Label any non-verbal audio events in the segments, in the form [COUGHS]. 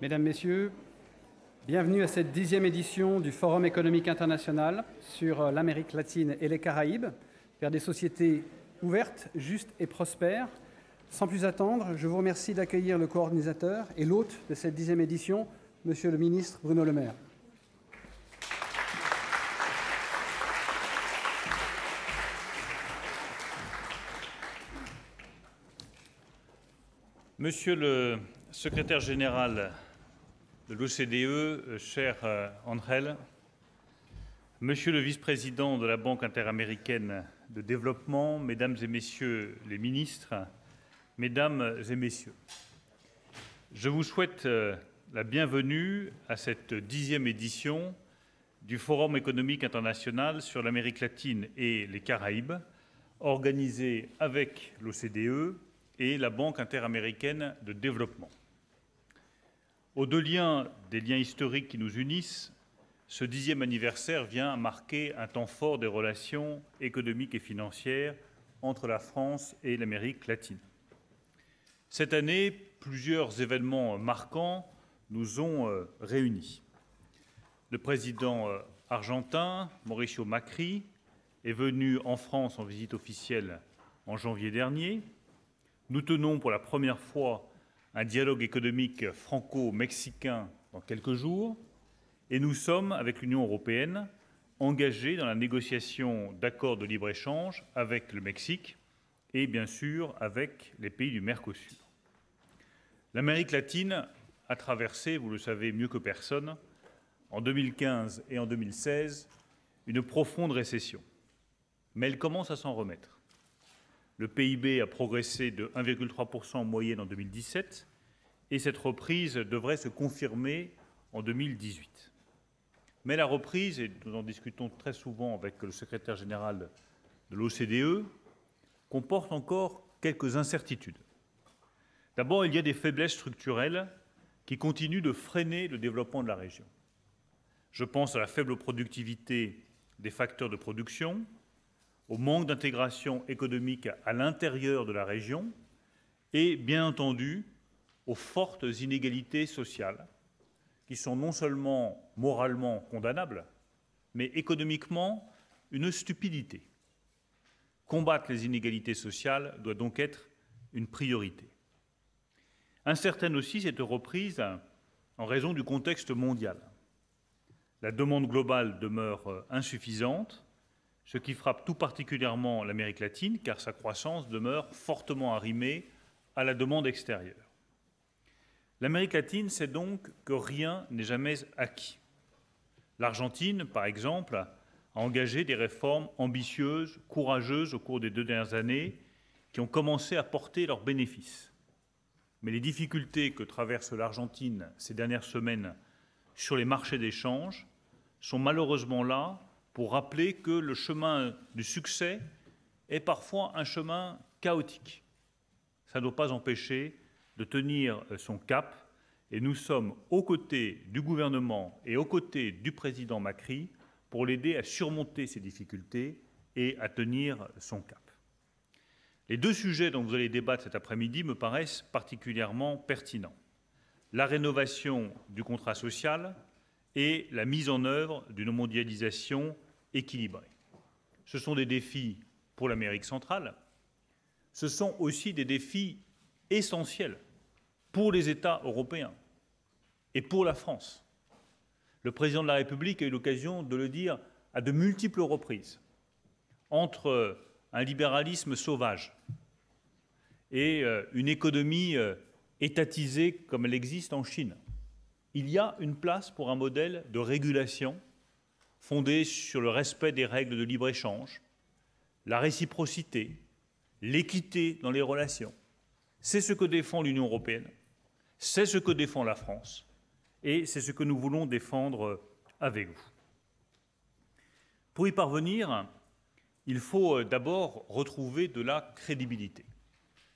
Mesdames, Messieurs, bienvenue à cette dixième édition du Forum économique international sur euh, l'Amérique latine et les Caraïbes, vers des sociétés ouvertes, justes et prospères. Sans plus attendre, je vous remercie d'accueillir le coordinateur et l'hôte de cette dixième édition, Monsieur le ministre Bruno Le Maire. Monsieur le secrétaire général de l'OCDE, euh, cher euh, Angel, Monsieur le vice-président de la Banque interaméricaine de développement, Mesdames et Messieurs les ministres, Mesdames et Messieurs, je vous souhaite euh, la bienvenue à cette dixième édition du Forum économique international sur l'Amérique latine et les Caraïbes, organisé avec l'OCDE et la Banque interaméricaine de développement. Au-delà liens, des liens historiques qui nous unissent, ce dixième anniversaire vient marquer un temps fort des relations économiques et financières entre la France et l'Amérique latine. Cette année, plusieurs événements marquants nous ont euh, réunis. Le président euh, argentin, Mauricio Macri, est venu en France en visite officielle en janvier dernier. Nous tenons pour la première fois un dialogue économique franco-mexicain dans quelques jours, et nous sommes, avec l'Union européenne, engagés dans la négociation d'accords de libre-échange avec le Mexique et bien sûr avec les pays du Mercosur. L'Amérique latine a traversé, vous le savez mieux que personne, en 2015 et en 2016, une profonde récession. Mais elle commence à s'en remettre. Le PIB a progressé de 1,3% en moyenne en 2017 et cette reprise devrait se confirmer en 2018. Mais la reprise, et nous en discutons très souvent avec le secrétaire général de l'OCDE, comporte encore quelques incertitudes. D'abord, il y a des faiblesses structurelles qui continuent de freiner le développement de la région. Je pense à la faible productivité des facteurs de production, au manque d'intégration économique à l'intérieur de la région et, bien entendu, aux fortes inégalités sociales qui sont non seulement moralement condamnables, mais économiquement une stupidité. Combattre les inégalités sociales doit donc être une priorité. Incertaine aussi cette reprise en raison du contexte mondial. La demande globale demeure insuffisante ce qui frappe tout particulièrement l'Amérique latine, car sa croissance demeure fortement arrimée à la demande extérieure. L'Amérique latine sait donc que rien n'est jamais acquis. L'Argentine, par exemple, a engagé des réformes ambitieuses, courageuses au cours des deux dernières années, qui ont commencé à porter leurs bénéfices. Mais les difficultés que traverse l'Argentine ces dernières semaines sur les marchés d'échange sont malheureusement là pour rappeler que le chemin du succès est parfois un chemin chaotique. Ça ne doit pas empêcher de tenir son cap et nous sommes aux côtés du gouvernement et aux côtés du président Macri pour l'aider à surmonter ces difficultés et à tenir son cap. Les deux sujets dont vous allez débattre cet après-midi me paraissent particulièrement pertinents. La rénovation du contrat social et la mise en œuvre d'une mondialisation équilibré. Ce sont des défis pour l'Amérique centrale. Ce sont aussi des défis essentiels pour les États européens et pour la France. Le président de la République a eu l'occasion de le dire à de multiples reprises. Entre un libéralisme sauvage et euh, une économie euh, étatisée comme elle existe en Chine, il y a une place pour un modèle de régulation fondée sur le respect des règles de libre-échange, la réciprocité, l'équité dans les relations. C'est ce que défend l'Union européenne, c'est ce que défend la France, et c'est ce que nous voulons défendre avec vous. Pour y parvenir, il faut euh, d'abord retrouver de la crédibilité.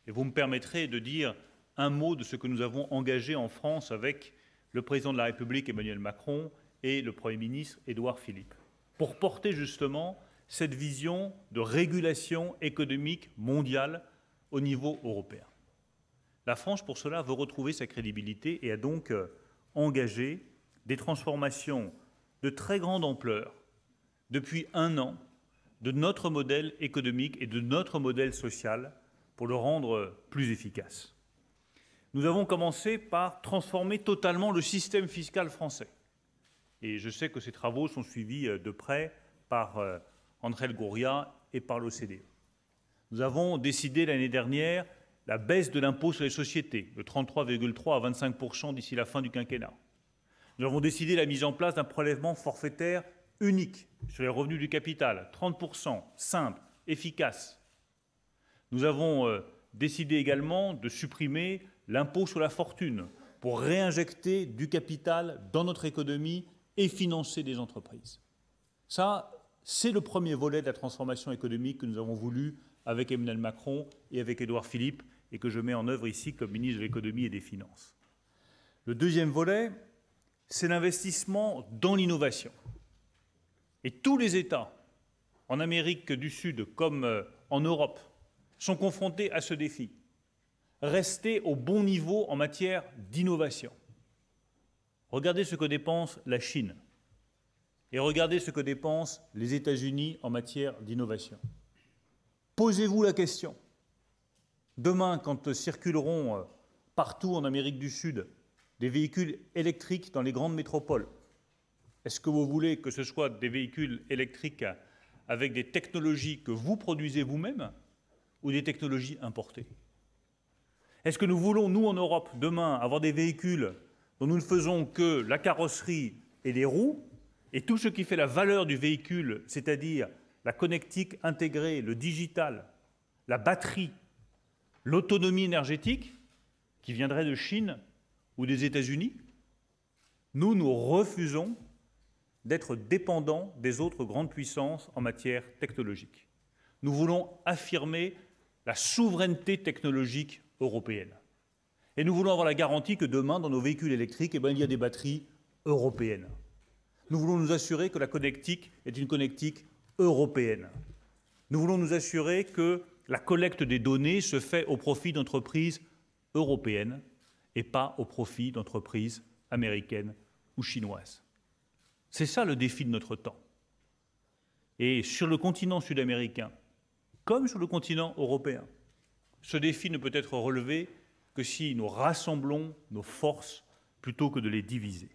Et vous me permettrez de dire un mot de ce que nous avons engagé en France avec le président de la République Emmanuel Macron et le Premier ministre Édouard Philippe, pour porter justement cette vision de régulation économique mondiale au niveau européen. La France, pour cela, veut retrouver sa crédibilité et a donc euh, engagé des transformations de très grande ampleur depuis un an de notre modèle économique et de notre modèle social pour le rendre euh, plus efficace. Nous avons commencé par transformer totalement le système fiscal français. Et je sais que ces travaux sont suivis euh, de près par euh, André Gouria et par l'OCDE. Nous avons décidé l'année dernière la baisse de l'impôt sur les sociétés, de 33,3 à 25 d'ici la fin du quinquennat. Nous avons décidé la mise en place d'un prélèvement forfaitaire unique sur les revenus du capital, 30 simple, efficace. Nous avons euh, décidé également de supprimer l'impôt sur la fortune pour réinjecter du capital dans notre économie et financer des entreprises. Ça, c'est le premier volet de la transformation économique que nous avons voulu avec Emmanuel Macron et avec Édouard Philippe et que je mets en œuvre ici comme ministre de l'économie et des finances. Le deuxième volet, c'est l'investissement dans l'innovation. Et tous les États, en Amérique du Sud comme euh, en Europe, sont confrontés à ce défi. Rester au bon niveau en matière d'innovation. Regardez ce que dépense la Chine et regardez ce que dépensent les États-Unis en matière d'innovation. Posez-vous la question. Demain, quand circuleront euh, partout en Amérique du Sud des véhicules électriques dans les grandes métropoles, est-ce que vous voulez que ce soit des véhicules électriques euh, avec des technologies que vous produisez vous-même ou des technologies importées Est-ce que nous voulons, nous en Europe, demain, avoir des véhicules nous ne faisons que la carrosserie et les roues, et tout ce qui fait la valeur du véhicule, c'est-à-dire la connectique intégrée, le digital, la batterie, l'autonomie énergétique, qui viendrait de Chine ou des États-Unis, nous, nous refusons d'être dépendants des autres grandes puissances en matière technologique. Nous voulons affirmer la souveraineté technologique européenne. Et nous voulons avoir la garantie que demain, dans nos véhicules électriques, eh ben, il y a des batteries européennes. Nous voulons nous assurer que la connectique est une connectique européenne. Nous voulons nous assurer que la collecte des données se fait au profit d'entreprises européennes et pas au profit d'entreprises américaines ou chinoises. C'est ça le défi de notre temps. Et sur le continent sud-américain, comme sur le continent européen, ce défi ne peut être relevé que si nous rassemblons nos forces plutôt que de les diviser.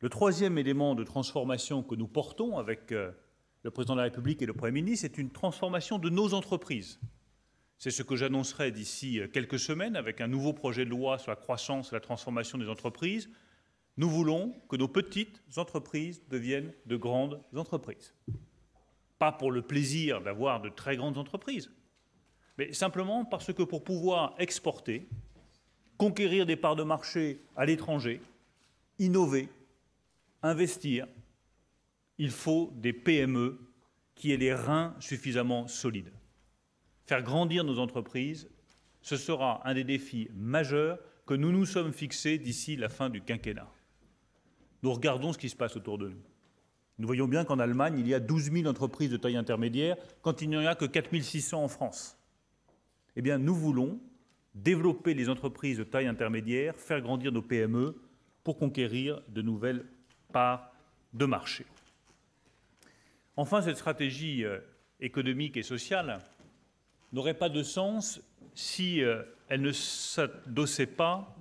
Le troisième élément de transformation que nous portons avec euh, le président de la République et le Premier ministre, est une transformation de nos entreprises. C'est ce que j'annoncerai d'ici euh, quelques semaines avec un nouveau projet de loi sur la croissance et la transformation des entreprises. Nous voulons que nos petites entreprises deviennent de grandes entreprises. Pas pour le plaisir d'avoir de très grandes entreprises, mais simplement parce que pour pouvoir exporter, conquérir des parts de marché à l'étranger, innover, investir, il faut des PME qui aient les reins suffisamment solides. Faire grandir nos entreprises, ce sera un des défis majeurs que nous nous sommes fixés d'ici la fin du quinquennat. Nous regardons ce qui se passe autour de nous. Nous voyons bien qu'en Allemagne, il y a 12 000 entreprises de taille intermédiaire, quand il n'y en a que 4 600 en France eh bien, nous voulons développer les entreprises de taille intermédiaire, faire grandir nos PME pour conquérir de nouvelles parts de marché. Enfin, cette stratégie euh, économique et sociale n'aurait pas de sens si euh, elle ne s'adossait pas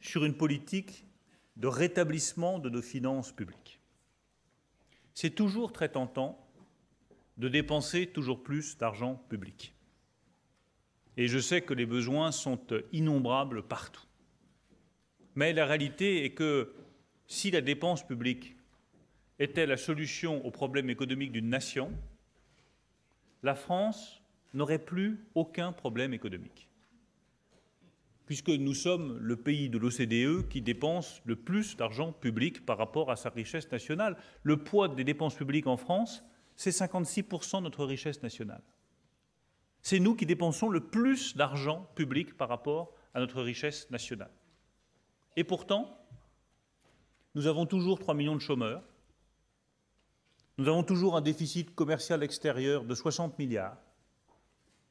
sur une politique de rétablissement de nos finances publiques. C'est toujours très tentant de dépenser toujours plus d'argent public et je sais que les besoins sont euh, innombrables partout. Mais la réalité est que si la dépense publique était la solution aux problèmes économiques d'une nation, la France n'aurait plus aucun problème économique. Puisque nous sommes le pays de l'OCDE qui dépense le plus d'argent public par rapport à sa richesse nationale. Le poids des dépenses publiques en France, c'est 56% de notre richesse nationale c'est nous qui dépensons le plus d'argent public par rapport à notre richesse nationale. Et pourtant, nous avons toujours 3 millions de chômeurs, nous avons toujours un déficit commercial extérieur de 60 milliards,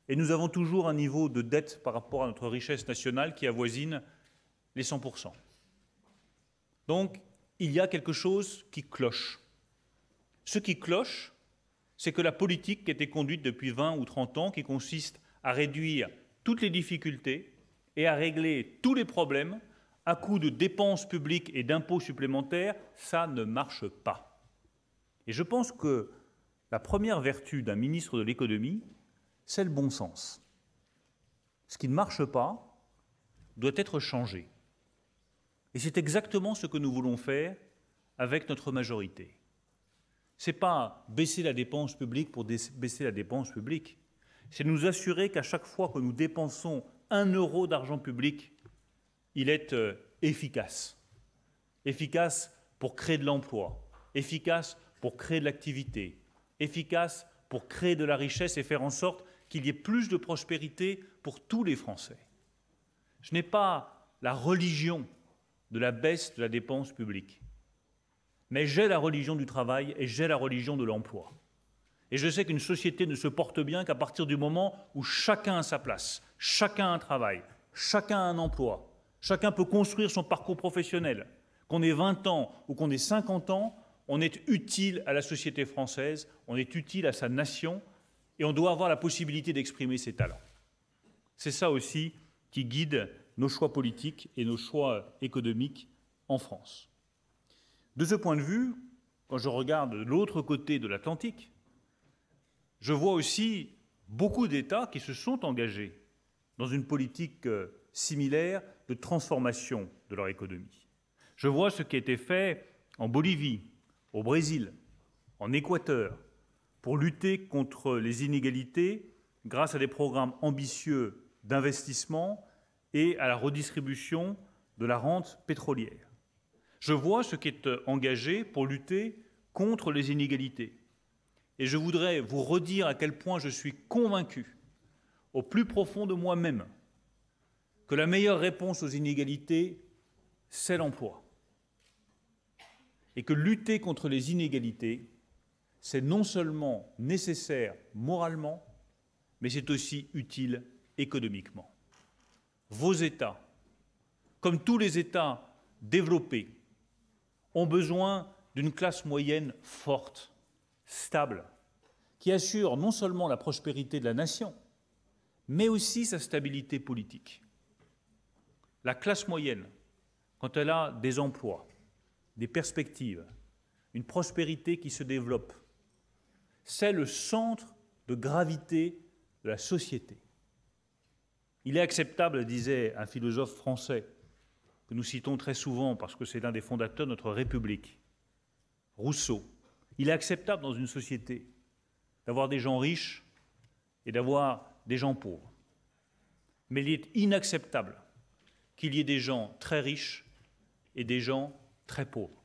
et nous avons toujours un niveau de dette par rapport à notre richesse nationale qui avoisine les 100%. Donc, il y a quelque chose qui cloche. Ce qui cloche, c'est que la politique qui était conduite depuis 20 ou 30 ans, qui consiste à réduire toutes les difficultés et à régler tous les problèmes à coup de dépenses publiques et d'impôts supplémentaires, ça ne marche pas. Et je pense que la première vertu d'un ministre de l'économie, c'est le bon sens. Ce qui ne marche pas doit être changé. Et c'est exactement ce que nous voulons faire avec notre majorité. Ce n'est pas baisser la dépense publique pour baisser la dépense publique. C'est nous assurer qu'à chaque fois que nous dépensons un euro d'argent public, il est euh, efficace. Efficace pour créer de l'emploi, efficace pour créer de l'activité, efficace pour créer de la richesse et faire en sorte qu'il y ait plus de prospérité pour tous les Français. Je n'ai pas la religion de la baisse de la dépense publique mais j'ai la religion du travail et j'ai la religion de l'emploi. Et je sais qu'une société ne se porte bien qu'à partir du moment où chacun a sa place, chacun a un travail, chacun a un emploi, chacun peut construire son parcours professionnel. Qu'on ait 20 ans ou qu'on ait 50 ans, on est utile à la société française, on est utile à sa nation et on doit avoir la possibilité d'exprimer ses talents. C'est ça aussi qui guide nos choix politiques et nos choix économiques en France. De ce point de vue, quand je regarde l'autre côté de l'Atlantique, je vois aussi beaucoup d'États qui se sont engagés dans une politique euh, similaire de transformation de leur économie. Je vois ce qui a été fait en Bolivie, au Brésil, en Équateur, pour lutter contre les inégalités grâce à des programmes ambitieux d'investissement et à la redistribution de la rente pétrolière. Je vois ce qui est euh, engagé pour lutter contre les inégalités. Et je voudrais vous redire à quel point je suis convaincu, au plus profond de moi-même, que la meilleure réponse aux inégalités, c'est l'emploi. Et que lutter contre les inégalités, c'est non seulement nécessaire moralement, mais c'est aussi utile économiquement. Vos États, comme tous les États développés, ont besoin d'une classe moyenne forte, stable, qui assure non seulement la prospérité de la nation, mais aussi sa stabilité politique. La classe moyenne, quand elle a des emplois, des perspectives, une prospérité qui se développe, c'est le centre de gravité de la société. Il est acceptable, disait un philosophe français, que nous citons très souvent parce que c'est l'un des fondateurs de notre République, Rousseau. Il est acceptable dans une société d'avoir des gens riches et d'avoir des gens pauvres. Mais il est inacceptable qu'il y ait des gens très riches et des gens très pauvres.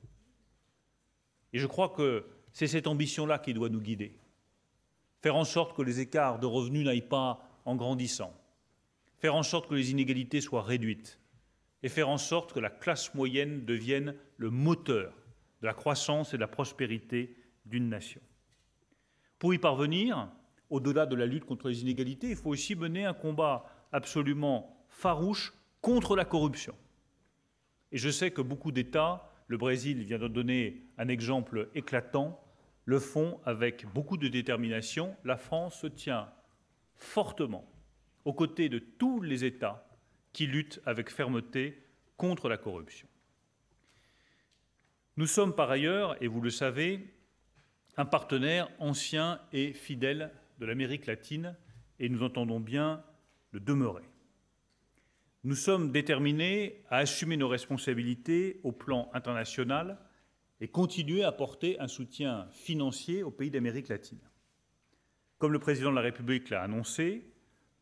Et je crois que c'est cette ambition-là qui doit nous guider. Faire en sorte que les écarts de revenus n'aillent pas en grandissant. Faire en sorte que les inégalités soient réduites et faire en sorte que la classe moyenne devienne le moteur de la croissance et de la prospérité d'une nation. Pour y parvenir, au-delà de la lutte contre les inégalités, il faut aussi mener un combat absolument farouche contre la corruption. Et je sais que beaucoup d'États, le Brésil vient de donner un exemple éclatant, le font avec beaucoup de détermination. La France se tient fortement aux côtés de tous les États qui lutte avec fermeté contre la corruption. Nous sommes par ailleurs, et vous le savez, un partenaire ancien et fidèle de l'Amérique latine, et nous entendons bien le demeurer. Nous sommes déterminés à assumer nos responsabilités au plan international et continuer à apporter un soutien financier aux pays d'Amérique latine. Comme le président de la République l'a annoncé,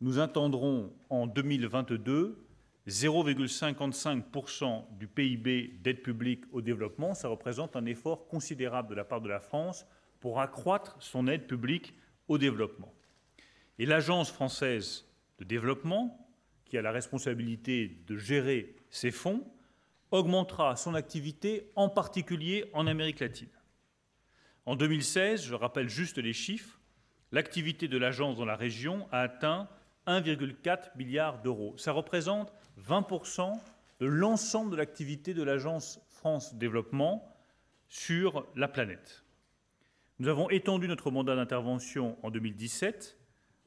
nous attendrons en 2022 0,55 du PIB d'aide publique au développement. Ça représente un effort considérable de la part de la France pour accroître son aide publique au développement. Et l'Agence française de développement, qui a la responsabilité de gérer ces fonds, augmentera son activité en particulier en Amérique latine. En 2016, je rappelle juste les chiffres, l'activité de l'agence dans la région a atteint 1,4 milliard d'euros. Ça représente 20% de l'ensemble de l'activité de l'agence France Développement sur la planète. Nous avons étendu notre mandat d'intervention en 2017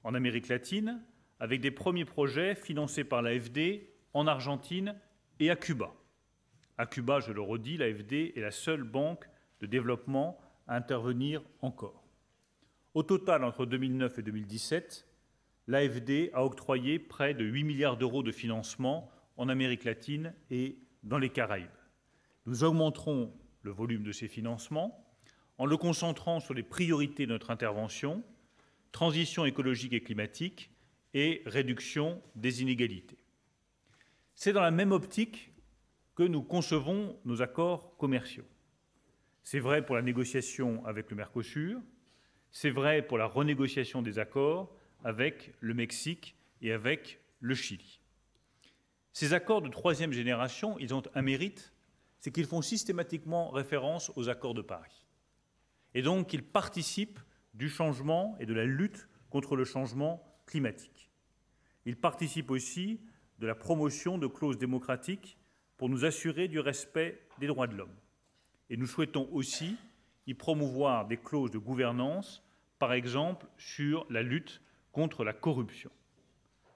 en Amérique latine avec des premiers projets financés par l'AFD en Argentine et à Cuba. À Cuba, je le redis, l'AFD est la seule banque de développement à intervenir encore. Au total, entre 2009 et 2017, l'AFD a octroyé près de 8 milliards d'euros de financement en Amérique latine et dans les Caraïbes. Nous augmenterons le volume de ces financements en le concentrant sur les priorités de notre intervention, transition écologique et climatique et réduction des inégalités. C'est dans la même optique que nous concevons nos accords commerciaux. C'est vrai pour la négociation avec le Mercosur, c'est vrai pour la renégociation des accords avec le Mexique et avec le Chili. Ces accords de troisième génération, ils ont un mérite, c'est qu'ils font systématiquement référence aux accords de Paris. Et donc, ils participent du changement et de la lutte contre le changement climatique. Ils participent aussi de la promotion de clauses démocratiques pour nous assurer du respect des droits de l'homme. Et nous souhaitons aussi y promouvoir des clauses de gouvernance, par exemple sur la lutte contre la corruption.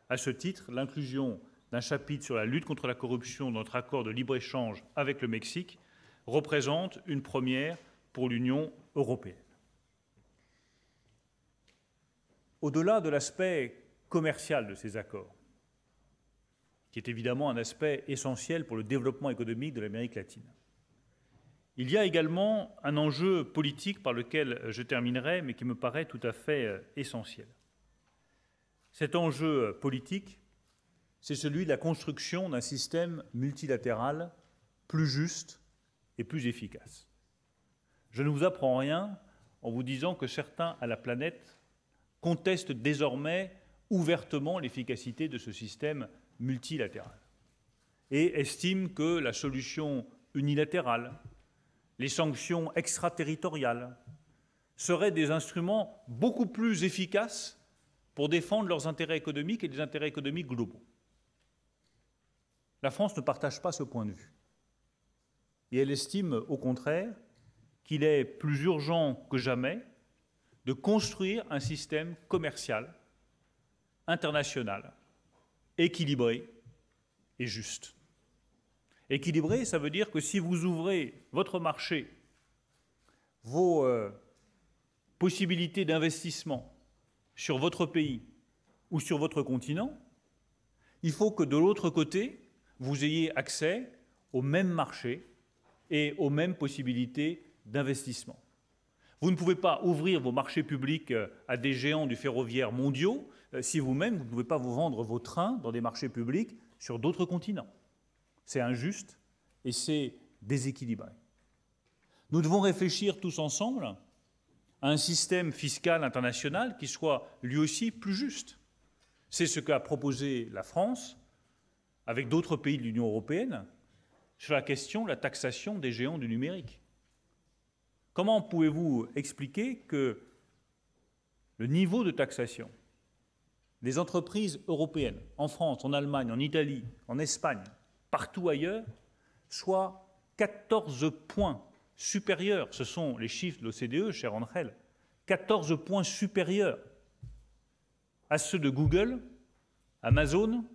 À ce titre, l'inclusion d'un chapitre sur la lutte contre la corruption dans notre accord de libre-échange avec le Mexique représente une première pour l'Union européenne. Au-delà de l'aspect commercial de ces accords, qui est évidemment un aspect essentiel pour le développement économique de l'Amérique latine, il y a également un enjeu politique par lequel je terminerai, mais qui me paraît tout à fait euh, essentiel. Cet enjeu euh, politique, c'est celui de la construction d'un système multilatéral plus juste et plus efficace. Je ne vous apprends rien en vous disant que certains à la planète contestent désormais ouvertement l'efficacité de ce système multilatéral et estiment que la solution unilatérale, les sanctions extraterritoriales, seraient des instruments beaucoup plus efficaces pour défendre leurs intérêts économiques et les intérêts économiques globaux. La France ne partage pas ce point de vue. Et elle estime au contraire qu'il est plus urgent que jamais de construire un système commercial, international, équilibré et juste. Équilibré, ça veut dire que si vous ouvrez votre marché, vos euh, possibilités d'investissement, sur votre pays ou sur votre continent, il faut que de l'autre côté, vous ayez accès aux même marché et aux mêmes possibilités d'investissement. Vous ne pouvez pas ouvrir vos marchés publics euh, à des géants du ferroviaire mondiaux euh, si vous-même, vous ne pouvez pas vous vendre vos trains dans des marchés publics sur d'autres continents. C'est injuste et c'est déséquilibré. Nous devons réfléchir tous ensemble un système fiscal international qui soit lui aussi plus juste. C'est ce qu'a proposé la France avec d'autres pays de l'Union européenne sur la question de la taxation des géants du numérique. Comment pouvez-vous expliquer que le niveau de taxation des entreprises européennes, en France, en Allemagne, en Italie, en Espagne, partout ailleurs, soit 14 points supérieurs. Ce sont les chiffres de l'OCDE, cher Andrel. 14 points supérieurs à ceux de Google, Amazon,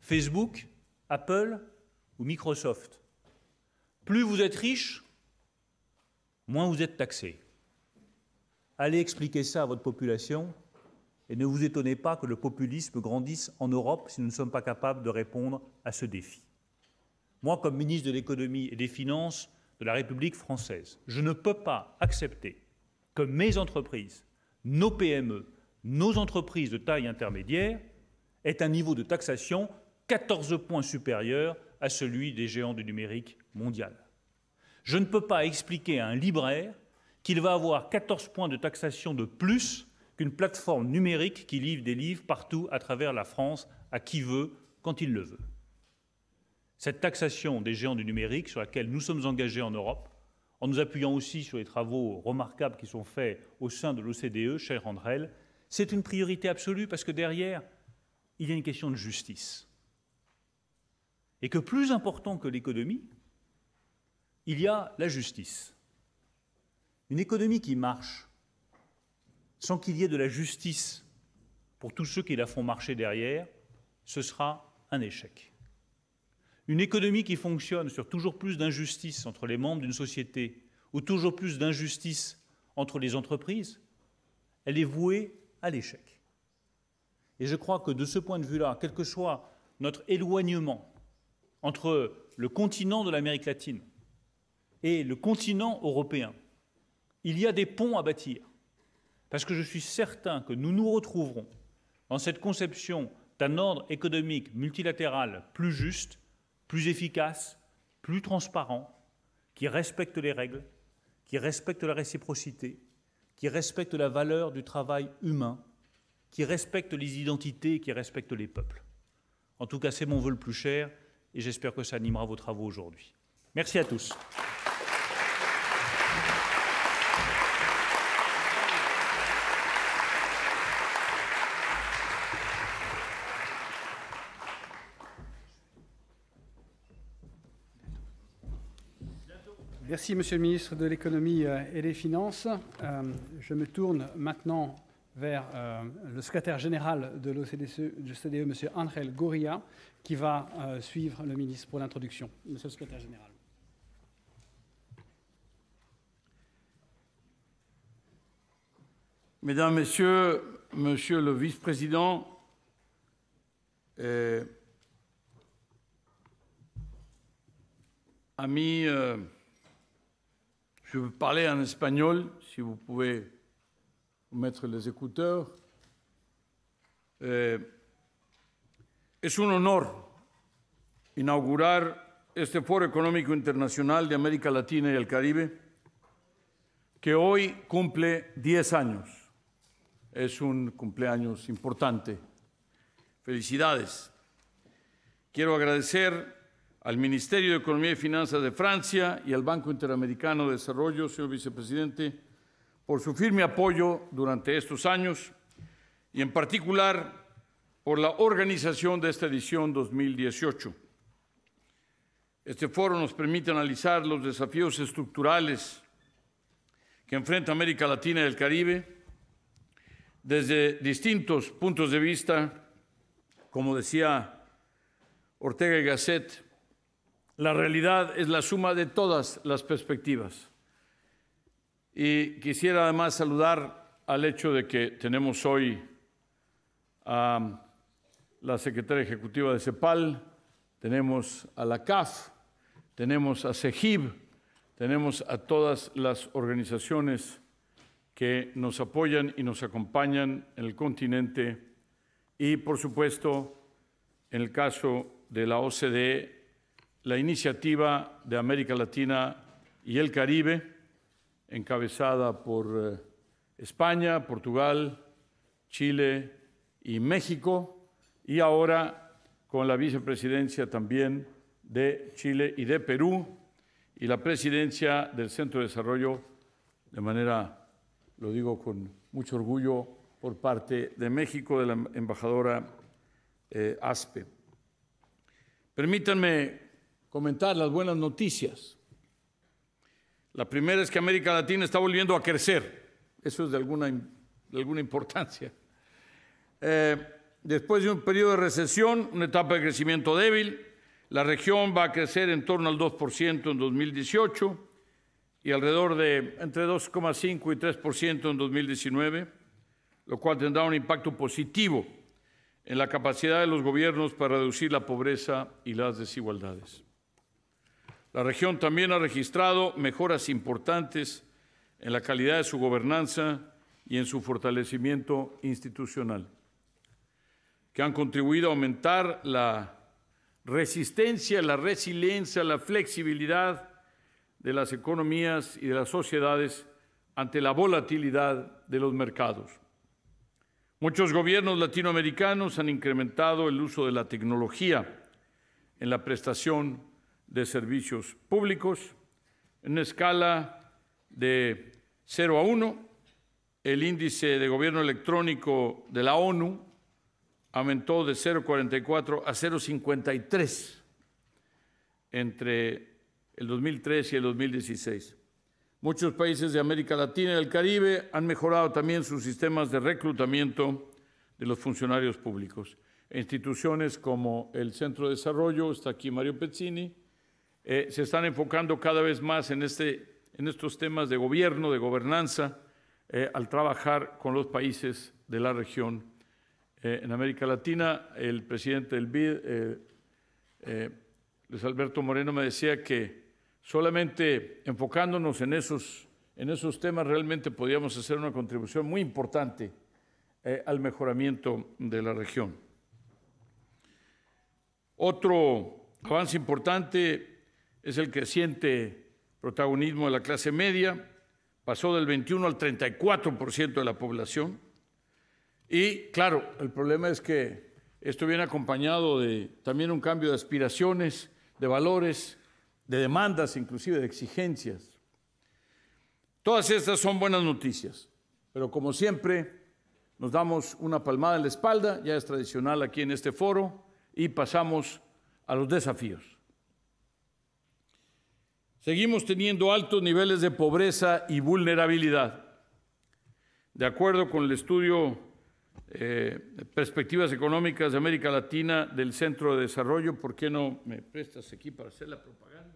Facebook, Apple ou Microsoft. Plus vous êtes riche, moins vous êtes taxé. Allez expliquer ça à votre population et ne vous étonnez pas que le populisme grandisse en Europe si nous ne sommes pas capables de répondre à ce défi. Moi, comme ministre de l'économie et des finances, de la République française. Je ne peux pas accepter que mes entreprises, nos PME, nos entreprises de taille intermédiaire aient un niveau de taxation 14 points supérieur à celui des géants du numérique mondial. Je ne peux pas expliquer à un libraire qu'il va avoir 14 points de taxation de plus qu'une plateforme numérique qui livre des livres partout à travers la France à qui veut, quand il le veut cette taxation des géants du numérique sur laquelle nous sommes engagés en Europe, en nous appuyant aussi sur les travaux remarquables qui sont faits au sein de l'OCDE, cher Andrel, c'est une priorité absolue parce que derrière, il y a une question de justice. Et que plus important que l'économie, il y a la justice. Une économie qui marche sans qu'il y ait de la justice pour tous ceux qui la font marcher derrière, ce sera un échec. Une économie qui fonctionne sur toujours plus d'injustice entre les membres d'une société ou toujours plus d'injustice entre les entreprises, elle est vouée à l'échec. Et je crois que de ce point de vue-là, quel que soit notre éloignement entre le continent de l'Amérique latine et le continent européen, il y a des ponts à bâtir. Parce que je suis certain que nous nous retrouverons dans cette conception d'un ordre économique multilatéral plus juste plus efficace, plus transparent, qui respecte les règles, qui respecte la réciprocité, qui respecte la valeur du travail humain, qui respecte les identités, qui respecte les peuples. En tout cas, c'est mon vœu le plus cher et j'espère que ça animera vos travaux aujourd'hui. Merci à tous. Merci, Monsieur le ministre de l'Économie euh, et des Finances. Euh, je me tourne maintenant vers euh, le secrétaire général de l'OCDE, M. Angel Goria, qui va suivre le ministre pour l'introduction. Monsieur le secrétaire général. Mesdames, Messieurs, Monsieur le Vice-président, amis. Je en espagnol, si vous pouvez mettre les écouteurs. Eh, es un honor inaugurar este Foro Económico Internacional de América Latina y el Caribe, que hoy cumple 10 años. Es un cumpleaños importante. Felicidades. Quiero agradecer al Ministerio de Economía y Finanzas de Francia y al Banco Interamericano de Desarrollo, señor vicepresidente, por su firme apoyo durante estos años y en particular por la organización de esta edición 2018. Este foro nos permite analizar los desafíos estructurales que enfrenta América Latina y el Caribe desde distintos puntos de vista, como decía Ortega y Gasset, la realidad es la suma de todas las perspectivas. Y quisiera además saludar al hecho de que tenemos hoy a la secretaria ejecutiva de CEPAL, tenemos a la CAF, tenemos a CEGIB, tenemos a todas las organizaciones que nos apoyan y nos acompañan en el continente y, por supuesto, en el caso de la OCDE, la iniciativa de América Latina y el Caribe, encabezada por eh, España, Portugal, Chile y México, y ahora con la vicepresidencia también de Chile y de Perú, y la presidencia del Centro de Desarrollo, de manera, lo digo con mucho orgullo, por parte de México, de la embajadora eh, Aspe. Permítanme comentar las buenas noticias. La primera es que América Latina está volviendo a crecer. Eso es de alguna, de alguna importancia. Eh, después de un periodo de recesión, una etapa de crecimiento débil, la región va a crecer en torno al 2% en 2018 y alrededor de entre 2,5 y 3% en 2019, lo cual tendrá un impacto positivo en la capacidad de los gobiernos para reducir la pobreza y las desigualdades. La región también ha registrado mejoras importantes en la calidad de su gobernanza y en su fortalecimiento institucional, que han contribuido a aumentar la resistencia, la resiliencia, la flexibilidad de las economías y de las sociedades ante la volatilidad de los mercados. Muchos gobiernos latinoamericanos han incrementado el uso de la tecnología en la prestación de servicios públicos. En escala de 0 a 1, el índice de gobierno electrónico de la ONU aumentó de 0,44 a 0,53 entre el 2003 y el 2016. Muchos países de América Latina y el Caribe han mejorado también sus sistemas de reclutamiento de los funcionarios públicos. Instituciones como el Centro de Desarrollo, está aquí Mario Pezzini, eh, se están enfocando cada vez más en, este, en estos temas de gobierno, de gobernanza, eh, al trabajar con los países de la región. Eh, en América Latina, el presidente del BID, Luis Alberto Moreno, me decía que solamente enfocándonos en esos, en esos temas realmente podíamos hacer una contribución muy importante al mejoramiento de la región. Otro avance importante es el creciente protagonismo de la clase media, pasó del 21 al 34% de la población. Y claro, el problema es que esto viene acompañado de también un cambio de aspiraciones, de valores, de demandas, inclusive de exigencias. Todas estas son buenas noticias, pero como siempre nos damos una palmada en la espalda, ya es tradicional aquí en este foro, y pasamos a los desafíos. Seguimos teniendo altos niveles de pobreza y vulnerabilidad. De acuerdo con el estudio eh, Perspectivas Económicas de América Latina del Centro de Desarrollo, ¿por qué no me prestas aquí para hacer la propaganda?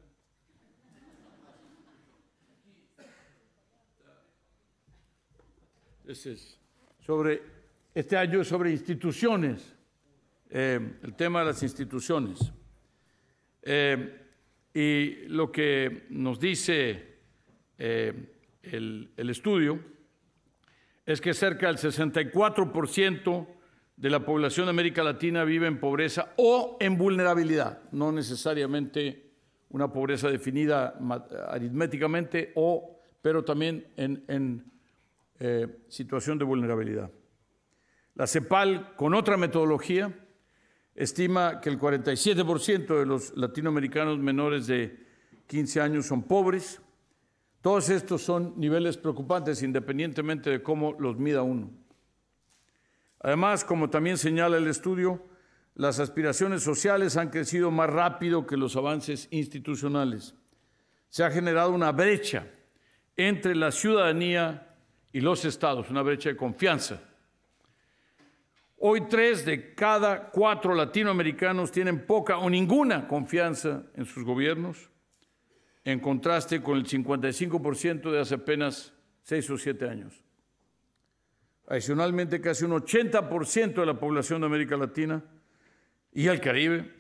Este sobre, este año es sobre instituciones, eh, el tema de las instituciones. Eh, y lo que nos dice eh, el, estudio es que cerca del 64% de la población de América Latina vive en pobreza o en vulnerabilidad, no necesariamente una pobreza definida aritméticamente, o, pero también en, eh, situación de vulnerabilidad. La CEPAL, con otra metodología, estima que el 47% de los latinoamericanos menores de 15 años son pobres. Todos estos son niveles preocupantes independientemente de cómo los mida uno. Además, como también señala el estudio, las aspiraciones sociales han crecido más rápido que los avances institucionales. Se ha generado una brecha entre la ciudadanía y los estados, una brecha de confianza Hoy tres de cada cuatro latinoamericanos tienen poca o ninguna confianza en sus gobiernos, en contraste con el 55% de hace apenas seis o siete años. Adicionalmente, casi un 80% de la población de América Latina y el Caribe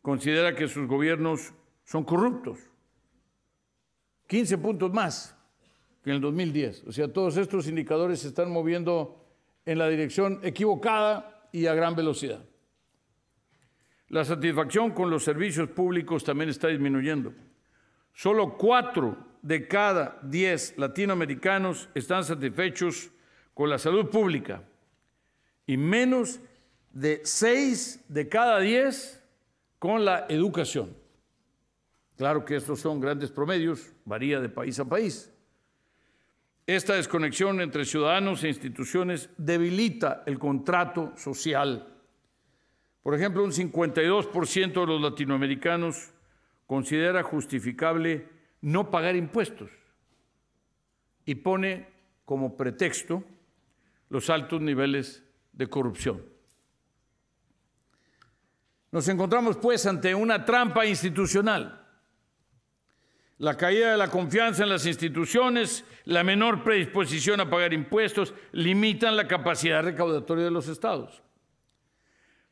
considera que sus gobiernos son corruptos. 15 puntos más que en el 2010. O sea, todos estos indicadores se están moviendo en la dirección equivocada y a gran velocidad. La satisfacción con los servicios públicos también está disminuyendo. Solo cuatro de cada diez latinoamericanos están satisfechos con la salud pública y menos de seis de cada diez con la educación. Claro que estos son grandes promedios, varía de país a país. Esta desconexión entre ciudadanos e instituciones debilita el contrato social. Por ejemplo, un 52% de los latinoamericanos considera justificable no pagar impuestos y pone como pretexto los altos niveles de corrupción. Nos encontramos pues ante una trampa institucional la caída de la confianza en las instituciones, la menor predisposición a pagar impuestos, limitan la capacidad recaudatoria de los estados.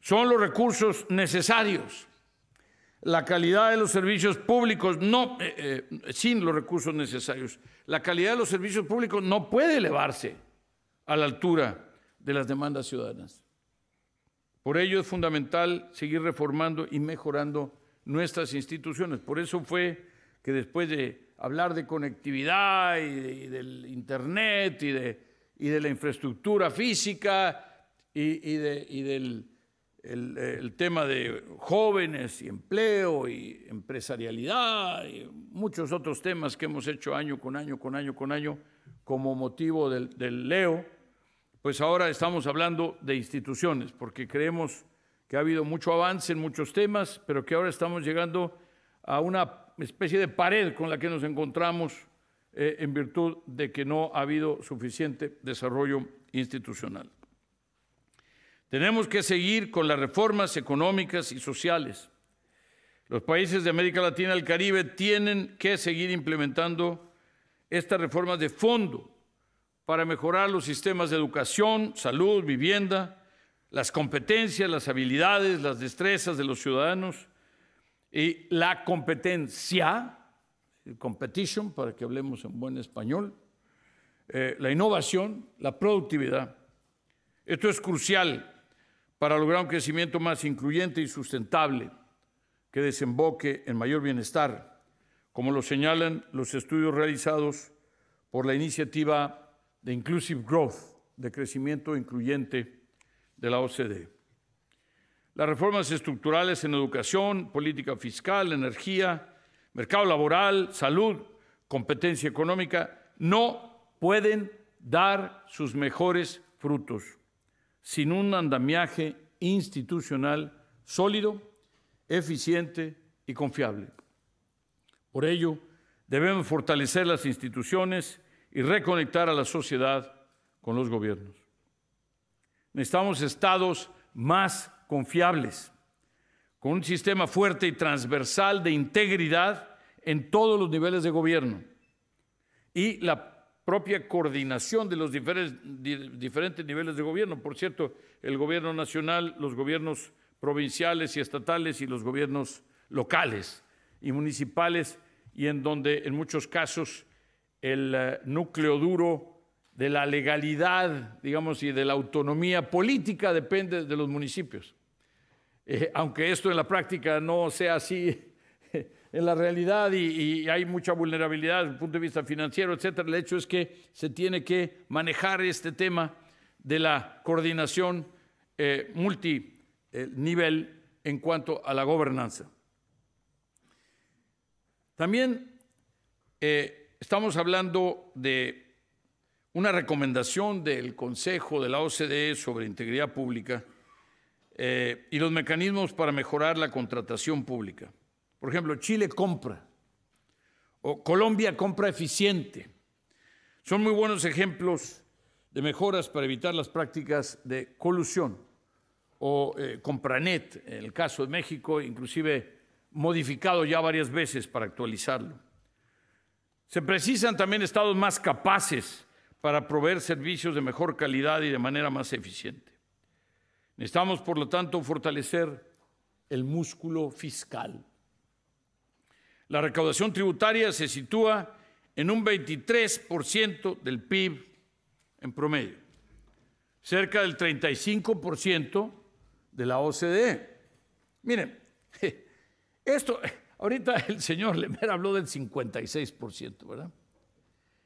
Son los recursos necesarios. La calidad de los servicios públicos, no, eh, eh, sin los recursos necesarios, la calidad de los servicios públicos no puede elevarse a la altura de las demandas ciudadanas. Por ello es fundamental seguir reformando y mejorando nuestras instituciones. Por eso fue que después de hablar de conectividad y, del Internet y de, y de, la infraestructura física y, de, del el, tema de jóvenes y empleo y empresarialidad y muchos otros temas que hemos hecho año con año, con año, con año, como motivo del, del Leo, pues ahora estamos hablando de instituciones, porque creemos que ha habido mucho avance en muchos temas, pero que ahora estamos llegando a una especie de pared con la que nos encontramos eh, en virtud de que no ha habido suficiente desarrollo institucional. Tenemos que seguir con las reformas económicas y sociales. Los países de América Latina y el Caribe tienen que seguir implementando estas reformas de fondo para mejorar los sistemas de educación, salud, vivienda, las competencias, las habilidades, las destrezas de los ciudadanos y la competencia, competition, para que hablemos en buen español, eh, la innovación, la productividad. Esto es crucial para lograr un crecimiento más incluyente y sustentable que desemboque en mayor bienestar, como lo señalan los estudios realizados por la iniciativa de Inclusive Growth, de crecimiento incluyente de la OCDE las reformas estructurales en educación, política fiscal, energía, mercado laboral, salud, competencia económica, no pueden dar sus mejores frutos sin un andamiaje institucional sólido, eficiente y confiable. Por ello, debemos fortalecer las instituciones y reconectar a la sociedad con los gobiernos. Necesitamos estados más confiables, con un sistema fuerte y transversal de integridad en todos los niveles de gobierno y la propia coordinación de los diferentes, diferentes niveles de gobierno. Por cierto, el gobierno nacional, los gobiernos provinciales y estatales y los gobiernos locales y municipales y en donde en muchos casos el eh, núcleo duro de la legalidad, digamos, y de la autonomía política depende de los municipios. Eh, aunque esto en la práctica no sea así [LAUGHS] en la realidad y, hay mucha vulnerabilidad desde el punto de vista financiero, etcétera. El hecho es que se tiene que manejar este tema de la coordinación eh, multinivel en cuanto a la gobernanza. También eh, estamos hablando de una recomendación del Consejo de la OCDE sobre integridad pública eh, y los mecanismos para mejorar la contratación pública. Por ejemplo, Chile compra o Colombia compra eficiente. Son muy buenos ejemplos de mejoras para evitar las prácticas de colusión o eh, compranet, en el caso de México, inclusive modificado ya varias veces para actualizarlo. Se precisan también estados más capaces para proveer servicios de mejor calidad y de manera más eficiente. Necesitamos, por lo tanto, fortalecer el músculo fiscal. La recaudación tributaria se sitúa en un 23% del PIB en promedio, cerca del 35% de la OCDE. Miren, [LAUGHS] esto, ahorita el señor Lemer habló del 56%, ¿verdad?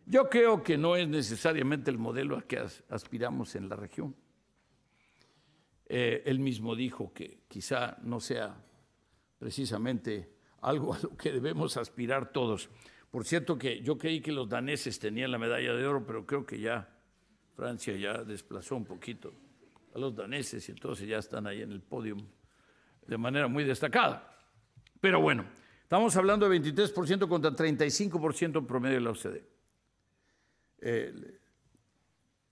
Yo creo que no es necesariamente el modelo a que aspiramos en la región. Eh, él mismo dijo que quizá no sea precisamente algo [LAUGHS] a lo que debemos aspirar todos. Por cierto que yo creí que los daneses tenían la medalla de oro, pero creo que ya Francia ya desplazó un poquito a los daneses y entonces ya están ahí en el podio de manera muy destacada. Pero bueno, estamos hablando de 23% contra 35% en promedio de la OCDE. Eh,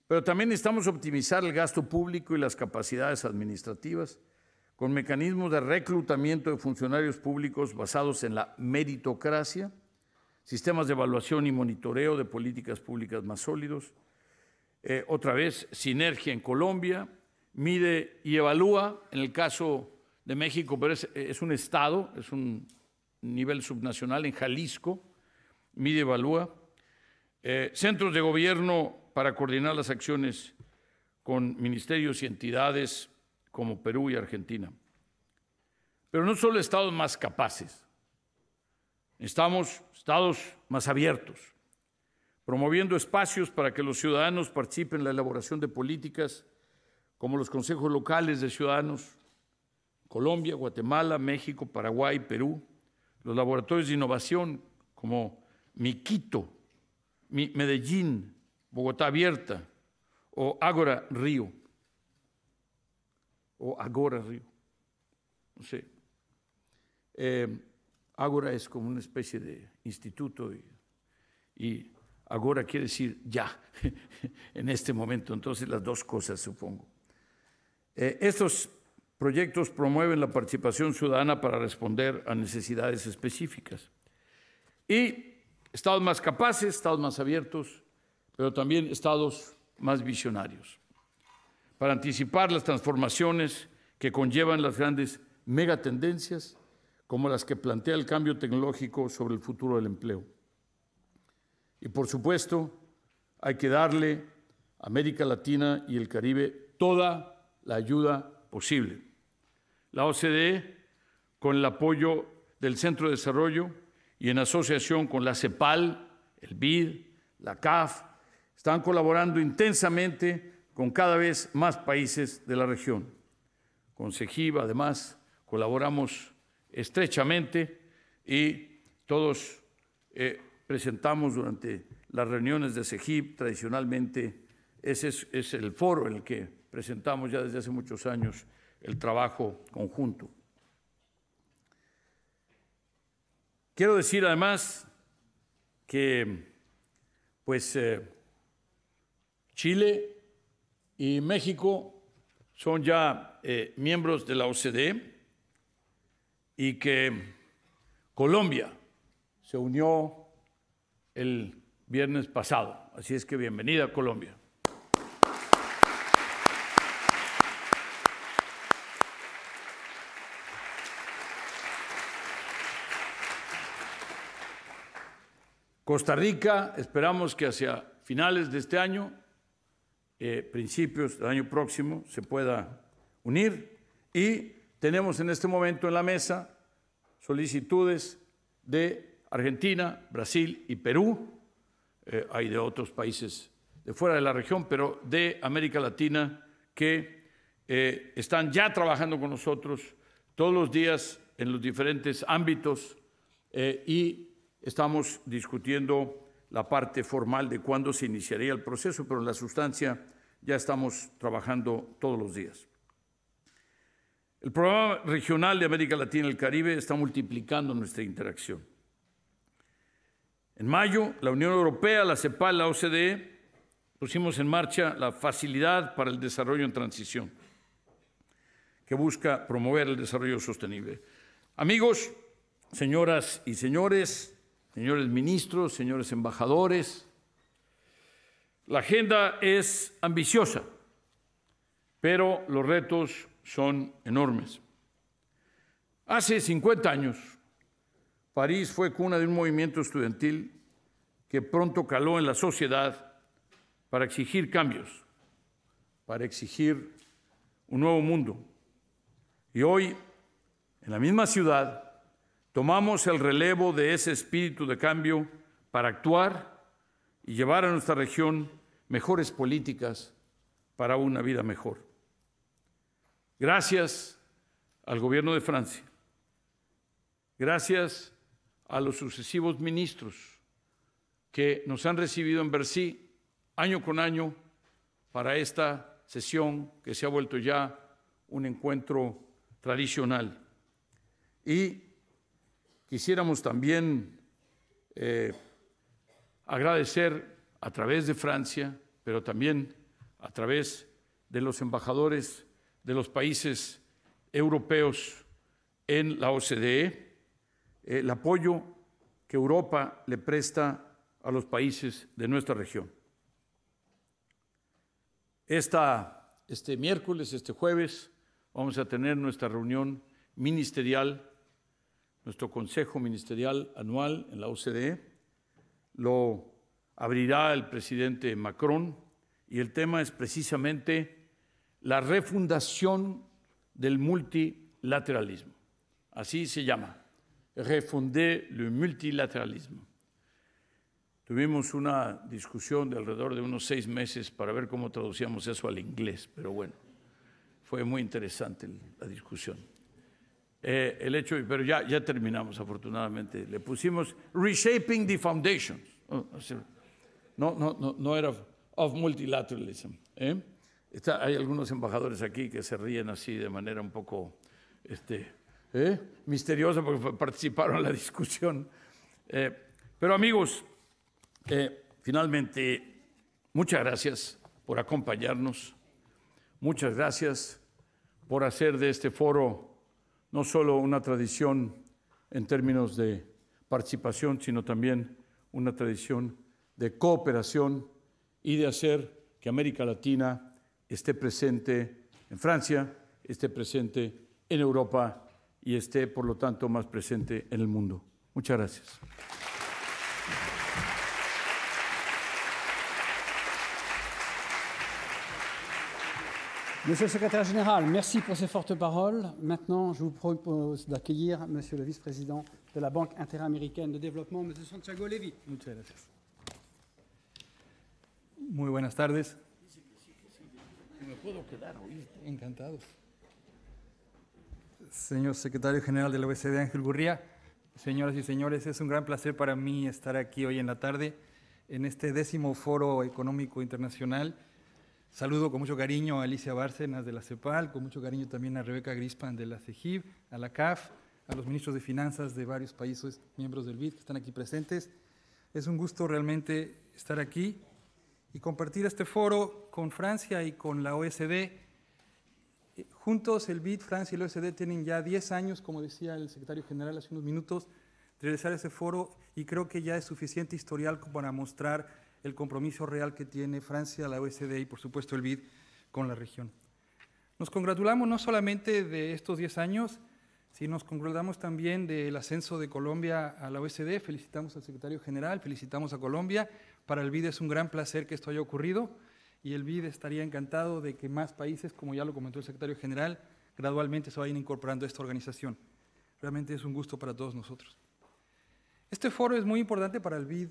pero también necesitamos optimizar el gasto público y las capacidades administrativas con mecanismos de reclutamiento de funcionarios públicos basados en la meritocracia, sistemas de evaluación y monitoreo de políticas públicas más sólidos. Eh, otra vez, sinergia en Colombia, mide y evalúa, en el caso de México, pero es, un estado, es un nivel subnacional en Jalisco, mide y evalúa. Eh, centros de gobierno para coordinar las acciones con ministerios y entidades como Perú y Argentina. Pero no solo estados más capaces, estamos estados más abiertos, promoviendo espacios para que los ciudadanos participen en la elaboración de políticas como los consejos locales de ciudadanos, Colombia, Guatemala, México, Paraguay, Perú, los laboratorios de innovación como Miquito, Medellín, Bogotá Abierta o Ágora Río. O Agora Río. No sé. Eh, Ágora es como una especie de instituto y, Agora quiere decir ya, [LAUGHS] en este momento. Entonces las dos cosas, supongo. Eh, estos proyectos promueven la participación ciudadana para responder a necesidades específicas. Y estados más capaces, estados más abiertos, pero también estados más visionarios, para anticipar las transformaciones que conllevan las grandes megatendencias como las que plantea el cambio tecnológico sobre el futuro del empleo. Y por supuesto, hay que darle a América Latina y el Caribe toda la ayuda posible. La OCDE, con el apoyo del Centro de Desarrollo y en asociación con la CEPAL, el BID, la CAF, están colaborando intensamente con cada vez más países de la región. Con CEGIB, además, colaboramos estrechamente y todos eh, presentamos durante las reuniones de CEGIP, tradicionalmente ese es, el foro en el que presentamos ya desde hace muchos años el trabajo conjunto. Quiero decir además que pues eh, Chile y México son ya eh, miembros de la OCDE y que Colombia se unió el viernes pasado. Así es que bienvenida Colombia. Costa Rica, esperamos que hacia finales de este año eh, principios del año próximo se pueda unir y tenemos en este momento en la mesa solicitudes de Argentina, Brasil y Perú, eh, hay de otros países de fuera de la región, pero de América Latina que eh, están ya trabajando con nosotros todos los días en los diferentes ámbitos y estamos discutiendo la parte formal de cuándo se iniciaría el proceso, pero en la sustancia ya estamos trabajando todos los días. El programa regional de América Latina y el Caribe está multiplicando nuestra interacción. En mayo, la Unión Europea, la CEPAL, la OCDE, pusimos en marcha la Facilidad para el Desarrollo en Transición, que busca promover el desarrollo sostenible. Amigos, señoras y señores, señores ministros, señores embajadores. La agenda es ambiciosa, pero los retos son enormes. Hace 50 años, París fue cuna de un movimiento estudiantil que pronto caló en la sociedad para exigir cambios, para exigir un nuevo mundo. Y hoy, en la misma ciudad, Tomamos el relevo de ese espíritu de cambio para actuar y llevar a nuestra región mejores políticas para una vida mejor. Gracias al gobierno de Francia, gracias a los sucesivos ministros que nos han recibido en Bercy año con año para esta sesión que se ha vuelto ya un encuentro tradicional. Y Quisiéramos también eh, agradecer a través de Francia, pero también a través de los embajadores de los países europeos en la OCDE, eh, el apoyo que Europa le presta a los países de nuestra región. este miércoles, este jueves, vamos a tener nuestra reunión ministerial nuestro Consejo Ministerial Anual en la OCDE. Lo abrirá el presidente Macron y el tema es precisamente la refundación del multilateralismo. Así se llama, refonder le multilateralismo. Tuvimos una discusión de alrededor de unos seis meses para ver cómo traducíamos eso al inglés, pero bueno, fue muy interesante la discusión. Eh, el hecho, pero ya, ya terminamos afortunadamente, le pusimos Reshaping the Foundations. Oh, no, no, no, no era of multilateralism. ¿eh? hay algunos embajadores aquí que se ríen así de manera un poco este, ¿eh? misteriosa porque participaron en la discusión. pero amigos, finalmente, muchas gracias por acompañarnos. Muchas gracias por hacer de este foro no solo una tradición en términos de participación, sino también una tradición de cooperación y de hacer que América Latina esté presente en Francia, esté presente en Europa y esté, por lo tanto, más presente en el mundo. Muchas gracias. Monsieur le secrétaire général, merci pour ces fortes paroles. Maintenant, je vous propose d'accueillir monsieur le vice-président de la Banque interaméricaine de développement, monsieur Santiago Levy. Muchas gracias. Muy buenas tardes. Me puedo quedar, Encantados. Señor secretario general de la OECD, Ángel Gurría, señoras y señores, es un gran placer para mí estar aquí hoy en la tarde en este décimo foro económico internacional Saludo con mucho cariño a Alicia Bárcenas de la CEPAL, con mucho cariño también a Rebeca Grispan de la CEGIB, a la CAF, a los ministros de Finanzas de varios países miembros del BID que están aquí presentes. Es un gusto realmente estar aquí y compartir este foro con Francia y con la OSD. Juntos el BID, Francia y la OSD tienen ya 10 años, como decía el secretario general hace unos minutos, de realizar ese foro y creo que ya es suficiente historial para mostrar el compromiso real que tiene Francia, la OECD y, por supuesto, el BID con la región. Nos congratulamos no solamente de estos 10 años, sino nos congratulamos también del ascenso de Colombia a la OSD. Felicitamos al secretario general, felicitamos a Colombia. Para el BID es un gran placer que esto haya ocurrido y el BID estaría encantado de que más países, como ya lo comentó el secretario general, gradualmente se vayan incorporando a esta organización. Realmente es un gusto para todos nosotros. Este foro es muy importante para el BID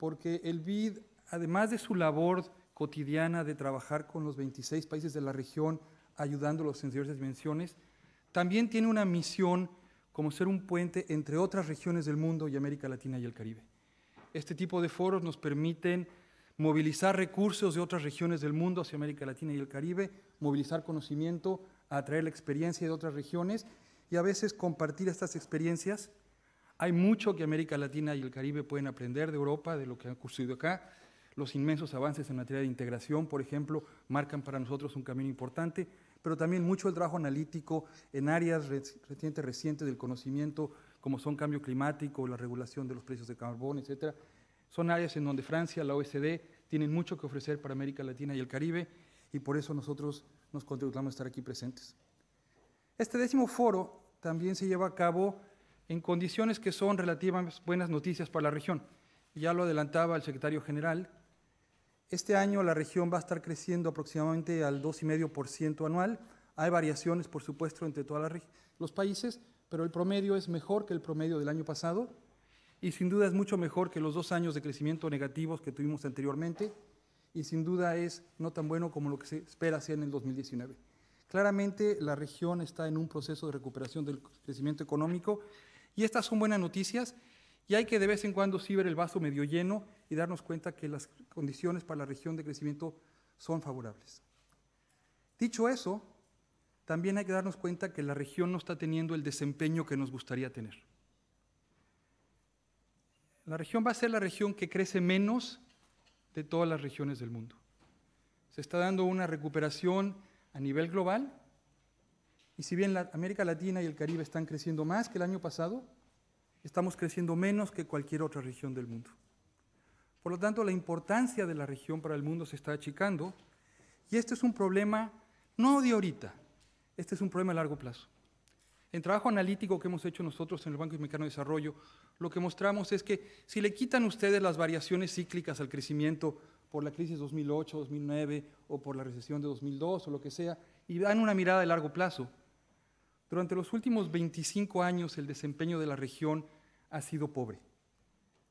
porque el BID, además de su labor cotidiana de trabajar con los 26 países de la región, ayudándolos en diversas dimensiones, también tiene una misión como ser un puente entre otras regiones del mundo y América Latina y el Caribe. Este tipo de foros nos permiten movilizar recursos de otras regiones del mundo hacia América Latina y el Caribe, movilizar conocimiento, atraer la experiencia de otras regiones y a veces compartir estas experiencias hay mucho que América Latina y el Caribe pueden aprender de Europa, de lo que han ocurrido acá. Los inmensos avances en materia de integración, por ejemplo, marcan para nosotros un camino importante, pero también mucho el trabajo analítico en áreas recientes, del conocimiento, como son cambio climático, la regulación de los precios de carbón, etcétera. Son áreas en donde Francia, la OECD, tienen mucho que ofrecer para América Latina y el Caribe, y por eso nosotros nos a estar aquí presentes. Este décimo foro también se lleva a cabo en condiciones que son relativamente buenas noticias para la región. Ya lo adelantaba el secretario general. Este año la región va a estar creciendo aproximadamente al 2,5% anual. Hay variaciones, por supuesto, entre todos los países, pero el promedio es mejor que el promedio del año pasado y sin duda es mucho mejor que los dos años de crecimiento negativos que tuvimos anteriormente y sin duda es no tan bueno como lo que se espera sea en el 2019. Claramente la región está en un proceso de recuperación del crecimiento económico y estas son buenas noticias y hay que de vez en cuando sí ver el vaso medio lleno y darnos cuenta que las condiciones para la región de crecimiento son favorables. Dicho eso, también hay que darnos cuenta que la región no está teniendo el desempeño que nos gustaría tener. La región va a ser la región que crece menos de todas las regiones del mundo. Se está dando una recuperación a nivel global, y si bien América Latina y el Caribe están creciendo más que el año pasado, estamos creciendo menos que cualquier otra región del mundo. Por lo tanto, la importancia de la región para el mundo se está achicando y este es un problema no de ahorita, este es un problema a largo plazo. En trabajo analítico que hemos hecho nosotros en el Banco Mexicano de Desarrollo, lo que mostramos es que si le quitan ustedes las variaciones cíclicas al crecimiento por la crisis 2008, 2009 o por la recesión de 2002 o lo que sea, y dan una mirada de largo plazo, durante los últimos 25 años el desempeño de la región ha sido pobre.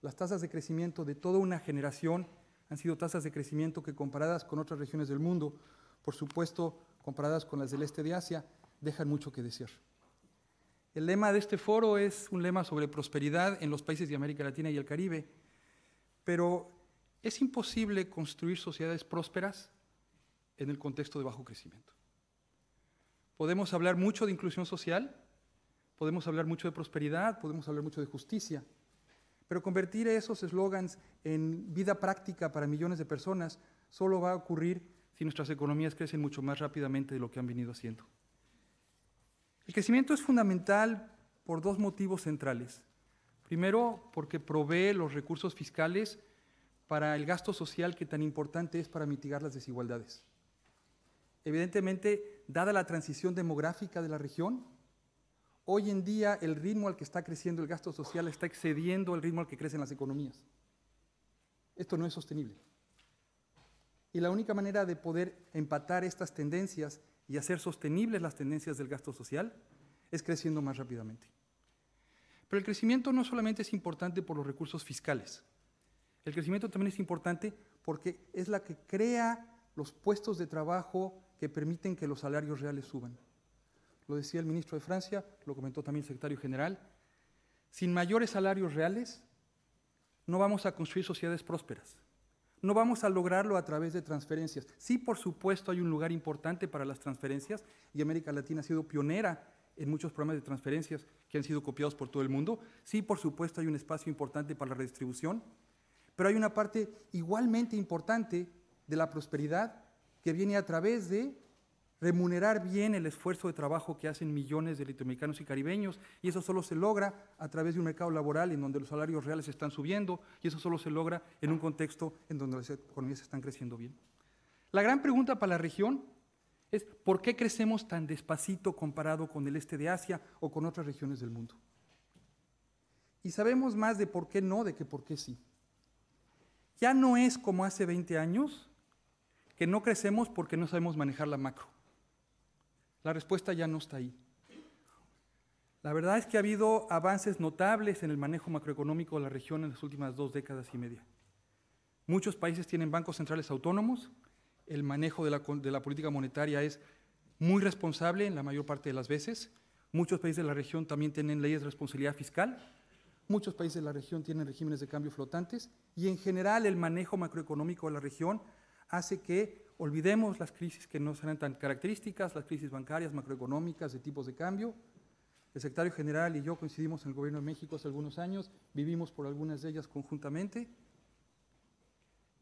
Las tasas de crecimiento de toda una generación han sido tasas de crecimiento que comparadas con otras regiones del mundo, por supuesto comparadas con las del este de Asia, dejan mucho que decir. El lema de este foro es un lema sobre prosperidad en los países de América Latina y el Caribe, pero es imposible construir sociedades prósperas en el contexto de bajo crecimiento. Podemos hablar mucho de inclusión social, podemos hablar mucho de prosperidad, podemos hablar mucho de justicia, pero convertir esos eslogans en vida práctica para millones de personas solo va a ocurrir si nuestras economías crecen mucho más rápidamente de lo que han venido haciendo. El crecimiento es fundamental por dos motivos centrales. Primero, porque provee los recursos fiscales para el gasto social que tan importante es para mitigar las desigualdades. Evidentemente, dada la transición demográfica de la región, hoy en día el ritmo al que está creciendo el gasto social está excediendo el ritmo al que crecen las economías. Esto no es sostenible. Y la única manera de poder empatar estas tendencias y hacer sostenibles las tendencias del gasto social es creciendo más rápidamente. Pero el crecimiento no solamente es importante por los recursos fiscales, el crecimiento también es importante porque es la que crea los puestos de trabajo que permiten que los salarios reales suban. Lo decía el ministro de Francia, lo comentó también el secretario general. Sin mayores salarios reales, no vamos a construir sociedades prósperas. No vamos a lograrlo a través de transferencias. Sí, por supuesto, hay un lugar importante para las transferencias y América Latina ha sido pionera en muchos programas de transferencias que han sido copiados por todo el mundo. Sí, por supuesto, hay un espacio importante para la redistribución, pero hay una parte igualmente importante de la prosperidad que viene a través de remunerar bien el esfuerzo de trabajo que hacen millones de latinoamericanos y caribeños, y eso solo se logra a través de un mercado laboral en donde los salarios reales están subiendo, y eso solo se logra en un contexto en donde las economías están creciendo bien. La gran pregunta para la región es ¿por qué crecemos tan despacito comparado con el este de Asia o con otras regiones del mundo? Y sabemos más de por qué no, de que por qué sí. Ya no es como hace 20 años que no crecemos porque no sabemos manejar la macro. La respuesta ya no está ahí. La verdad es que ha habido avances notables en el manejo macroeconómico de la región en las últimas dos décadas y media. Muchos países tienen bancos centrales autónomos, el manejo de la, política monetaria es muy responsable en la mayor parte de las veces, muchos países de la región también tienen leyes de responsabilidad fiscal, muchos países de la región tienen regímenes de cambio flotantes y en general el manejo macroeconómico de la región hace que olvidemos las crisis que no serán tan características, las crisis bancarias, macroeconómicas, de tipos de cambio. El secretario general y yo coincidimos en el Gobierno de México hace algunos años, vivimos por algunas de ellas conjuntamente.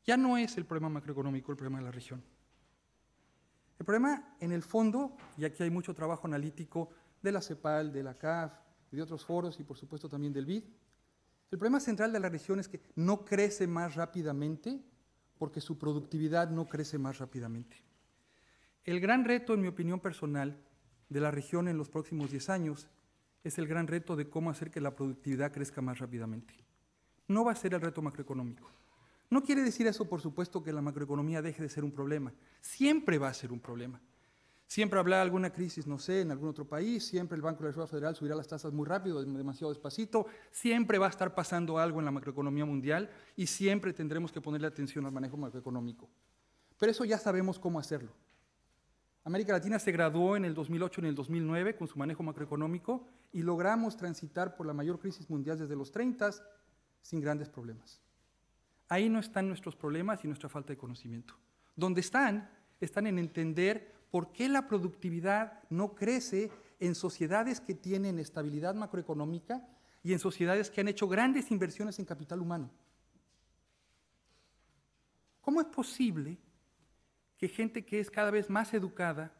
Ya no es el problema macroeconómico el problema de la región. El problema en el fondo, y aquí hay mucho trabajo analítico de la CEPAL, de la CAF de otros foros y por supuesto también del BID, el problema central de la región es que no crece más rápidamente porque su productividad no crece más rápidamente. El gran reto, en mi opinión personal, de la región en los próximos 10 años es el gran reto de cómo hacer que la productividad crezca más rápidamente. No va a ser el reto macroeconómico. No quiere decir eso, por supuesto, que la macroeconomía deje de ser un problema. Siempre va a ser un problema. Siempre habrá alguna crisis, no sé, en algún otro país, siempre el Banco de la Reserva Federal subirá las tasas muy rápido, demasiado despacito, siempre va a estar pasando algo en la macroeconomía mundial y siempre tendremos que ponerle atención al manejo macroeconómico. Pero eso ya sabemos cómo hacerlo. América Latina se graduó en el 2008 y en el 2009 con su manejo macroeconómico y logramos transitar por la mayor crisis mundial desde los 30 sin grandes problemas. Ahí no están nuestros problemas y nuestra falta de conocimiento. Donde están, están en entender por qué la productividad no crece en sociedades que tienen estabilidad macroeconómica y en sociedades que han hecho grandes inversiones en capital humano. ¿Cómo es posible que gente que es cada vez más educada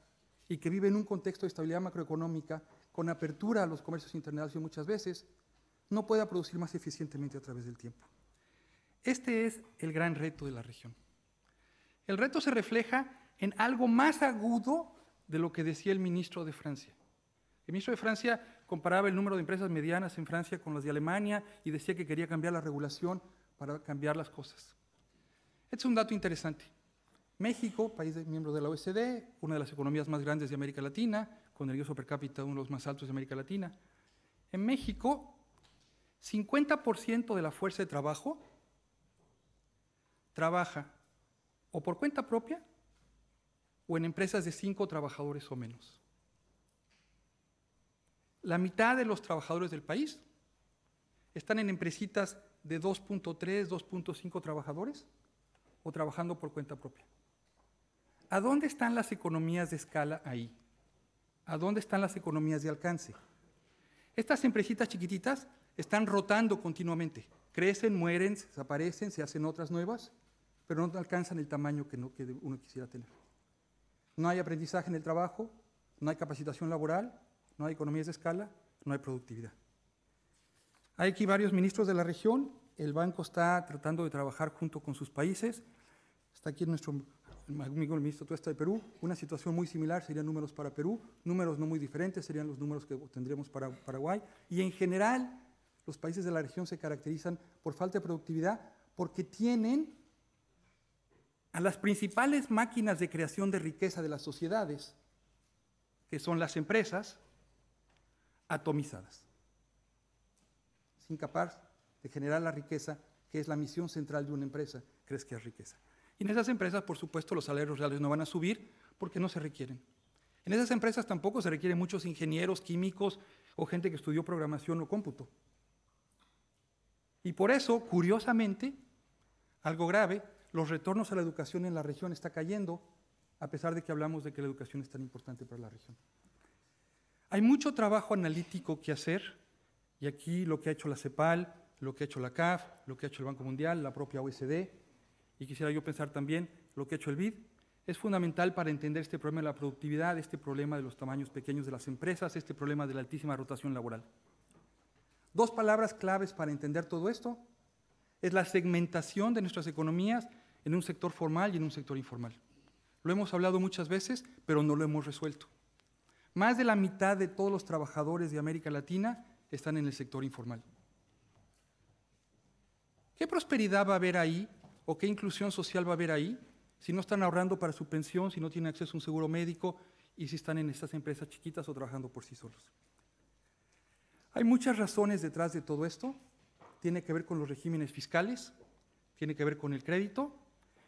y que vive en un contexto de estabilidad macroeconómica, con apertura a los comercios internacionales muchas veces, no pueda producir más eficientemente a través del tiempo? Este es el gran reto de la región. El reto se refleja en algo más agudo de lo que decía el ministro de Francia. El ministro de Francia comparaba el número de empresas medianas en Francia con las de Alemania y decía que quería cambiar la regulación para cambiar las cosas. Este es un dato interesante. México, país miembro de la OECD, una de las economías más grandes de América Latina, con el ingreso per cápita uno de los más altos de América Latina. En México, 50% de la fuerza de trabajo trabaja o por cuenta propia o en empresas de cinco trabajadores o menos. La mitad de los trabajadores del país están en empresitas de 2.3, 2.5 trabajadores o trabajando por cuenta propia. ¿A dónde están las economías de escala ahí? ¿A dónde están las economías de alcance? Estas empresitas chiquititas están rotando continuamente. Crecen, mueren, desaparecen, se hacen otras nuevas, pero no alcanzan el tamaño que, que uno quisiera tener. No hay aprendizaje en el trabajo, no hay capacitación laboral, no hay economías de escala, no hay productividad. Hay aquí varios ministros de la región. El banco está tratando de trabajar junto con sus países. Está aquí nuestro amigo el ministro Tuesta de Perú. Una situación muy similar serían números para Perú. Números no muy diferentes serían los números que tendríamos para Paraguay. Y en general, los países de la región se caracterizan por falta de productividad porque tienen a las principales máquinas de creación de riqueza de las sociedades, que son las empresas atomizadas, sin capaz de generar la riqueza, que es la misión central de una empresa, crees que es riqueza. Y en esas empresas, por supuesto, los salarios reales no van a subir porque no se requieren. En esas empresas tampoco se requieren muchos ingenieros, químicos o gente que estudió programación o cómputo. Y por eso, curiosamente, algo grave, los retornos a la educación en la región está cayendo, a pesar de que hablamos de que la educación es tan importante para la región. Hay mucho trabajo analítico que hacer, y aquí lo que ha hecho la CEPAL, lo que ha hecho la CAF, lo que ha hecho el Banco Mundial, la propia OECD, y quisiera yo pensar también lo que ha hecho el BID, es fundamental para entender este problema de la productividad, este problema de los tamaños pequeños de las empresas, este problema de la altísima rotación laboral. Dos palabras claves para entender todo esto, es la segmentación de nuestras economías en un sector formal y en un sector informal. Lo hemos hablado muchas veces, pero no lo hemos resuelto. Más de la mitad de todos los trabajadores de América Latina están en el sector informal. ¿Qué prosperidad va a haber ahí o qué inclusión social va a haber ahí si no están ahorrando para su pensión, si no tienen acceso a un seguro médico y si están en estas empresas chiquitas o trabajando por sí solos? Hay muchas razones detrás de todo esto, tiene que ver con los regímenes fiscales, tiene que ver con el crédito,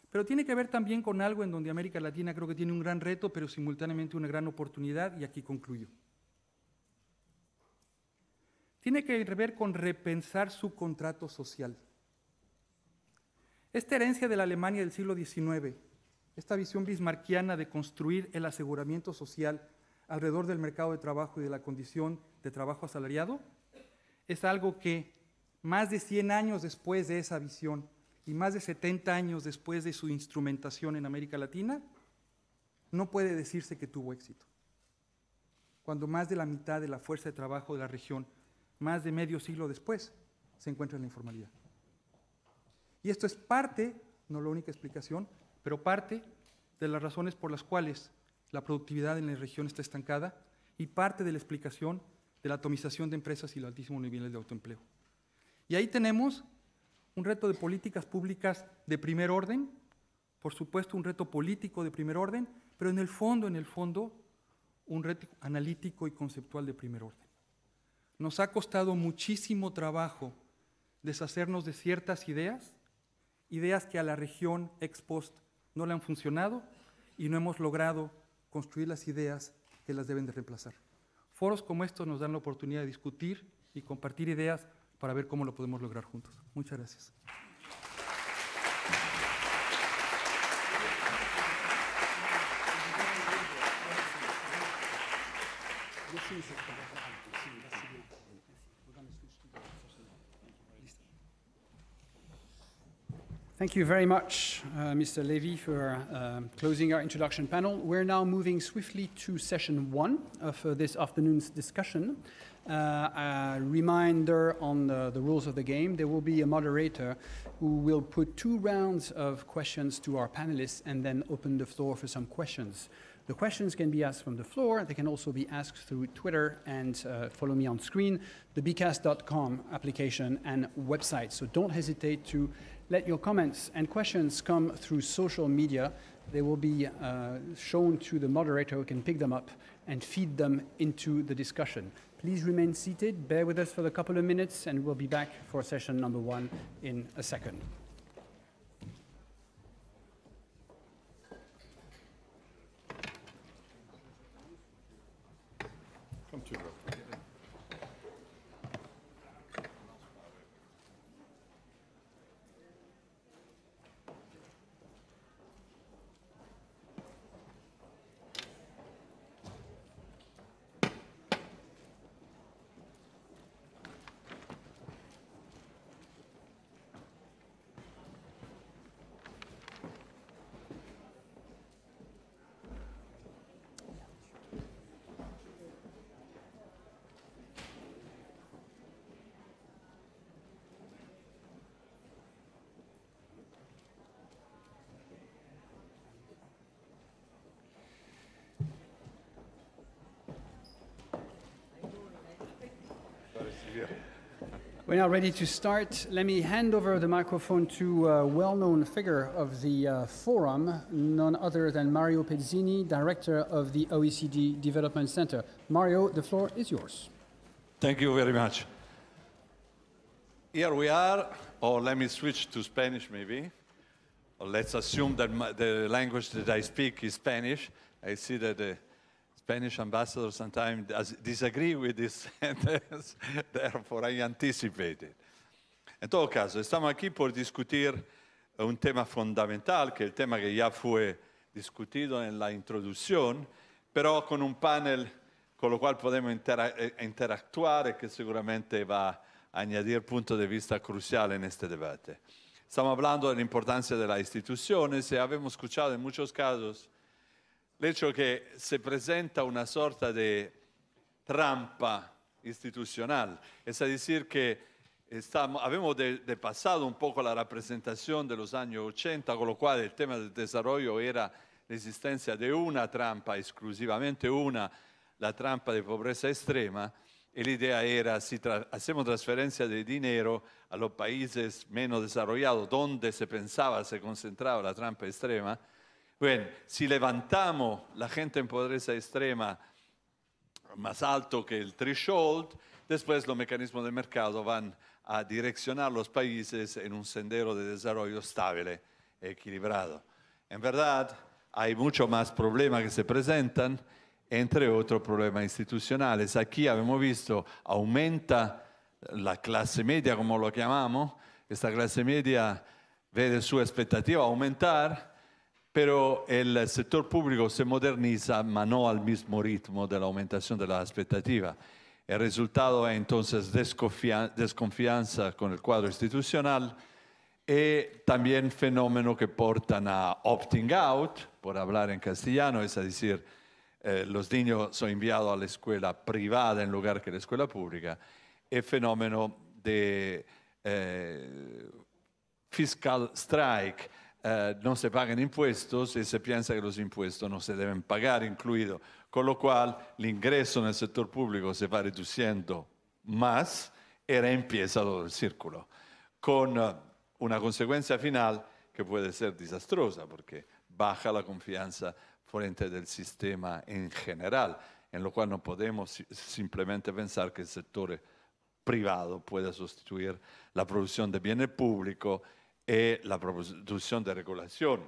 pero tiene que ver también con algo en donde América Latina creo que tiene un gran reto, pero simultáneamente una gran oportunidad, y aquí concluyo. Tiene que ver con repensar su contrato social. Esta herencia de la Alemania del siglo XIX, esta visión bismarquiana de construir el aseguramiento social alrededor del mercado de trabajo y de la condición de trabajo asalariado, es algo que más de 100 años después de esa visión y más de 70 años después de su instrumentación en América Latina, no puede decirse que tuvo éxito. Cuando más de la mitad de la fuerza de trabajo de la región, más de medio siglo después, se encuentra en la informalidad. Y esto es parte, no la única explicación, pero parte de las razones por las cuales la productividad en la región está estancada y parte de la explicación de la atomización de empresas y los altísimos niveles de autoempleo. Y ahí tenemos un reto de políticas públicas de primer orden, por supuesto un reto político de primer orden, pero en el fondo, en el fondo, un reto analítico y conceptual de primer orden. Nos ha costado muchísimo trabajo deshacernos de ciertas ideas, ideas que a la región ex post no le han funcionado y no hemos logrado construir las ideas que las deben de reemplazar. Foros como estos nos dan la oportunidad de discutir y compartir ideas para ver cómo lo podemos lograr juntos. Muchas gracias. Thank you very much, uh, Mr. Levy, for uh, closing our introduction panel. We're now moving swiftly to session one of uh, this afternoon's discussion. Uh, a reminder on the, the, rules of the game. There will be a moderator who will put two rounds of questions to our panelists and then open the floor for some questions. The questions can be asked from the floor. They can also be asked through Twitter and uh, follow me on screen, the bcast.com application and website. So don't hesitate to let your comments and questions come through social media. They will be uh, shown to the moderator who can pick them up and feed them into the discussion. Please remain seated, bear with us for a couple of minutes, and we'll be back for session number one in a second. We're now ready to start. Let me hand over the microphone to a well-known figure of the uh, forum, none other than Mario Pezzini, director of the OECD Development Center. Mario, the floor is yours. Thank you very much. Here we are, or let me switch to Spanish maybe. Or let's assume that my, the language that I speak is Spanish. I see that the Spanish ambassador sometimes disagree with this [LAUGHS] therefore I En todo caso, estamos aquí por discutir un tema fundamental, que es el tema que ya fue discutido en la introducción, pero con un panel con lo cual podemos eh, interactuar y que seguramente va a añadir punto de vista crucial en este debate. Estamos hablando de la importancia de las instituciones y hemos escuchado en muchos casos Leccio che si presenta una sorta di trampa istituzionale. E sa dire che eh, abbiamo avevamo passato un poco la rappresentazione dello anni 80, con lo quale il tema del desarrollo era l'esistenza di una trampa, esclusivamente una, la trampa di pobreza estrema, e l'idea era, si tra, hacemos trasferenza di dinero a los países menos desarrollados, donde se pensava, se concentrava la trampa estrema, Bueno, si levantamos la gente en pobreza extrema más alto que el threshold, después los mecanismos del mercado van a direccionar los países en un sendero de desarrollo estable, equilibrado. En verdad, hay mucho más problemas que se presentan, entre otros problemas institucionales. Aquí hemos visto, aumenta la clase media, como lo llamamos, esta clase media ve su expectativa aumentar, pero el sector público se moderniza, pero no al mismo ritmo de la aumentación de la expectativa. El resultado es entonces desconfianza con el cuadro institucional y también fenómeno que portan a opting out, por hablar en castellano, es decir, eh, los niños son enviados a la escuela privada en lugar que la escuela pública, y fenómeno de eh, fiscal strike, eh, no se pagan impuestos y se piensa que los impuestos no se deben pagar incluido, con lo cual el ingreso en el sector público se va reduciendo más y reempieza todo el círculo, con eh, una consecuencia final que puede ser desastrosa porque baja la confianza frente del sistema en general, en lo cual no podemos simplemente pensar que el sector privado pueda sustituir la producción de bienes públicos es eh, la producción de regulación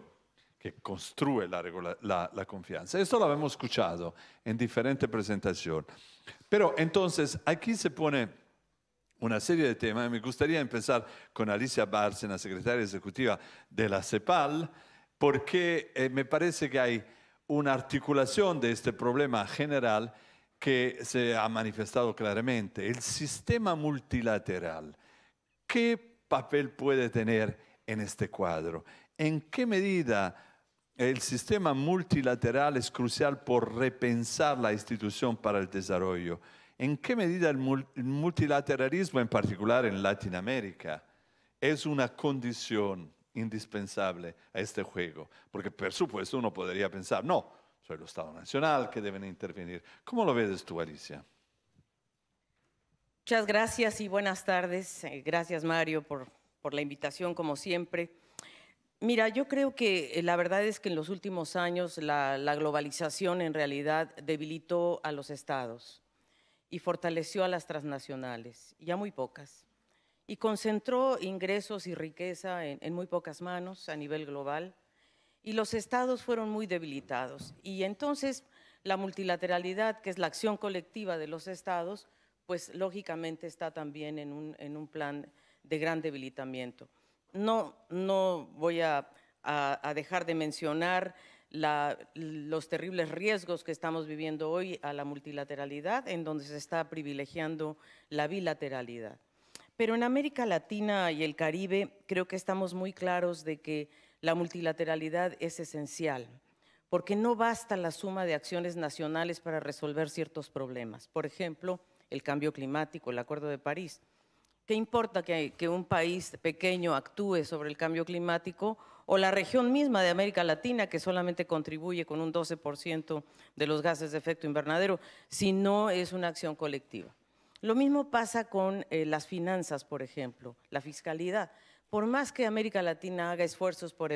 que construye la, confianza. Esto lo hemos escuchado en diferentes presentaciones. Pero entonces aquí se pone una serie de temas. Me gustaría empezar con Alicia Bárcena, secretaria ejecutiva de la CEPAL, porque eh, me parece que hay una articulación de este problema general que se ha manifestado claramente. El sistema multilateral, ¿qué papel puede tener en este cuadro. ¿En qué medida el sistema multilateral es crucial por repensar la institución para el desarrollo? ¿En qué medida el multilateralismo, en particular en Latinoamérica, es una condición indispensable a este juego? Porque, por supuesto, uno podría pensar, no, soy el Estado Nacional que deben intervenir. ¿Cómo lo ves tú, Alicia? Muchas gracias y buenas tardes. Eh, gracias, Mario, por por la invitación, como siempre. Mira, yo creo que eh, la verdad es que en los últimos años la, globalización en realidad debilitó a los estados y fortaleció a las transnacionales, ya muy pocas, y concentró ingresos y riqueza en, muy pocas manos a nivel global, y los estados fueron muy debilitados. Y entonces la multilateralidad, que es la acción colectiva de los estados, pues lógicamente está también en un plan de gran debilitamiento. No, no voy a, dejar de mencionar la, los terribles riesgos que estamos viviendo hoy a la multilateralidad, en donde se está privilegiando la bilateralidad. Pero en América Latina y el Caribe creo que estamos muy claros de que la multilateralidad es esencial, porque no basta la suma de acciones nacionales para resolver ciertos problemas. Por ejemplo, el cambio climático, el Acuerdo de París. ¿Qué importa que, un país pequeño actúe sobre el cambio climático o la región misma de América Latina que solamente contribuye con un 12% de los gases de efecto invernadero si no es una acción colectiva? Lo mismo pasa con eh, las finanzas, por ejemplo, la fiscalidad por más que América Latina haga esfuerzos por,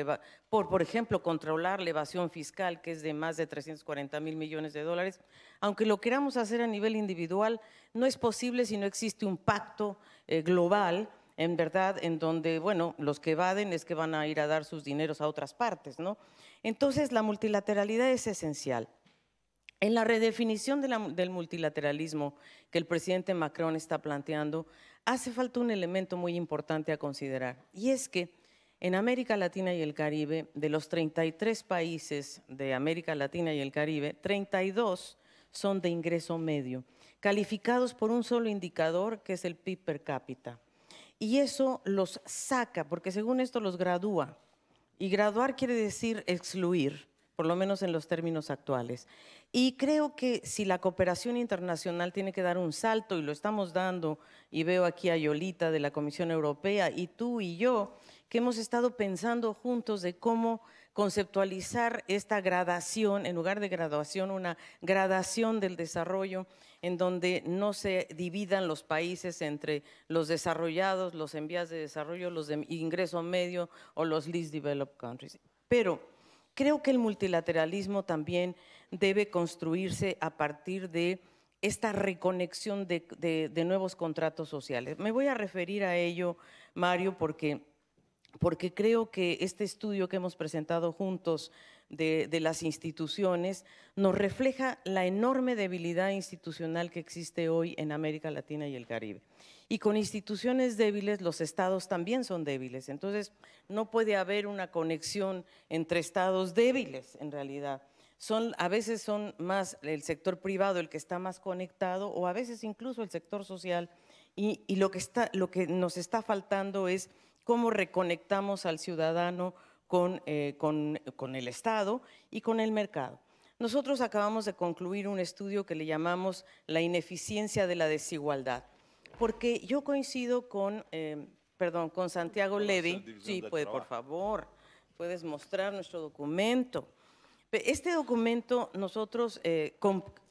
por, ejemplo, controlar la evasión fiscal, que es de más de 340 mil millones de dólares, aunque lo queramos hacer a nivel individual, no es posible si no existe un pacto eh, global, en verdad, en donde, bueno, los que evaden es que van a ir a dar sus dineros a otras partes, ¿no? Entonces, la multilateralidad es esencial. En la redefinición del multilateralismo que el presidente Macron está planteando, hace falta un elemento muy importante a considerar, y es que en América Latina y el Caribe, de los 33 países de América Latina y el Caribe, 32 son de ingreso medio, calificados por un solo indicador que es el PIB per cápita. Y eso los saca, porque según esto los gradúa. Y graduar quiere decir excluir por lo menos en los términos actuales. Y creo que si la cooperación internacional tiene que dar un salto, y lo estamos dando, y veo aquí a Yolita de la Comisión Europea, y tú y yo, que hemos estado pensando juntos de cómo conceptualizar esta gradación, en lugar de graduación, una gradación del desarrollo, en donde no se dividan los países entre los desarrollados, los en de desarrollo, los de ingreso medio o los least developed countries. Pero Creo que el multilateralismo también debe construirse a partir de esta reconexión de, nuevos contratos sociales. Me voy a referir a ello, Mario, porque creo que este estudio que hemos presentado juntos de, las instituciones, nos refleja la enorme debilidad institucional que existe hoy en América Latina y el Caribe. Y con instituciones débiles, los estados también son débiles. Entonces, no puede haber una conexión entre estados débiles, en realidad. Son, a veces son más el sector privado el que está más conectado o a veces incluso el sector social. Y, lo, que está, lo que nos está faltando es cómo reconectamos al ciudadano con, eh, con, con el Estado y con el mercado. Nosotros acabamos de concluir un estudio que le llamamos la ineficiencia de la desigualdad, porque yo coincido con, eh, perdón, con Santiago Levy. Sí, puede, por favor, puedes mostrar nuestro documento. Este documento nosotros eh,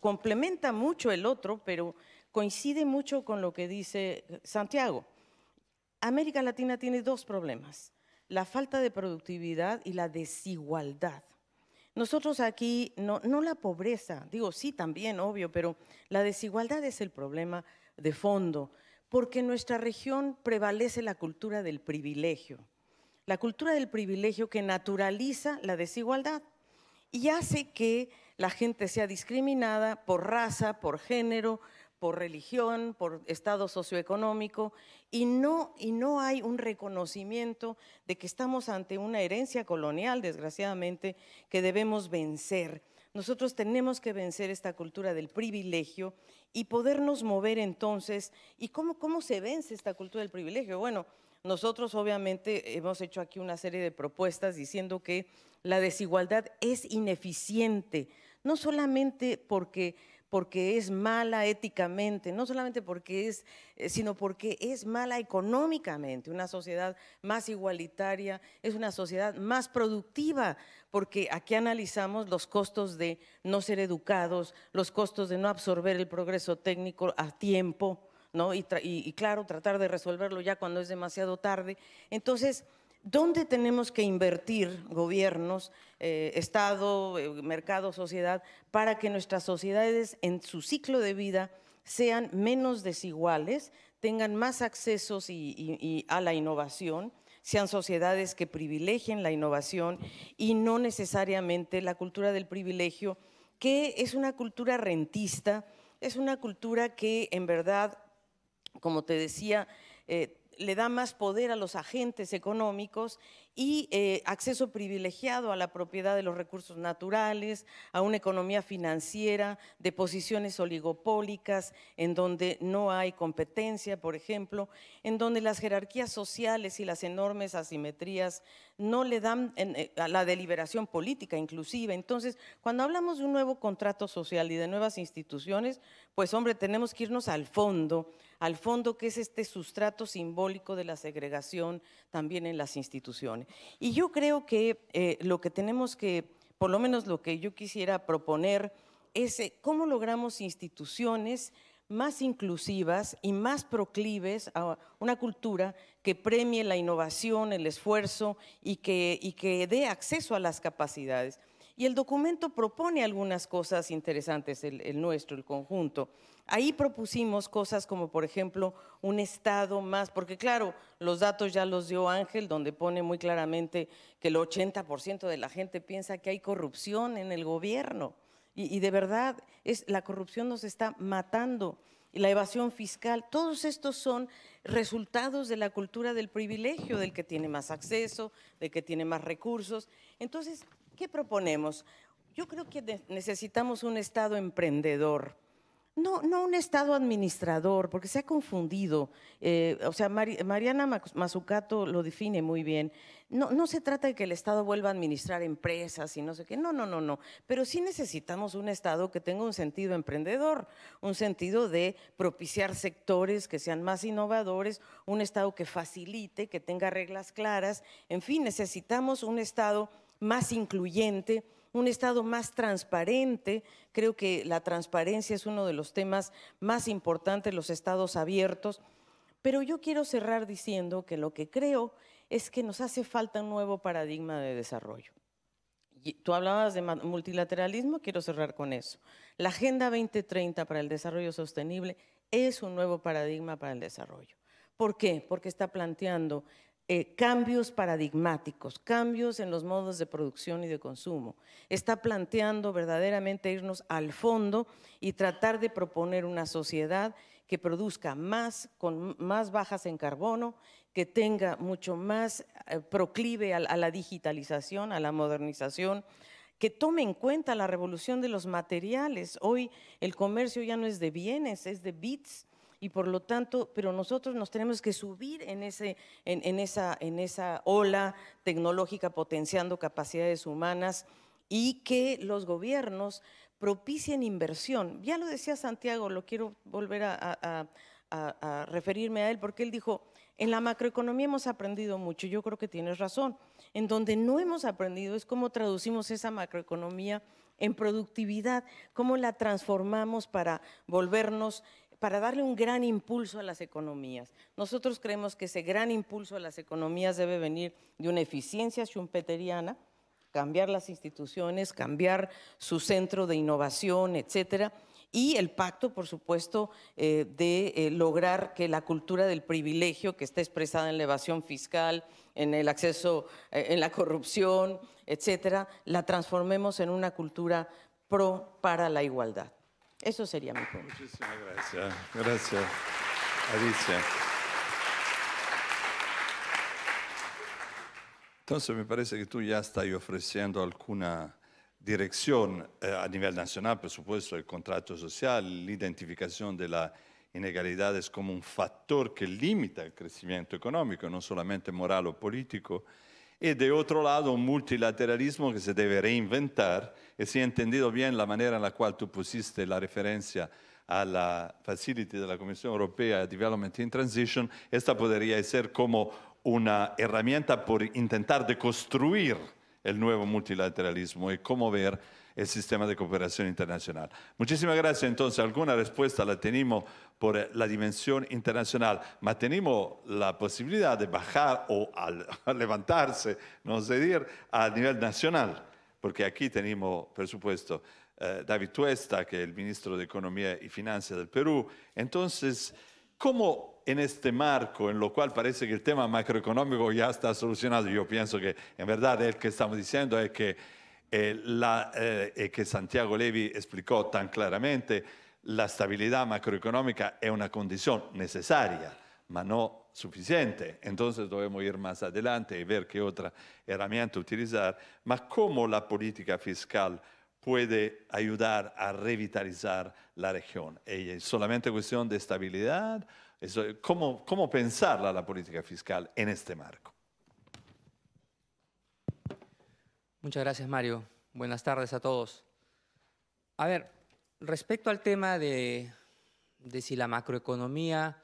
complementa mucho el otro, pero coincide mucho con lo que dice Santiago. América Latina tiene dos problemas la falta de productividad y la desigualdad. Nosotros aquí, no, la pobreza, digo sí también, obvio, pero la desigualdad es el problema de fondo, porque en nuestra región prevalece la cultura del privilegio, la cultura del privilegio que naturaliza la desigualdad y hace que la gente sea discriminada por raza, por género, por religión, por estado socioeconómico, y no, y no hay un reconocimiento de que estamos ante una herencia colonial, desgraciadamente, que debemos vencer. Nosotros tenemos que vencer esta cultura del privilegio y podernos mover entonces. ¿Y cómo, cómo se vence esta cultura del privilegio? Bueno, nosotros obviamente hemos hecho aquí una serie de propuestas diciendo que la desigualdad es ineficiente, no solamente porque porque es mala éticamente, no solamente porque es, eh, sino porque es mala económicamente. Una sociedad más igualitaria es una sociedad más productiva, porque aquí analizamos los costos de no ser educados, los costos de no absorber el progreso técnico a tiempo, ¿no? y, y claro, tratar de resolverlo ya cuando es demasiado tarde. Entonces, ¿Dónde tenemos que invertir gobiernos, eh, Estado, eh, mercado, sociedad, para que nuestras sociedades en su ciclo de vida sean menos desiguales, tengan más accesos a la innovación, sean sociedades que privilegien la innovación y no necesariamente la cultura del privilegio, que es una cultura rentista, es una cultura que en verdad, como te decía, eh, le da más poder a los agentes económicos y eh, acceso privilegiado a la propiedad de los recursos naturales, a una economía financiera, de posiciones oligopólicas, en donde no hay competencia, por ejemplo, en donde las jerarquías sociales y las enormes asimetrías no le dan eh, a la deliberación política inclusive. Entonces, cuando hablamos de un nuevo contrato social y de nuevas instituciones, pues hombre, tenemos que irnos al fondo, al fondo que es este sustrato simbólico de la segregación también en las instituciones. Y yo creo que eh, lo que tenemos que, por lo menos lo que yo quisiera proponer, es eh, cómo logramos instituciones más inclusivas y más proclives a una cultura que premie la innovación, el esfuerzo y que dé acceso a las capacidades. Y el documento propone algunas cosas interesantes, el, nuestro, el conjunto. Ahí propusimos cosas como, por ejemplo, un Estado más, porque claro, los datos ya los dio Ángel, donde pone muy claramente que el 80% de la gente piensa que hay corrupción en el gobierno. Y, de verdad, es, la corrupción nos está matando la evasión fiscal, todos estos son resultados de la cultura del privilegio, del que tiene más acceso, del que tiene más recursos. Entonces, ¿Qué proponemos? Yo creo que necesitamos un Estado emprendedor. No, no un Estado administrador, porque se ha confundido. Eh, o sea, Mariana Mazzucato lo define muy bien. No, no se trata de que el Estado vuelva a administrar empresas y no sé qué. No, no, no, no. Pero sí necesitamos un Estado que tenga un sentido emprendedor, un sentido de propiciar sectores que sean más innovadores, un Estado que facilite, que tenga reglas claras. En fin, necesitamos un Estado más incluyente, un Estado más transparente. Creo que la transparencia es uno de los temas más importantes, los Estados abiertos. Pero yo quiero cerrar diciendo que lo que creo es que nos hace falta un nuevo paradigma de desarrollo. Y tú hablabas de multilateralismo, quiero cerrar con eso. La Agenda 2030 para el Desarrollo Sostenible es un nuevo paradigma para el desarrollo. ¿Por qué? Porque está planteando eh, cambios paradigmáticos, cambios en los modos de producción y de consumo. Está planteando verdaderamente irnos al fondo y tratar de proponer una sociedad que produzca más, con más bajas en carbono, que tenga mucho más eh, proclive a la digitalización, a la modernización, que tome en cuenta la revolución de los materiales. Hoy el comercio ya no es de bienes, es de bits y por lo tanto, pero nosotros nos tenemos que subir en, ese, en, esa, en esa ola tecnológica potenciando capacidades humanas y que los gobiernos propicien inversión. Ya lo decía Santiago, lo quiero volver a, a referirme a él, porque él dijo, en la macroeconomía hemos aprendido mucho, yo creo que tienes razón. En donde no hemos aprendido es cómo traducimos esa macroeconomía en productividad, cómo la transformamos para volvernos para darle un gran impulso a las economías. Nosotros creemos que ese gran impulso a las economías debe venir de una eficiencia schumpeteriana, cambiar las instituciones, cambiar su centro de innovación, etcétera, y el pacto, por supuesto, eh, de eh, lograr que la cultura del privilegio que está expresada en la evasión fiscal, en el acceso, eh, en la corrupción, etcétera, la transformemos en una cultura pro para la igualdad. Eso sería mi punto. Muchísimas gracias. Gracias, Alicia. Entonces me parece que tú ya estás ofreciendo alguna dirección eh, a nivel nacional, por supuesto, el contrato social, la identificación de la las es como un factor que limita el crecimiento económico, no solamente moral o político, y de otro lado un multilateralismo que se debe reinventar. Y si he entendido bien la manera en la cual tú pusiste la referencia a la Facility de la Comisión Europea Development in Transition, esta podría ser como una herramienta por intentar deconstruir el nuevo multilateralismo y cómo ver el sistema de cooperación internacional. Muchísimas gracias. Entonces, alguna respuesta la tenemos por la dimensión internacional, pero tenemos la posibilidad de bajar o al, [LAUGHS] levantarse, no sé decir, a nivel nacional, porque aquí tenemos, por supuesto, eh, David Tuesta, que es el ministro de Economía y Finanzas del Perú. Entonces, ¿cómo en este marco en lo cual parece que el tema macroeconómico ya está solucionado. Yo pienso que en verdad el que estamos diciendo es que eh, eh, eh, que Santiago Levi explicó tan claramente, la estabilidad macroeconómica es una condición necesaria, pero no suficiente. Entonces debemos ir más adelante y ver qué otra herramienta utilizar, ma cómo la política fiscal puede ayudar a revitalizar la región. ¿Es solamente cuestión de estabilidad? ¿Cómo, pensar pensarla la política fiscal en este marco? Muchas gracias, Mario. Buenas tardes a todos. A ver, respecto al tema de, si la macroeconomía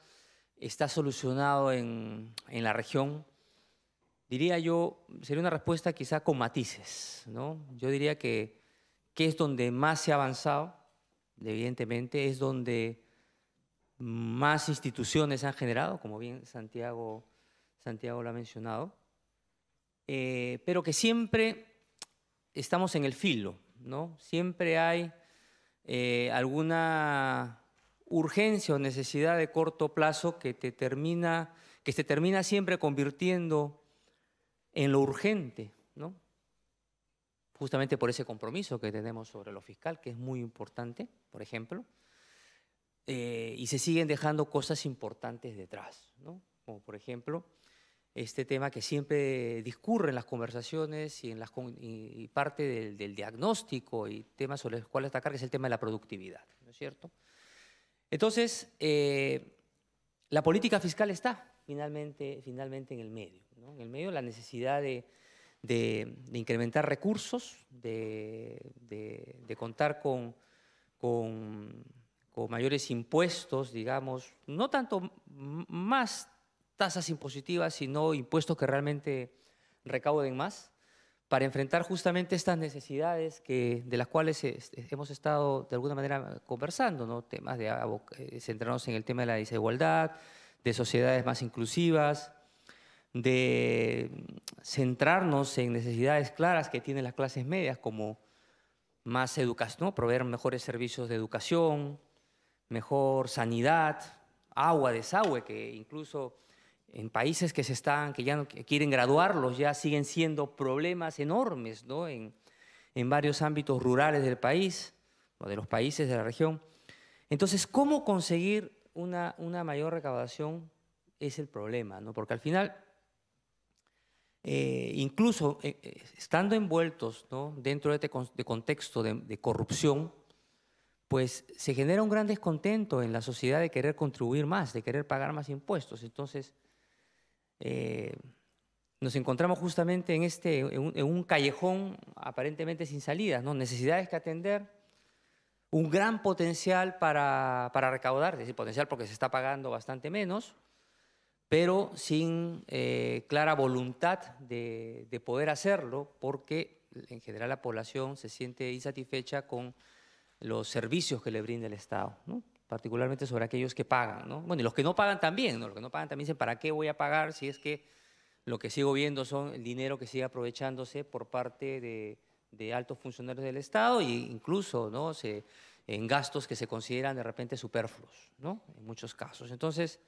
está solucionado en, la región, diría yo, sería una respuesta quizá con matices. ¿no? Yo diría que, que es donde más se ha avanzado, evidentemente, es donde más instituciones han generado, como bien Santiago, Santiago lo ha mencionado, eh, pero que siempre estamos en el filo, ¿no? Siempre hay eh, alguna urgencia o necesidad de corto plazo que, te termina, que se termina siempre convirtiendo en lo urgente, ¿no? Justamente por ese compromiso que tenemos sobre lo fiscal, que es muy importante, por ejemplo, eh, y se siguen dejando cosas importantes detrás, ¿no? Como por ejemplo, este tema que siempre discurre en las conversaciones y, en las, parte del, diagnóstico y temas sobre los cuales atacar, que es el tema de la productividad, ¿no es cierto? Entonces, eh, la política fiscal está finalmente, finalmente en el medio, en el medio la necesidad de, incrementar recursos, de, contar con mayores impuestos, digamos, no tanto más tasas impositivas, sino impuestos que realmente recauden más, para enfrentar justamente estas necesidades que, de las cuales este, hemos estado de alguna manera conversando, ¿no? temas de eh, centrarnos en el tema de la desigualdad, de sociedades más inclusivas, de centrarnos en necesidades claras que tienen las clases medias, como más educación, proveer mejores servicios de educación, mejor sanidad, agua, desagüe, que incluso en países que se están, que ya no quieren graduarlos, ya siguen siendo problemas enormes ¿no? en, en varios ámbitos rurales del país o de los países de la región. Entonces, ¿cómo conseguir una, una mayor recaudación? Es el problema, ¿no? Porque al final, eh, incluso eh, eh, estando envueltos ¿no? dentro de este de contexto de, de corrupción, pues se genera un gran descontento en la sociedad de querer contribuir más, de querer pagar más impuestos. Entonces, eh, nos encontramos justamente en, este, en un, callejón aparentemente sin salidas, ¿no? necesidades que atender, un gran potencial para, para, recaudar, es decir, potencial porque se está pagando bastante menos, pero sin eh, clara voluntad de, de, poder hacerlo porque en general la población se siente insatisfecha con los servicios que le brinda el Estado. ¿no? particularmente sobre aquellos que pagan, ¿no? Bueno, y los que no pagan también, ¿no? Los que no pagan también dicen, ¿para qué voy a pagar si es que lo que sigo viendo son el dinero que sigue aprovechándose por parte de, altos funcionarios del Estado e incluso, ¿no? en gastos que se consideran de repente superfluos, ¿no? En muchos casos. Entonces,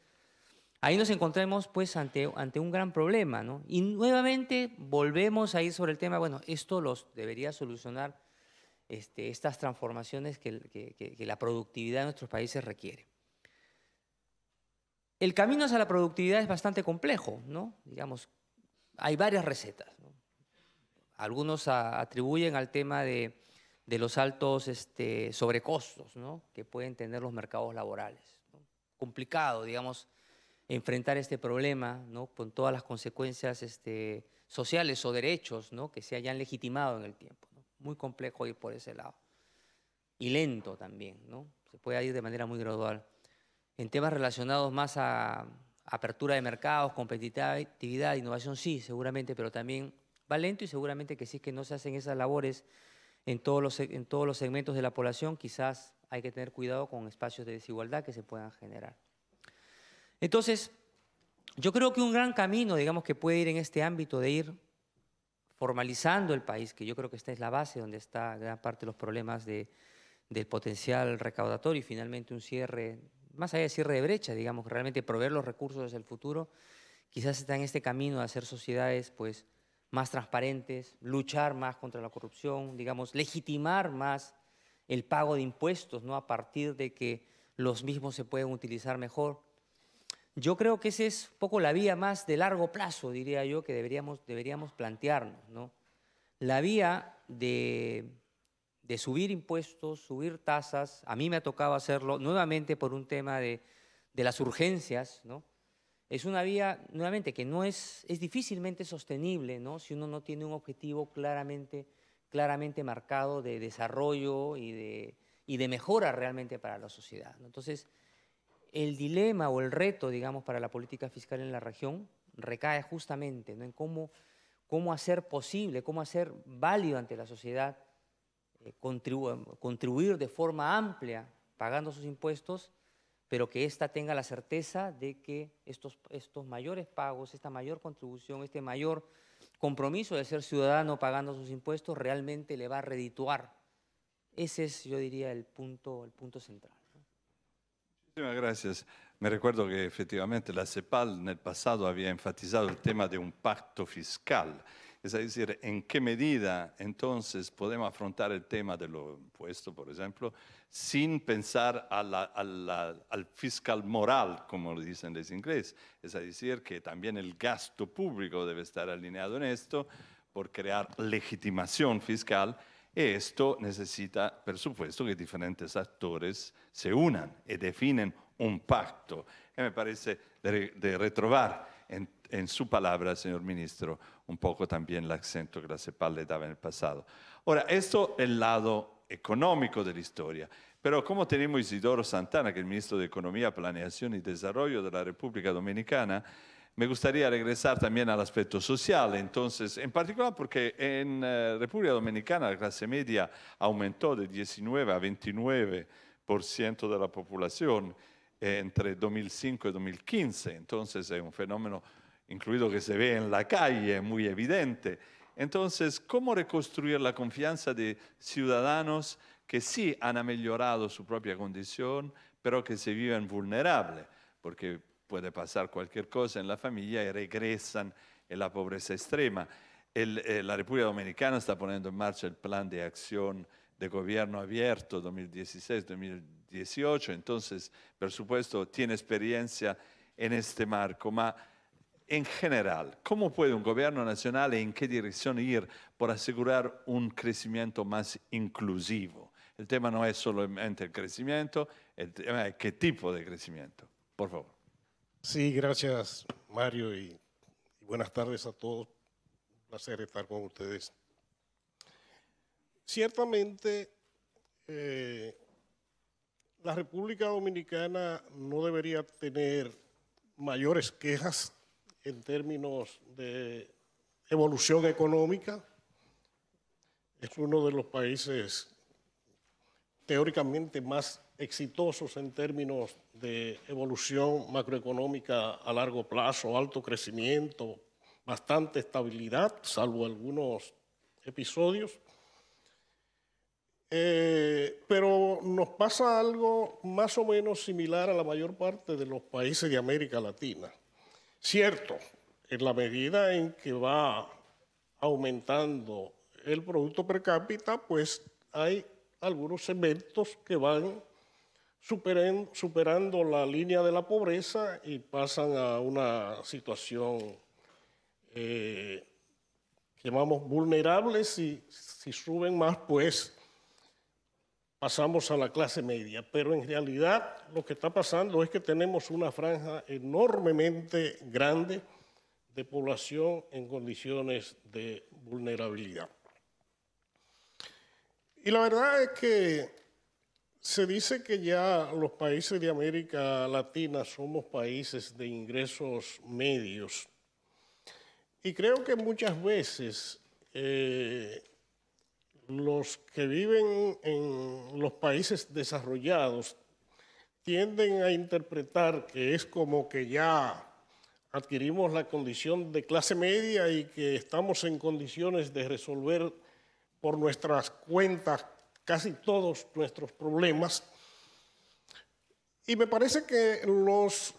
ahí nos encontramos pues ante, ante un gran problema, ¿no? Y nuevamente volvemos a ir sobre el tema, bueno, esto los debería solucionar este, estas transformaciones que, la productividad de nuestros países requiere. El camino hacia la productividad es bastante complejo, ¿no? Digamos, hay varias recetas. Algunos atribuyen al tema de, los altos este, sobrecostos que pueden tener los mercados laborales. Complicado, digamos, enfrentar este problema con todas las consecuencias este, sociales o derechos que se hayan legitimado en el tiempo muy complejo ir por ese lado. Y lento también, ¿no? Se puede ir de manera muy gradual. En temas relacionados más a apertura de mercados, competitividad, innovación, sí, seguramente, pero también va lento y seguramente que si es que no se hacen esas labores en todos los, en todos los segmentos de la población, quizás hay que tener cuidado con espacios de desigualdad que se puedan generar. Entonces, yo creo que un gran camino, digamos, que puede ir en este ámbito de ir formalizando el país, que yo creo que esta es la base donde está gran parte de los problemas del potencial recaudatorio y finalmente un cierre, más allá de cierre de brecha, digamos, realmente proveer los recursos desde el futuro, quizás está en este camino de hacer sociedades pues, más transparentes, luchar más contra la corrupción, digamos, legitimar más el pago de impuestos, ¿no? A partir de que los mismos se pueden utilizar mejor yo creo que esa es un poco la vía más de largo plazo, diría yo, que deberíamos, deberíamos plantearnos. ¿no? La vía de, de subir impuestos, subir tasas, a mí me ha tocado hacerlo nuevamente por un tema de, de las urgencias, ¿no? es una vía, nuevamente, que no es, es difícilmente sostenible, ¿no? Si uno no tiene un objetivo claramente, claramente marcado de desarrollo y de, y de mejora realmente para la sociedad. Entonces, el dilema o el reto, digamos, para la política fiscal en la región recae justamente en cómo, hacer posible, cómo hacer válido ante la sociedad eh, contribuir de forma amplia pagando sus impuestos, pero que ésta tenga la certeza de que estos, mayores pagos, esta mayor contribución, este mayor compromiso de ser ciudadano pagando sus impuestos realmente le va a redituar. Ese es, yo diría, el punto central. Muchísimas gracias. Me recuerdo que efectivamente la CEPAL en el pasado había enfatizado el tema de un pacto fiscal, es decir, en qué medida entonces podemos afrontar el tema de lo impuesto, por ejemplo, sin pensar al fiscal moral, como lo dicen los ingleses, es decir, que también el gasto público debe estar alineado en esto por crear legitimación fiscal esto necesita, por supuesto, que diferentes actores se unan y definen un pacto. Y me parece de, retrobar en, en, su palabra, señor ministro, un poco también el acento que la CEPAL le daba en el pasado. Ahora, esto es el lado económico de la historia. Pero como tenemos Isidoro Santana, que es el ministro de Economía, Planeación y Desarrollo de la República Dominicana, me gustaría regresar también al aspecto social, entonces, en particular porque en eh, República Dominicana la clase media aumentó de 19 a 29% de la población entre 2005 y 2015, entonces es un fenómeno incluido que se ve en la calle, muy evidente. Entonces, ¿cómo reconstruir la confianza de ciudadanos que sí han mejorado su propia condición, pero que se viven vulnerables? Porque puede pasar cualquier cosa en la familia y regresan en la pobreza extrema. Eh, la República Dominicana está poniendo en marcha el plan de acción de gobierno abierto 2016-2018, entonces, por supuesto, tiene experiencia en este marco, pero en general, ¿cómo puede un gobierno nacional y e en qué dirección ir por asegurar un crecimiento más inclusivo? El tema no es solamente el crecimiento, el tema es qué tipo de crecimiento. Por favor. Sí, gracias Mario y, buenas tardes a todos. Un placer estar con ustedes. Ciertamente, eh, la República Dominicana no debería tener mayores quejas en términos de evolución económica. Es uno de los países teóricamente más exitosos en términos de evolución macroeconómica a largo plazo, alto crecimiento, bastante estabilidad, salvo algunos episodios. Eh, pero nos pasa algo más o menos similar a la mayor parte de los países de América Latina. Cierto, en la medida en que va aumentando el producto per cápita, pues hay algunos segmentos que van superando la línea de la pobreza y pasan a una situación llamamos eh, vulnerables. y si suben más, pues pasamos a la clase media, pero en realidad lo que está pasando es que tenemos una franja enormemente grande de población en condiciones de vulnerabilidad. Y la verdad es que se dice que ya los países de América Latina somos países de ingresos medios. Y creo que muchas veces eh, los que viven en los países desarrollados tienden a interpretar que es como que ya adquirimos la condición de clase media y que estamos en condiciones de resolver por nuestras cuentas casi todos nuestros problemas. Y me parece que los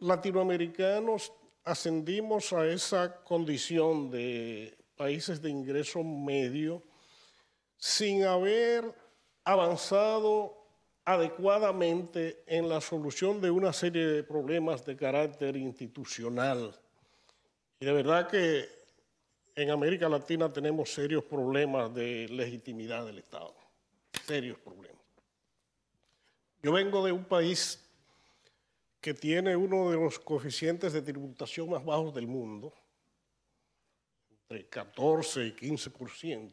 latinoamericanos ascendimos a esa condición de países de ingreso medio sin haber avanzado adecuadamente en la solución de una serie de problemas de carácter institucional. Y de verdad que en América Latina tenemos serios problemas de legitimidad del Estado serios problemas. Yo vengo de un país que tiene uno de los coeficientes de tributación más bajos del mundo, entre 14 y 15%,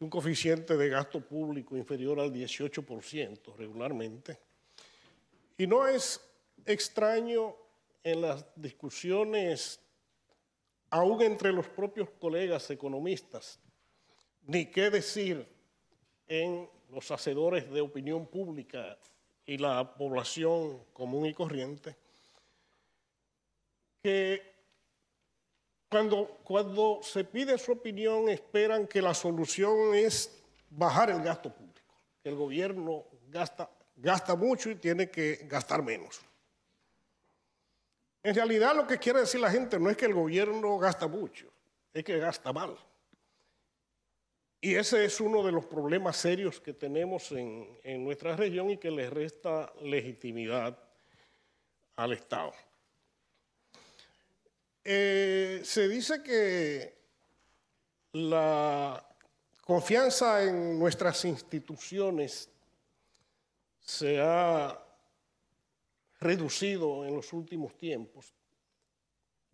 y un coeficiente de gasto público inferior al 18% regularmente. Y no es extraño en las discusiones, aún entre los propios colegas economistas, ni qué decir en los hacedores de opinión pública y la población común y corriente, que cuando, cuando se pide su opinión esperan que la solución es bajar el gasto público, que el gobierno gasta, gasta mucho y tiene que gastar menos. En realidad lo que quiere decir la gente no es que el gobierno gasta mucho, es que gasta mal. Y ese es uno de los problemas serios que tenemos en, nuestra región y que le resta legitimidad al Estado. Eh, se dice que la confianza en nuestras instituciones se ha reducido en los últimos tiempos.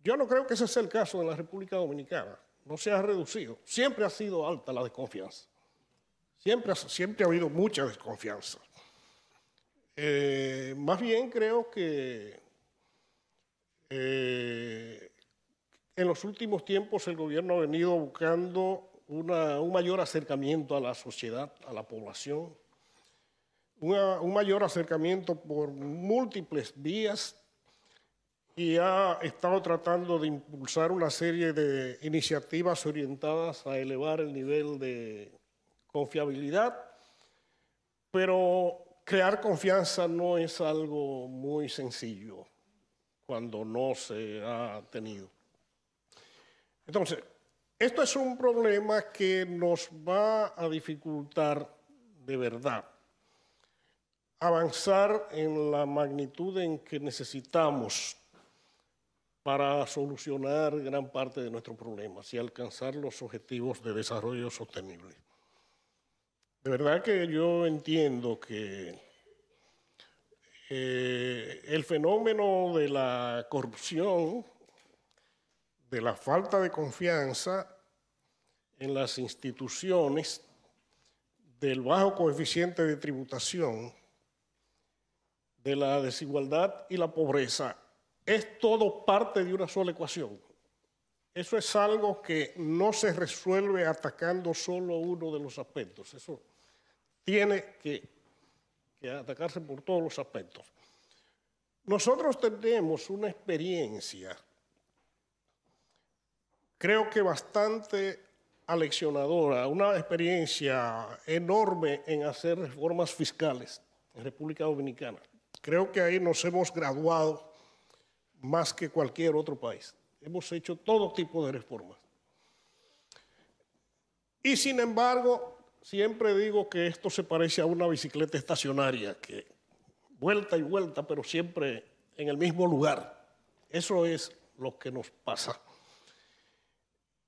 Yo no creo que ese sea el caso en la República Dominicana no se ha reducido. Siempre ha sido alta la desconfianza. Siempre, ha habido mucha desconfianza. Eh, más bien creo que eh, en los últimos tiempos el gobierno ha venido buscando un mayor acercamiento a la sociedad, a la población, un mayor acercamiento por múltiples vías, y ha estado tratando de impulsar una serie de iniciativas orientadas a elevar el nivel de confiabilidad, pero crear confianza no es algo muy sencillo cuando no se ha tenido. Entonces, esto es un problema que nos va a dificultar de verdad avanzar en la magnitud en que necesitamos para solucionar gran parte de nuestros problemas y alcanzar los objetivos de desarrollo sostenible. De verdad que yo entiendo que eh, el fenómeno de la corrupción, de la falta de confianza en las instituciones, del bajo coeficiente de tributación, de la desigualdad y la pobreza es todo parte de una sola ecuación. Eso es algo que no se resuelve atacando solo uno de los aspectos. Eso tiene que, atacarse por todos los aspectos. Nosotros tenemos una experiencia, creo que bastante aleccionadora, una experiencia enorme en hacer reformas fiscales en República Dominicana. Creo que ahí nos hemos graduado más que cualquier otro país. Hemos hecho todo tipo de reformas. Y sin embargo, siempre digo que esto se parece a una bicicleta estacionaria, que vuelta y vuelta, pero siempre en el mismo lugar. Eso es lo que nos pasa.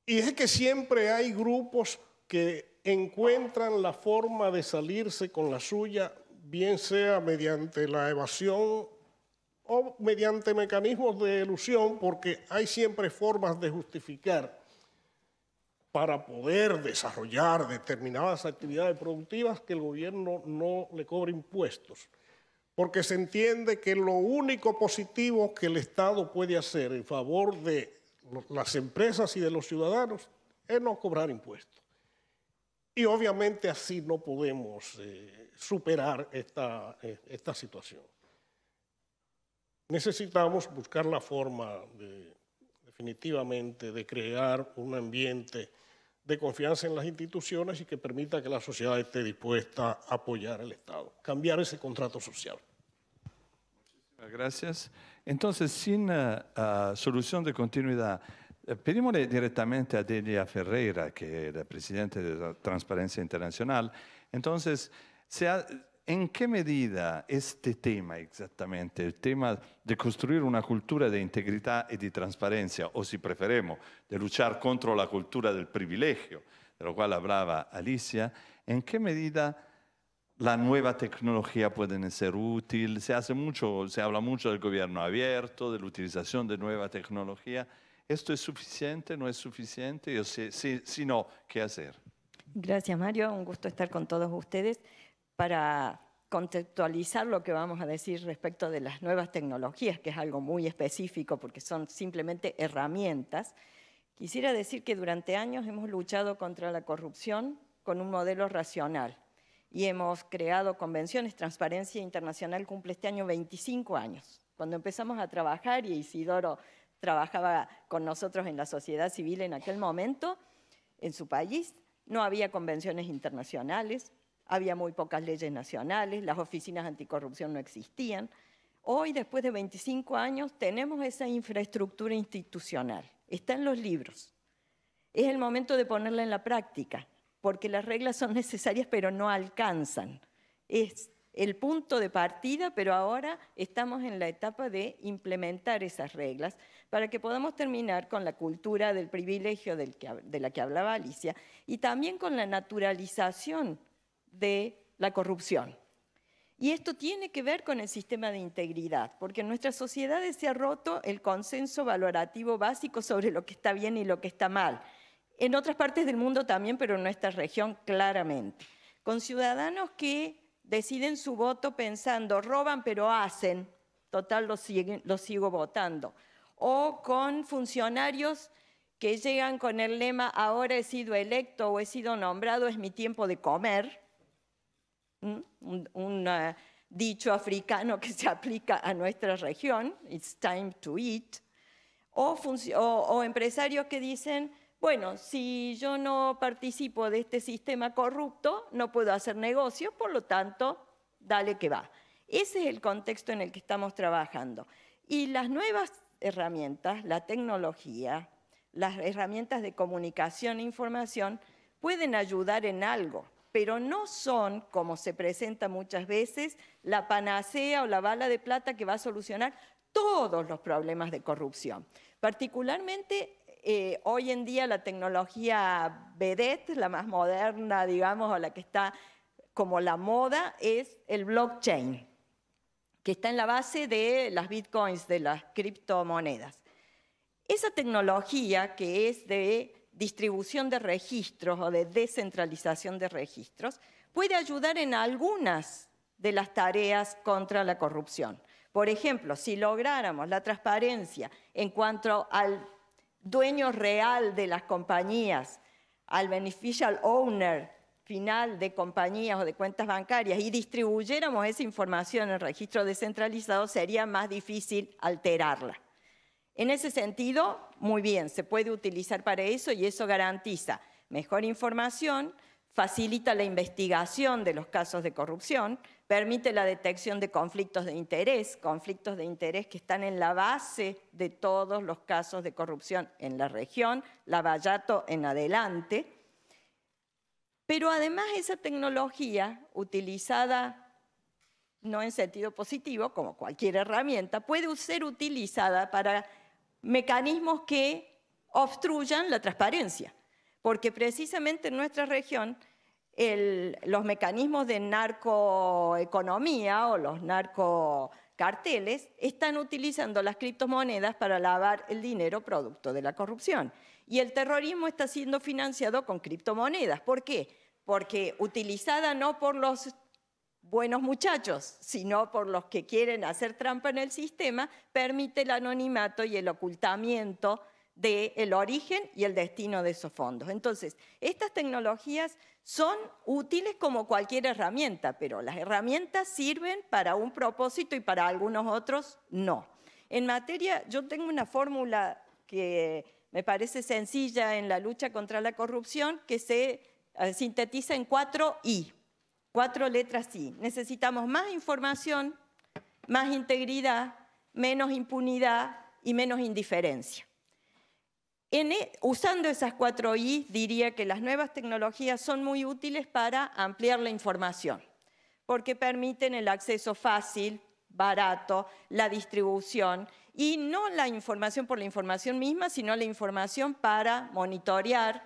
Y es que siempre hay grupos que encuentran la forma de salirse con la suya, bien sea mediante la evasión o mediante mecanismos de ilusión, porque hay siempre formas de justificar para poder desarrollar determinadas actividades productivas que el gobierno no le cobre impuestos. Porque se entiende que lo único positivo que el Estado puede hacer en favor de las empresas y de los ciudadanos es no cobrar impuestos. Y obviamente así no podemos eh, superar esta eh, situación necesitamos buscar la forma de, definitivamente de crear un ambiente de confianza en las instituciones y que permita que la sociedad esté dispuesta a apoyar al Estado, cambiar ese contrato social. Muchísimas gracias. Entonces, sin eh, eh, solución de continuidad, eh, pedimosle directamente a Delia Ferreira, que es la presidenta de Transparencia Internacional, entonces, se ha, ¿en qué medida este tema exactamente, el tema de construir una cultura de integridad y de transparencia, o si preferimos, de luchar contra la cultura del privilegio, de lo cual hablaba Alicia, ¿en qué medida la nueva tecnología puede ser útil? Se, hace mucho, se habla mucho del gobierno abierto, de la utilización de nueva tecnología. ¿Esto es suficiente? ¿No es suficiente? si, si no, ¿qué hacer? Gracias, Mario. Un gusto estar con todos ustedes para contextualizar lo que vamos a decir respecto de las nuevas tecnologías, que es algo muy específico porque son simplemente herramientas, quisiera decir que durante años hemos luchado contra la corrupción con un modelo racional y hemos creado convenciones. Transparencia Internacional cumple este año 25 años. Cuando empezamos a trabajar, y Isidoro trabajaba con nosotros en la sociedad civil en aquel momento, en su país, no había convenciones internacionales, había muy pocas leyes nacionales, las oficinas anticorrupción no existían. Hoy, después de 25 años, tenemos esa infraestructura institucional, está en los libros. Es el momento de ponerla en la práctica, porque las reglas son necesarias pero no alcanzan. Es el punto de partida, pero ahora estamos en la etapa de implementar esas reglas para que podamos terminar con la cultura del privilegio de la que hablaba Alicia y también con la naturalización de la corrupción. Y esto tiene que ver con el sistema de integridad, porque en nuestras sociedades se ha roto el consenso valorativo básico sobre lo que está bien y lo que está mal. En otras partes del mundo también, pero en nuestra región claramente. Con ciudadanos que deciden su voto pensando, roban pero hacen, total lo, sigo votando. O con funcionarios que llegan con el lema, ahora he sido electo o he sido nombrado, es mi tiempo de comer un, eh, dicho africano que se aplica a nuestra región, it's time to eat, o, empresarios que dicen, bueno, si yo no participo de este sistema corrupto, no puedo hacer negocio, por lo tanto, dale que va. Ese es el contexto en el que estamos trabajando. Y las nuevas herramientas, la tecnología, las herramientas de comunicación e información pueden ayudar en algo, pero no son, como se presenta muchas veces, la panacea o la bala de plata que va a solucionar todos los problemas de corrupción. Particularmente eh, hoy en día la tecnología vedette, la más moderna, digamos, o la que está como la moda, es el blockchain, que está en la base de las bitcoins, de las criptomonedas. Esa tecnología que es de distribución de registros o de descentralización de registros, puede ayudar en algunas de las tareas contra la corrupción. Por ejemplo, si lográramos la transparencia en cuanto al dueño real de las compañías, al beneficial owner final de compañías o de cuentas bancarias y distribuyéramos esa información en registro descentralizado, sería más difícil alterarla. En ese sentido, muy bien, se puede utilizar para eso y eso garantiza mejor información, facilita la investigación de los casos de corrupción, permite la detección de conflictos de interés, conflictos de interés que están en la base de todos los casos de corrupción en la región, la vallato en adelante. Pero además esa tecnología utilizada no en sentido positivo, como cualquier herramienta, puede ser utilizada para mecanismos que obstruyan la transparencia, porque precisamente en nuestra región los mecanismos de narcoeconomía o los narcocarteles están utilizando las criptomonedas para lavar el dinero producto de la corrupción. Y el terrorismo está siendo financiado con criptomonedas. ¿Por qué? Porque utilizada no por los buenos muchachos, sino por los que quieren hacer trampa en el sistema, permite el anonimato y el ocultamiento del origen y el destino de esos fondos. Entonces, estas tecnologías son útiles como cualquier herramienta, pero las herramientas sirven para un propósito y para algunos otros no. En materia, yo tengo una fórmula que me parece sencilla en la lucha contra la corrupción que se eh, sintetiza en cuatro I. Cuatro letras sí. Necesitamos más información, más integridad, menos impunidad y menos indiferencia. E, usando esas cuatro I, diría que las nuevas tecnologías son muy útiles para ampliar la información, porque permiten el acceso fácil, barato, la distribución, y no la información por la información misma, sino la información para monitorear,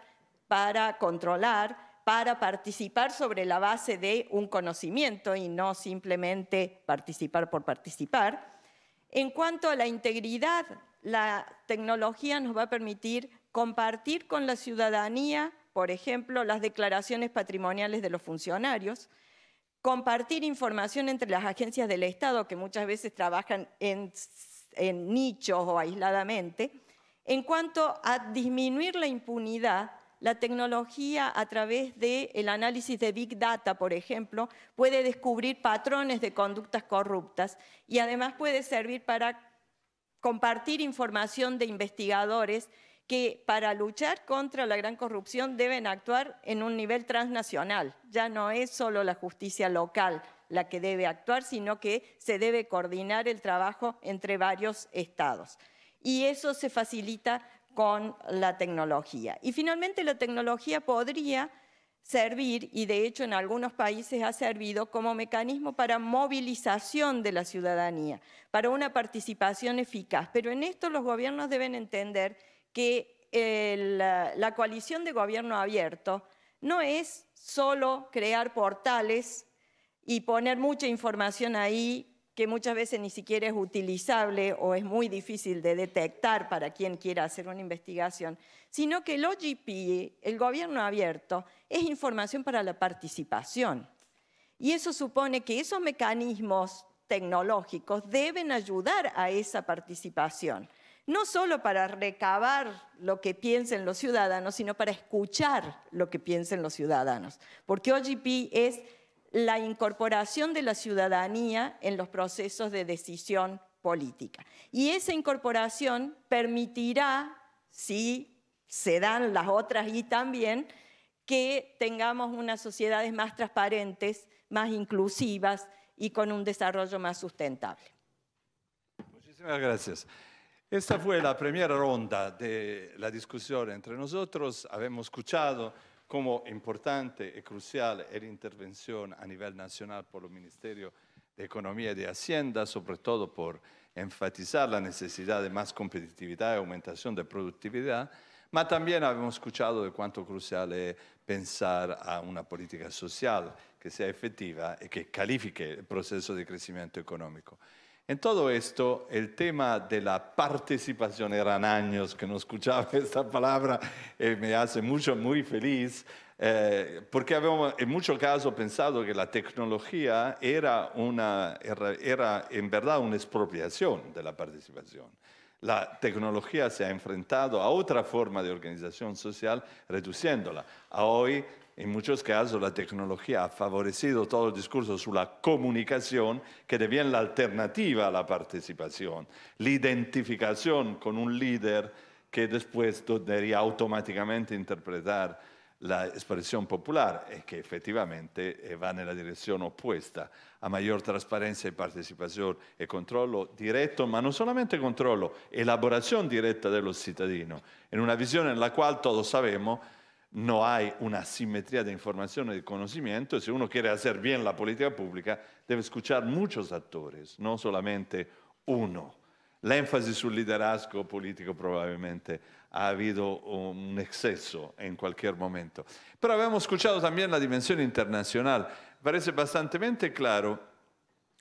para controlar, para participar sobre la base de un conocimiento y no simplemente participar por participar. En cuanto a la integridad, la tecnología nos va a permitir compartir con la ciudadanía, por ejemplo, las declaraciones patrimoniales de los funcionarios, compartir información entre las agencias del Estado, que muchas veces trabajan en, nichos o aisladamente, en cuanto a disminuir la impunidad la tecnología a través del análisis de Big Data, por ejemplo, puede descubrir patrones de conductas corruptas y además puede servir para compartir información de investigadores que para luchar contra la gran corrupción deben actuar en un nivel transnacional. Ya no es solo la justicia local la que debe actuar, sino que se debe coordinar el trabajo entre varios estados. Y eso se facilita con la tecnología. Y finalmente la tecnología podría servir, y de hecho en algunos países ha servido como mecanismo para movilización de la ciudadanía, para una participación eficaz. Pero en esto los gobiernos deben entender que eh, la coalición de gobierno abierto no es solo crear portales y poner mucha información ahí que muchas veces ni siquiera es utilizable o es muy difícil de detectar para quien quiera hacer una investigación, sino que el OGP, el gobierno abierto, es información para la participación. Y eso supone que esos mecanismos tecnológicos deben ayudar a esa participación, no solo para recabar lo que piensen los ciudadanos, sino para escuchar lo que piensen los ciudadanos, porque OGP es la incorporación de la ciudadanía en los procesos de decisión política. Y esa incorporación permitirá, si se dan las otras y también, que tengamos unas sociedades más transparentes, más inclusivas y con un desarrollo más sustentable. Muchísimas gracias. Esta fue la primera ronda de la discusión entre nosotros. Habemos escuchado como importante y e crucial es la intervención a nivel nacional por el Ministerio de Economía y e de Hacienda, sobre todo por enfatizar la necesidad de más competitividad y e aumentación de productividad, pero también habíamos escuchado de cuánto crucial es pensar a una política social que sea efectiva y que califique el proceso de crecimiento económico. En todo esto, el tema de la participación, eran años que no escuchaba [LAUGHS] esta palabra, eh, me hace mucho, muy feliz, eh, porque habíamos en muchos casos pensado que la tecnología era, una, era, era en verdad una expropiación de la participación. La tecnología se ha enfrentado a otra forma de organización social reduciéndola. A hoy en muchos casos la tecnología ha favorecido todo el discurso sobre la comunicación que deviene la alternativa a la participación, la identificación con un líder que después debería automáticamente interpretar la expresión popular y que efectivamente eh, va en la dirección opuesta a mayor transparencia y participación y control directo, ma no solamente elaboración directa de los ciudadanos en una visión en la cual todos sabemos no hay una simetría de información y de conocimiento. Si uno quiere hacer bien la política pública, debe escuchar muchos actores, no solamente uno. La énfasis sul liderazgo político probablemente ha habido un exceso en cualquier momento. Pero habíamos escuchado también la dimensión internacional. Parece bastante claro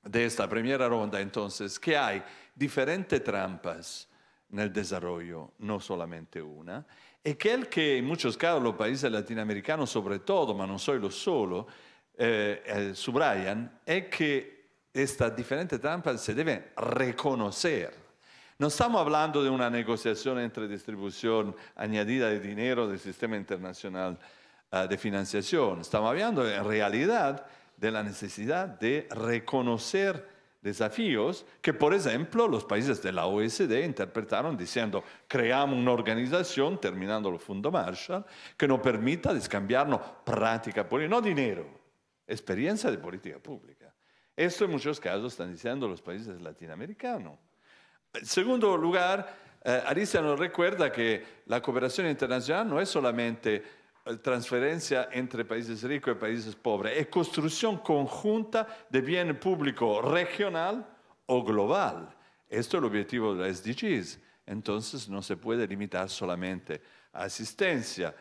de esta primera ronda entonces que hay diferentes trampas en el desarrollo, no solamente una, el que en muchos casos los países latinoamericanos, sobre todo, pero no soy solo solo, eh, eh, subrayan, es que esta diferente trampa se deve reconocer. No estamos hablando de una negociación entre distribución añadida de dinero del sistema internacional ah, de financiación. Estamos hablando en realidad de la necesidad de reconocer desafíos que, por ejemplo, los países de la O.S.D. interpretaron diciendo, creamos una organización, terminando el Fondo Marshall, que nos permita descambiarnos práctica política, no dinero, experiencia de política pública. Esto en muchos casos están diciendo los países latinoamericanos. En segundo lugar, eh, Alicia nos recuerda que la cooperación internacional no es solamente transferencia entre países ricos y países pobres, es construcción conjunta de bien público regional o global. Esto es el objetivo de las SDGs. Entonces no se puede limitar solamente a asistencia.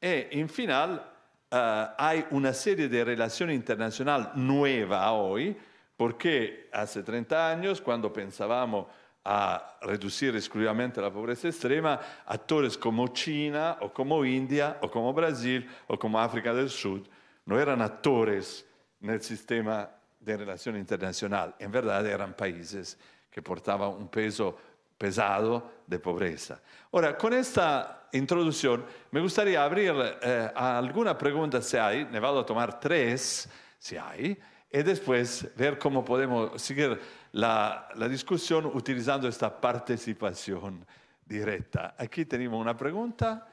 Y e, en final eh, hay una serie de relaciones internacionales nuevas hoy, porque hace 30 años, cuando pensábamos a reducir exclusivamente la pobreza extrema, actores como China o como India o como Brasil o como África del Sur no eran actores en el sistema de relación internacional, en verdad eran países que portaban un peso pesado de pobreza. Ahora, con esta introducción me gustaría abrir eh, a alguna pregunta si hay, me vado a tomar tres si hay, y después ver cómo podemos seguir la, discusión utilizando esta participación directa. Aquí tenemos una pregunta.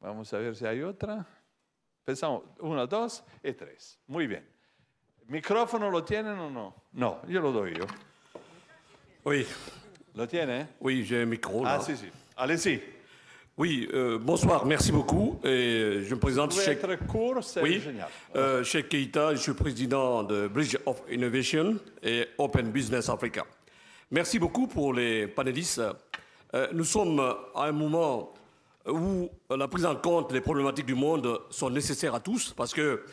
Vamos a ver si hay otra. Pensamos, una, dos y tres. Muy bien. ¿Micrófono lo tienen o no? No, yo lo doy yo. ¿Lo tiene? Oui, yo micro. Ah, sí, sí. Oui, euh, bonsoir, merci beaucoup. Et je me présente chez... Être court, c'est oui. génial. Euh, Keita, je suis président de Bridge of Innovation et Open Business Africa. Merci beaucoup pour les panélistes. Euh, nous sommes à un moment où la prise en compte des problématiques du monde sont nécessaires à tous parce que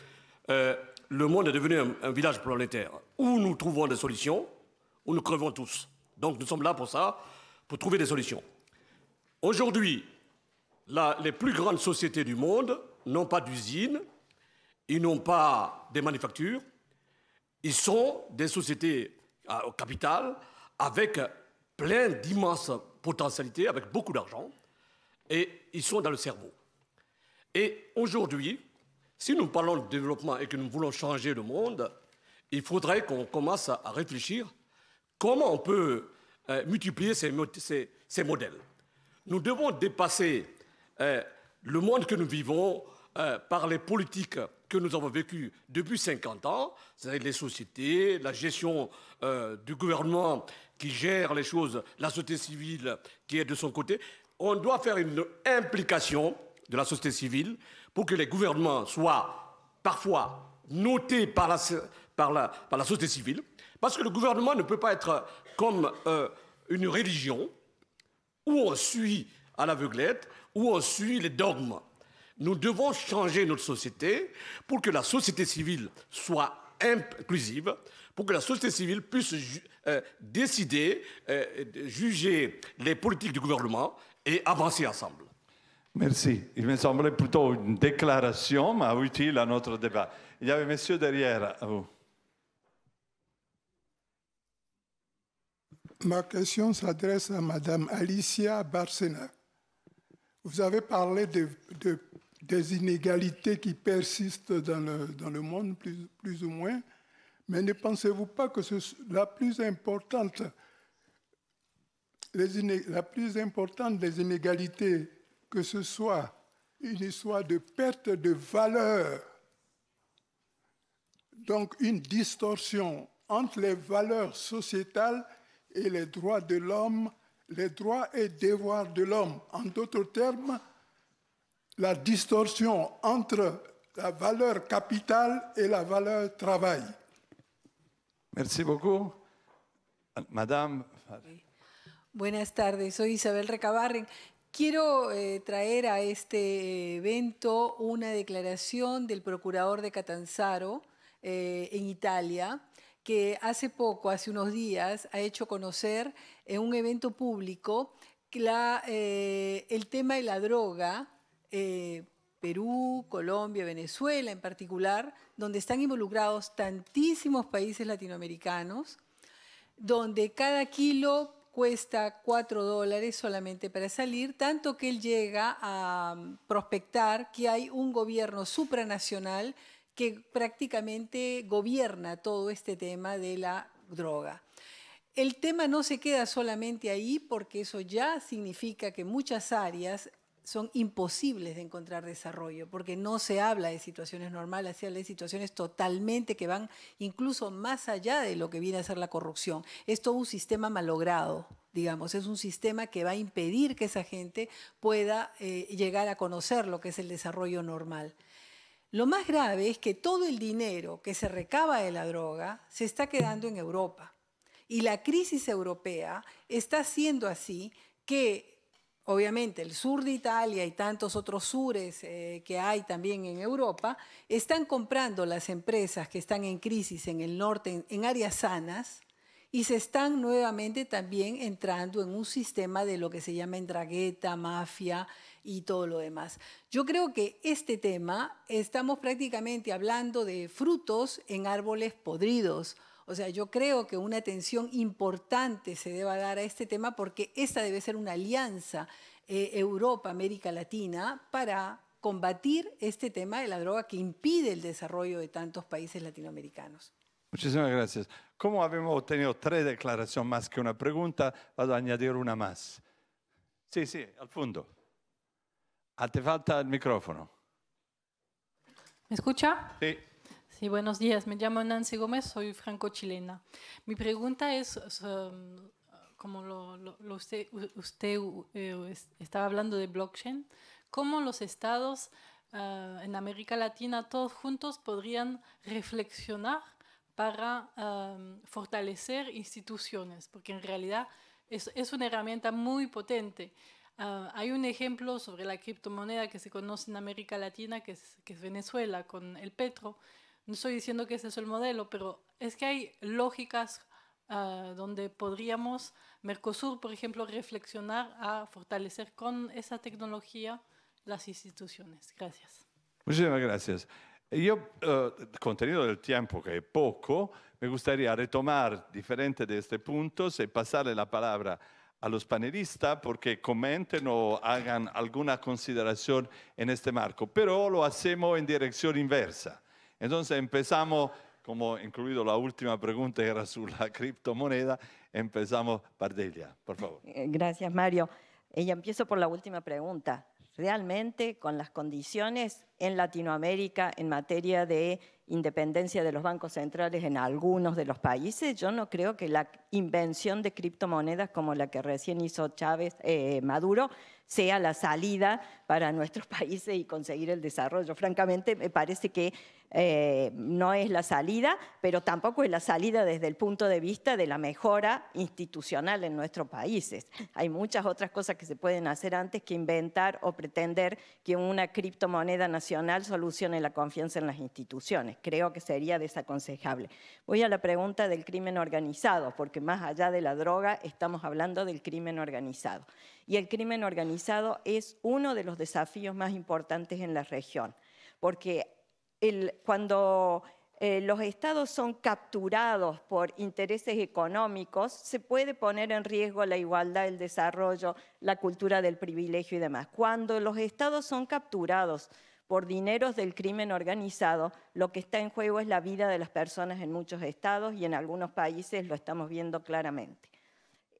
euh, le monde est devenu un, un village planétaire où nous trouvons des solutions, où nous crevons tous. Donc nous sommes là pour ça, pour trouver des solutions. Aujourd'hui, les plus grandes sociétés du monde n'ont pas d'usines, ils n'ont pas des manufactures, ils sont des sociétés euh, au capital avec plein d'immenses potentialités, avec beaucoup d'argent, et ils sont dans le cerveau. Et aujourd'hui, si nous parlons de développement et que nous voulons changer le monde, il faudrait qu'on commence à réfléchir comment on peut euh, multiplier ces, ces modèles. Nous devons dépasser euh, le monde que nous vivons, euh, par les politiques que nous avons vécues depuis 50 ans, c'est-à-dire les sociétés, la gestion euh, du gouvernement qui gère les choses, la société civile qui est de son côté, on doit faire une implication de la société civile pour que les gouvernements soient parfois notés par la, société civile, parce que le gouvernement ne peut pas être comme une religion où on suit à l'aveuglette, où on suit les dogmes. Nous devons changer notre société pour que la société civile soit inclusive, pour que la société civile puisse euh, décider, euh, juger les politiques du gouvernement et avancer ensemble. Merci. Il me semblait plutôt une déclaration, mais utile à notre débat. Il y avait monsieur derrière vous. Ma question s'adresse à Madame Alicia Barcena. Vous avez parlé de, des inégalités qui persistent dans le, monde, plus, ou moins, mais ne pensez-vous pas que la plus importante, la plus importante des inégalités, que ce soit une histoire de perte de valeur, donc une distorsion entre les valeurs sociétales et les droits de l'homme les droits et deberes de l'homme. En d'autres termes, la distorsión entre la valeur capital y la valeur travail. Merci beaucoup. Madame. Buenas tardes, soy Isabel Recabarren. Quiero eh, traer a este evento una declaración del procurador de Catanzaro eh, en Italia, que hace poco, hace unos días, ha hecho conocer en un evento público eh, el tema de la droga, eh, Perú, Colombia, Venezuela en particular, donde están involucrados tantísimos países latinoamericanos, donde cada kilo cuesta 4 dólares solamente para salir, tanto que él llega a prospectar que hay un gobierno supranacional que prácticamente gobierna todo este tema de la droga. El tema no se queda solamente ahí porque eso ya significa que muchas áreas son imposibles de encontrar desarrollo, porque no se habla de situaciones normales, se habla de situaciones totalmente que van incluso más allá de lo que viene a ser la corrupción. Es todo un sistema malogrado, digamos, es un sistema que va a impedir que esa gente pueda eh, llegar a conocer lo que es el desarrollo normal. Lo más grave es que todo el dinero que se recaba de la droga se está quedando en Europa. Y la crisis europea está haciendo así que, obviamente, el sur de Italia y tantos otros sures eh, que hay también en Europa, están comprando las empresas que están en crisis en el norte, en, áreas sanas, y se están nuevamente también entrando en un sistema de lo que se llama endragueta, mafia, y todo lo demás. Yo creo que este tema, estamos prácticamente hablando de frutos en árboles podridos. O sea, yo creo que una atención importante se deba dar a este tema porque esta debe ser una alianza eh, Europa-América Latina para combatir este tema de la droga que impide el desarrollo de tantos países latinoamericanos. Muchísimas gracias. Como habíamos obtenido tres declaraciones más que una pregunta, vamos a añadir una más. Sí, sí, al fondo. Hace ah, falta el micrófono. ¿Me escucha? Sí. Sí, buenos días. Me llamo Nancy Gómez, soy franco-chilena. Mi pregunta es, como lo, usted, eh, estaba hablando de blockchain, ¿cómo los estados ah, en América Latina todos juntos podrían reflexionar para ah, fortalecer instituciones? Porque en realidad es, es una herramienta muy potente Ah, hay un ejemplo sobre la criptomoneda que se conoce en América Latina, que es, Venezuela, con el Petro. No estoy diciendo que ese es el modelo, pero es que hay lógicas ah, donde podríamos, Mercosur, por ejemplo, reflexionar a fortalecer con esa tecnología las instituciones. Gracias. Muchísimas gracias. Eh, yo, eh, contenido del tiempo, que es poco, me gustaría retomar diferente de este punto y pasarle la palabra a los panelistas porque comenten o hagan alguna consideración en este marco, pero lo hacemos en dirección inversa. Entonces empezamos, como incluido la última pregunta que era sobre la criptomoneda, empezamos, Pardelia, por favor. Eh, gracias, Mario. Eh, y empiezo por la última pregunta realmente con las condiciones en Latinoamérica en materia de independencia de los bancos centrales en algunos de los países, yo no creo que la invención de criptomonedas como la que recién hizo Chávez eh, Maduro sea la salida para nuestros [LAUGHS] países y conseguir el desarrollo. Francamente, me parece que eh, no es la salida, pero tampoco es la salida desde el punto de vista de la mejora institucional en nuestros países. Hay muchas otras cosas que se pueden hacer antes que inventar o pretender que una criptomoneda nacional solucione la confianza en las instituciones. Creo que sería desaconsejable. Voy a la pregunta del crimen organizado, porque más allá de la droga estamos hablando del crimen organizado y el crimen organizado es uno de los desafíos más importantes en la región, porque cuando eh, los estados son capturados por intereses económicos, se puede poner en riesgo la igualdad, el desarrollo, la cultura del privilegio y demás. Cuando los estados son capturados por dineros del crimen organizado, lo que está en juego es la vida de las personas en muchos estados y en algunos países lo estamos viendo claramente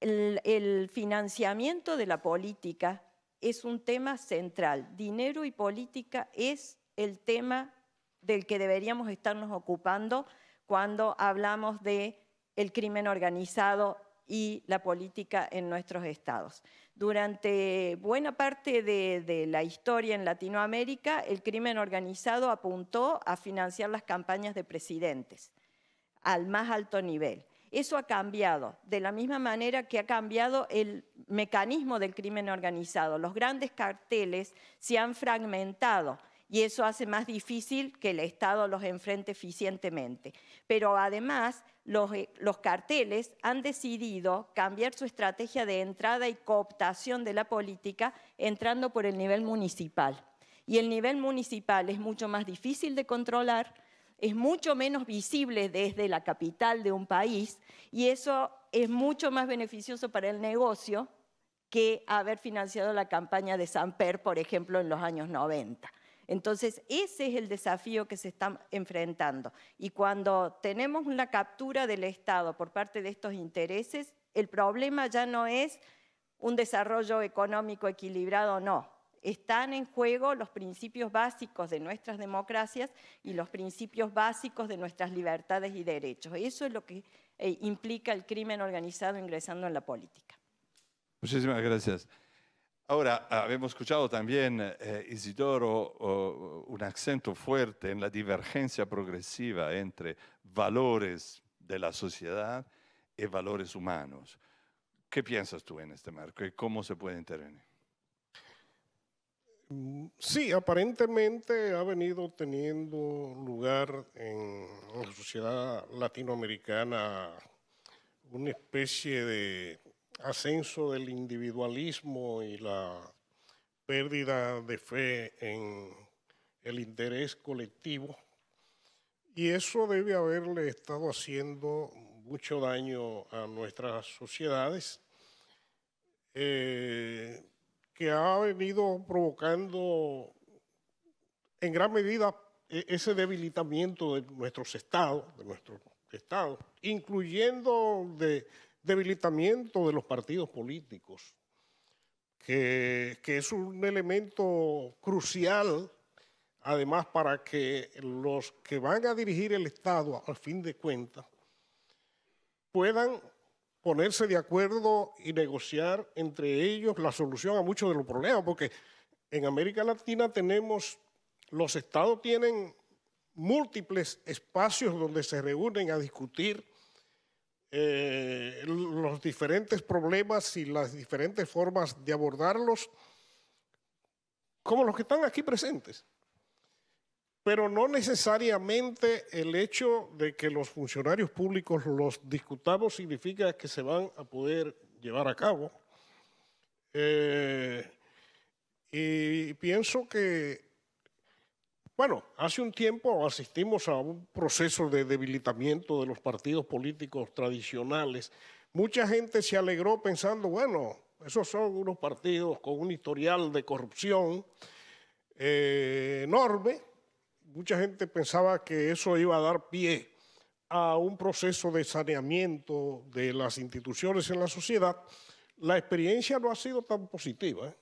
el, financiamiento de la política es un tema central. Dinero y política es el tema del que deberíamos estarnos ocupando cuando hablamos de el crimen organizado y la política en nuestros estados. Durante buena parte de, la historia en Latinoamérica, el crimen organizado apuntó a financiar las campañas de presidentes al más alto nivel. Eso ha cambiado, de la misma manera que ha cambiado el mecanismo del crimen organizado. Los grandes carteles se han fragmentado y eso hace más difícil que el Estado los enfrente eficientemente. Pero además, los, eh, los, carteles han decidido cambiar su estrategia de entrada y cooptación de la política entrando por el nivel municipal. Y el nivel municipal es mucho más difícil de controlar, es mucho menos visible desde la capital de un país y eso es mucho más beneficioso para el negocio que haber financiado la campaña de Samper, por ejemplo, en los años 90. Entonces, ese es el desafío que se está enfrentando. Y cuando tenemos una captura del Estado por parte de estos intereses, el problema ya no es un desarrollo económico equilibrado no. Están en juego los principios básicos de nuestras democracias y los principios básicos de nuestras libertades y derechos. Eso es lo que eh, implica el crimen organizado ingresando en la política. Muchísimas gracias. Ahora, hemos escuchado también, eh, Isidoro, un acento fuerte en la divergencia progresiva entre valores de la sociedad y valores humanos. ¿Qué piensas tú en este marco y cómo se puede intervenir? Sí, aparentemente ha venido teniendo lugar en la sociedad latinoamericana una especie de ascenso del individualismo y la pérdida de fe en el interés colectivo. Y eso debe haberle estado haciendo mucho daño a nuestras sociedades. Eh, que ha venido provocando en gran medida e-, ese debilitamiento de nuestros estados, de nuestros estados, incluyendo de debilitamiento de los partidos políticos, que, que es un elemento crucial, además, para que los que van a dirigir el Estado, al fin de cuentas, puedan ponerse de acuerdo y negociar entre ellos la solución a muchos de los problemas, porque en América Latina tenemos, los estados tienen múltiples espacios donde se reúnen a discutir eh, los diferentes problemas y las diferentes formas de abordarlos, como los que están aquí presentes pero no necesariamente el hecho de que los funcionarios públicos los discutamos significa que se van a poder llevar a cabo. Eh, y pienso que, bueno, hace un tiempo asistimos a un proceso de debilitamiento de los partidos políticos tradicionales. Mucha gente se alegró pensando, bueno, esos son unos partidos con un historial de corrupción eh, enorme mucha gente pensaba que eso iba a dar pie a un proceso de saneamiento de las instituciones en la sociedad, la experiencia no ha sido tan positiva. ¿eh?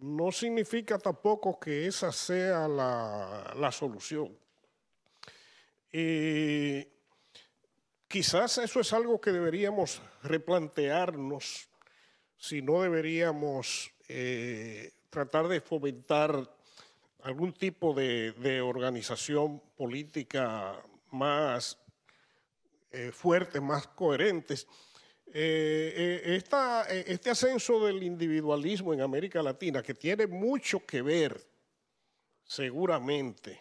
No significa tampoco que esa sea la, solución. Y quizás eso es algo que deberíamos replantearnos, si no deberíamos eh, tratar de fomentar algún tipo de, organización política más eh, fuerte, más coherente, eh, eh, este ascenso del individualismo en América Latina, que tiene mucho que ver, seguramente,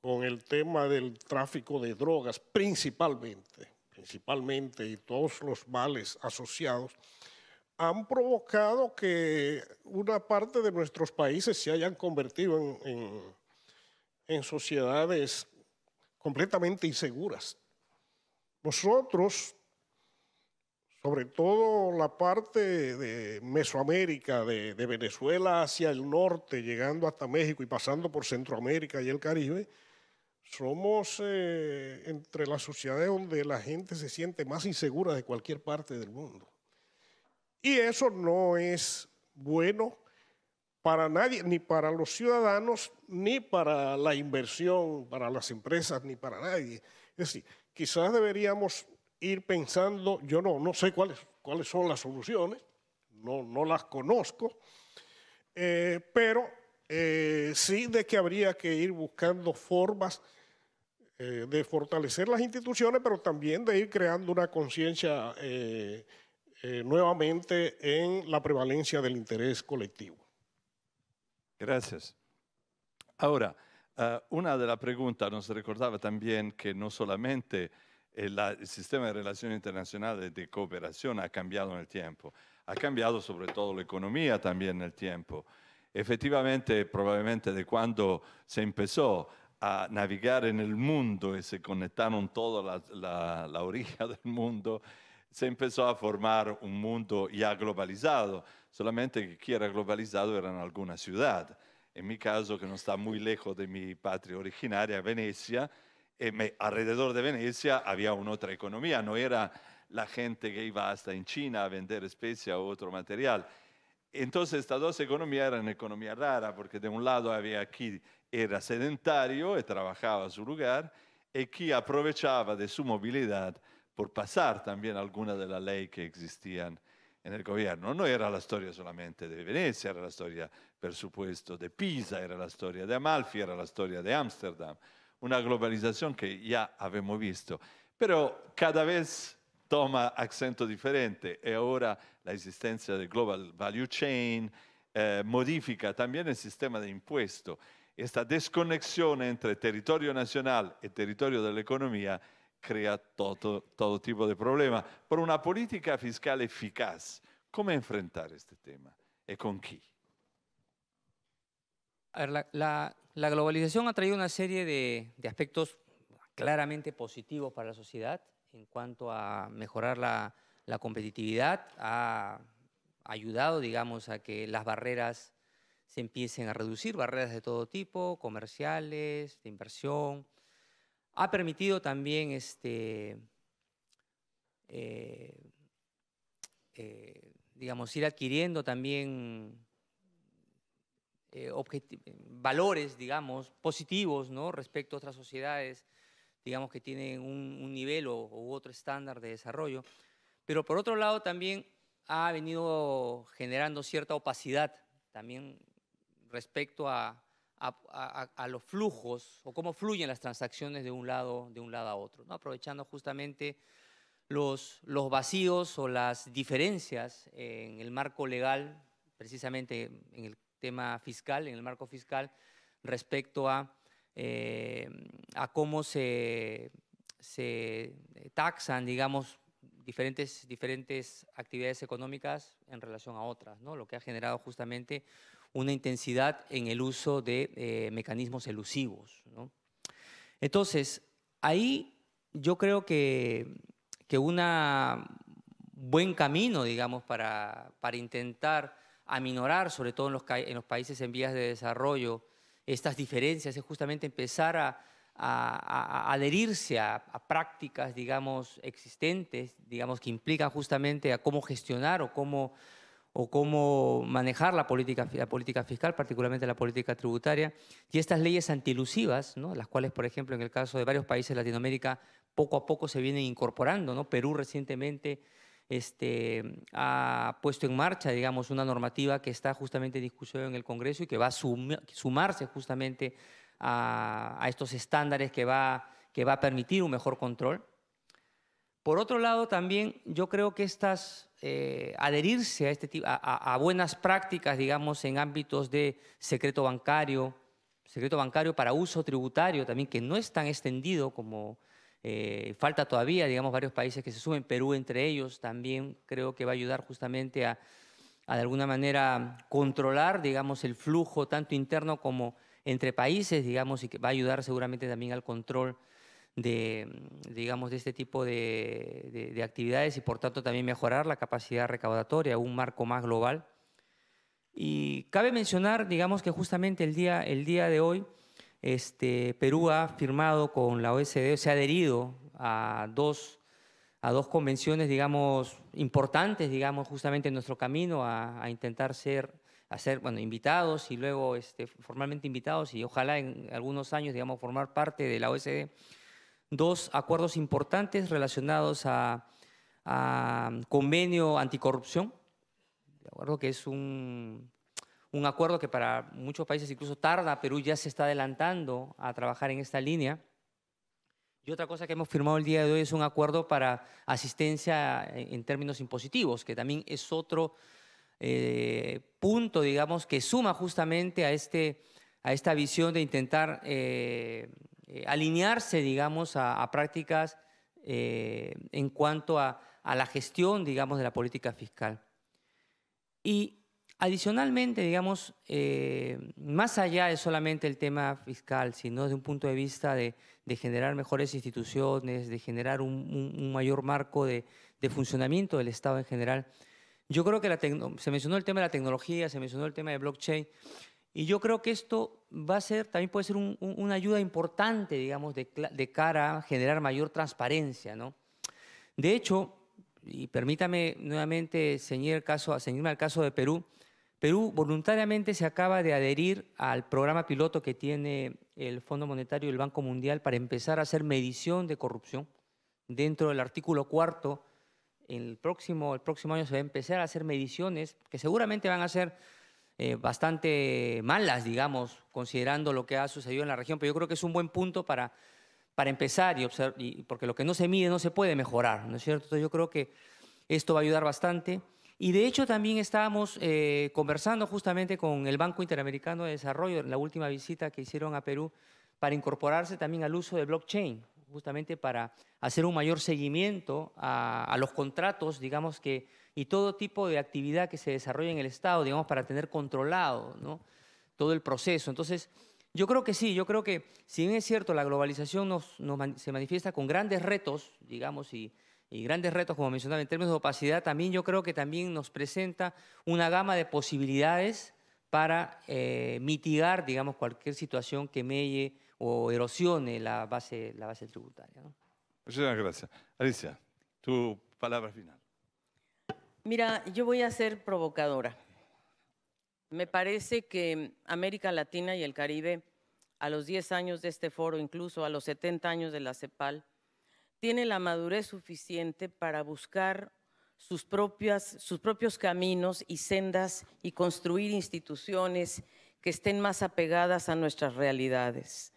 con el tema del tráfico de drogas, principalmente, principalmente, y todos los males asociados, han provocado que una parte de nuestros países se hayan convertido en, sociedades completamente inseguras. Nosotros, sobre todo la parte de Mesoamérica, de, Venezuela hacia el norte, llegando hasta México y pasando por Centroamérica y el Caribe, somos eh, entre las sociedades donde la gente se siente más insegura de cualquier parte del mundo. Y eso no es bueno para nadie, ni para los ciudadanos, ni para la inversión, para las empresas, ni para nadie. Es decir, quizás deberíamos ir pensando, yo no, no sé cuáles, cuáles son las soluciones, no, no las conozco, eh, pero eh, sí de que habría que ir buscando formas eh, de fortalecer las instituciones, pero también de ir creando una conciencia eh, nuevamente en la prevalencia del interés colectivo. Gracias. Ahora, eh, una de las preguntas nos recordaba también que no solamente eh, el, sistema de relaciones internacionales de cooperación ha cambiado en el tiempo, ha cambiado sobre todo la economía también en el tiempo. Efectivamente, probablemente de cuando se empezó a navegar en el mundo y se conectaron toda la, la orilla del mundo, se empezó a formar un mundo ya globalizado, solamente que quien era globalizado era en alguna ciudad. En mi caso, que no está muy lejos de mi patria originaria, Venecia, y eh, alrededor de Venecia había una otra economía, no era la gente que iba hasta en China a vender especias u otro material. Entonces estas dos economías eran economía rara, porque de un lado había aquí era sedentario y trabajaba a su lugar, y quien aprovechaba de su movilidad por pasar también alguna de la ley que existían en el gobierno. No era la historia solamente de Venecia, era la historia, por supuesto, de Pisa, era la historia de Amalfi, era la storia di Amsterdam. Una globalización que ya habíamos visto, pero cada vez toma accento diferente y ahora la existencia del Global Value Chain eh, modifica también el sistema de impuesto. Esta desconexión entre territorio nacional y territorio de la economía crea todo, todo tipo de problemas. Por una política fiscal eficaz, ¿cómo enfrentar este tema y con quién? la, globalización ha traído una serie de, aspectos claramente positivos para la sociedad en cuanto a mejorar la, la competitividad, ha ayudado, digamos, a que las barreras se empiecen a reducir, barreras de todo tipo, comerciales, de inversión, ha permitido también este, eh, eh, digamos, ir adquiriendo también eh, valores, digamos, positivos respecto a otras sociedades, digamos, que tienen un, nivel u otro estándar de desarrollo. Pero por otro lado también ha venido generando cierta opacidad también respecto a a, los flujos o cómo fluyen las transacciones de un lado, de un lado a otro, aprovechando justamente los, los vacíos o las diferencias en el marco legal, precisamente en el tema fiscal, en el marco fiscal, respecto a, eh, a cómo se, se taxan, digamos, diferentes, diferentes actividades económicas en relación a otras, ¿no? lo que ha generado justamente una intensidad en el uso de eh, mecanismos elusivos. Entonces, ahí yo creo que, que un buen camino, digamos, para, para, intentar aminorar, sobre todo en los, en los países en vías de desarrollo, estas diferencias, es justamente empezar a, adherirse a, a, prácticas, digamos, existentes, digamos, que implican justamente a cómo gestionar o cómo o cómo manejar la política, fiscal, particularmente la política tributaria, y estas leyes antilusivas, ¿no? las cuales, por ejemplo, en el caso de varios países de Latinoamérica, poco a poco se vienen incorporando. ¿no? Perú recientemente este, ha puesto en marcha, digamos, una normativa que está justamente en discusión en el Congreso y que va a sumarse justamente a, a estos estándares que va, que va a permitir un mejor control. Por otro lado, también yo creo que estas, eh, adherirse a, este tipo, a, buenas prácticas, digamos, en ámbitos de secreto bancario, secreto bancario para uso tributario también, que no es tan extendido como eh, falta todavía, digamos, varios países que se sumen, Perú entre ellos, también creo que va a ayudar justamente a, a de alguna manera controlar, digamos, el flujo tanto interno como entre países, digamos, y que va a ayudar seguramente también al control de, mm, digamos, de este tipo de, actividades y por tanto también mejorar la capacidad recaudatoria, un marco más global. Y cabe mencionar, digamos, que justamente el día, el día de hoy, este, Perú ha firmado con la O.S.D. se ha adherido a dos, a dos convenciones, digamos, importantes, digamos, justamente en nuestro camino a, intentar ser hacer bueno, invitados y luego este, formalmente invitados y ojalá en algunos años, digamos, formar parte de la O.S.D dos acuerdos importantes relacionados a, a convenio anticorrupción, de acuerdo que es un, un acuerdo que para muchos países incluso tarda, Perú ya se está adelantando a trabajar en esta línea. Y otra cosa que hemos firmado el día de hoy es un acuerdo para asistencia en términos impositivos, que también es otro eh, punto, digamos, que suma justamente a, este, a esta visión de intentar eh, eh, alinearse, digamos, a, prácticas eh, en cuanto a, la gestión, digamos, de la política fiscal. Y adicionalmente, digamos, eh, más allá de solamente el tema fiscal, sino desde un punto de vista de, generar mejores instituciones, de generar un, mayor marco de, funcionamiento del Estado en general, yo creo que se mencionó el tema de la tecnología, se mencionó el tema de blockchain. Y yo creo que esto va a ser, también puede ser una ayuda importante, digamos, de, cara a generar mayor transparencia, ¿no? De hecho, y permítame nuevamente ceñirme al caso de Perú, Perú voluntariamente se acaba de adherir al programa piloto que tiene el Fondo Monetario y el Banco Mundial para empezar a hacer medición de corrupción. Dentro del artículo cuarto, el próximo, el próximo año se va a empezar a hacer mediciones que seguramente van a ser eh, bastante malas, digamos, considerando lo que ha sucedido en la región, pero yo creo que es un buen punto para, para empezar y observar, porque lo que no se mide no se puede mejorar, ¿no es cierto? Entonces yo creo que esto va a ayudar bastante. Y de hecho también estábamos eh, conversando justamente con el Banco Interamericano de Desarrollo en la última visita que hicieron a Perú para incorporarse también al uso de blockchain, justamente para hacer un mayor seguimiento a, a los contratos, digamos, que y todo tipo de actividad que se desarrolla en el Estado, digamos, para tener controlado ¿no? todo el proceso. Entonces, yo creo que sí, yo creo que si bien es cierto, la globalización nos, se manifiesta con grandes retos, digamos, y, grandes retos, como mencionaba, en términos de opacidad, también yo creo que también nos presenta una gama de posibilidades para eh, mitigar, digamos, cualquier situación que melle o erosione la base, la base tributaria. ¿no? Muchas gracias. Alicia, tu palabra final. Mira, yo voy a ser provocadora. Me parece que América Latina y el Caribe, a los 10 años de este foro, incluso a los 70 años de la CEPAL, tiene la madurez suficiente para buscar sus, sus propios caminos y sendas y construir instituciones que estén más apegadas a nuestras realidades.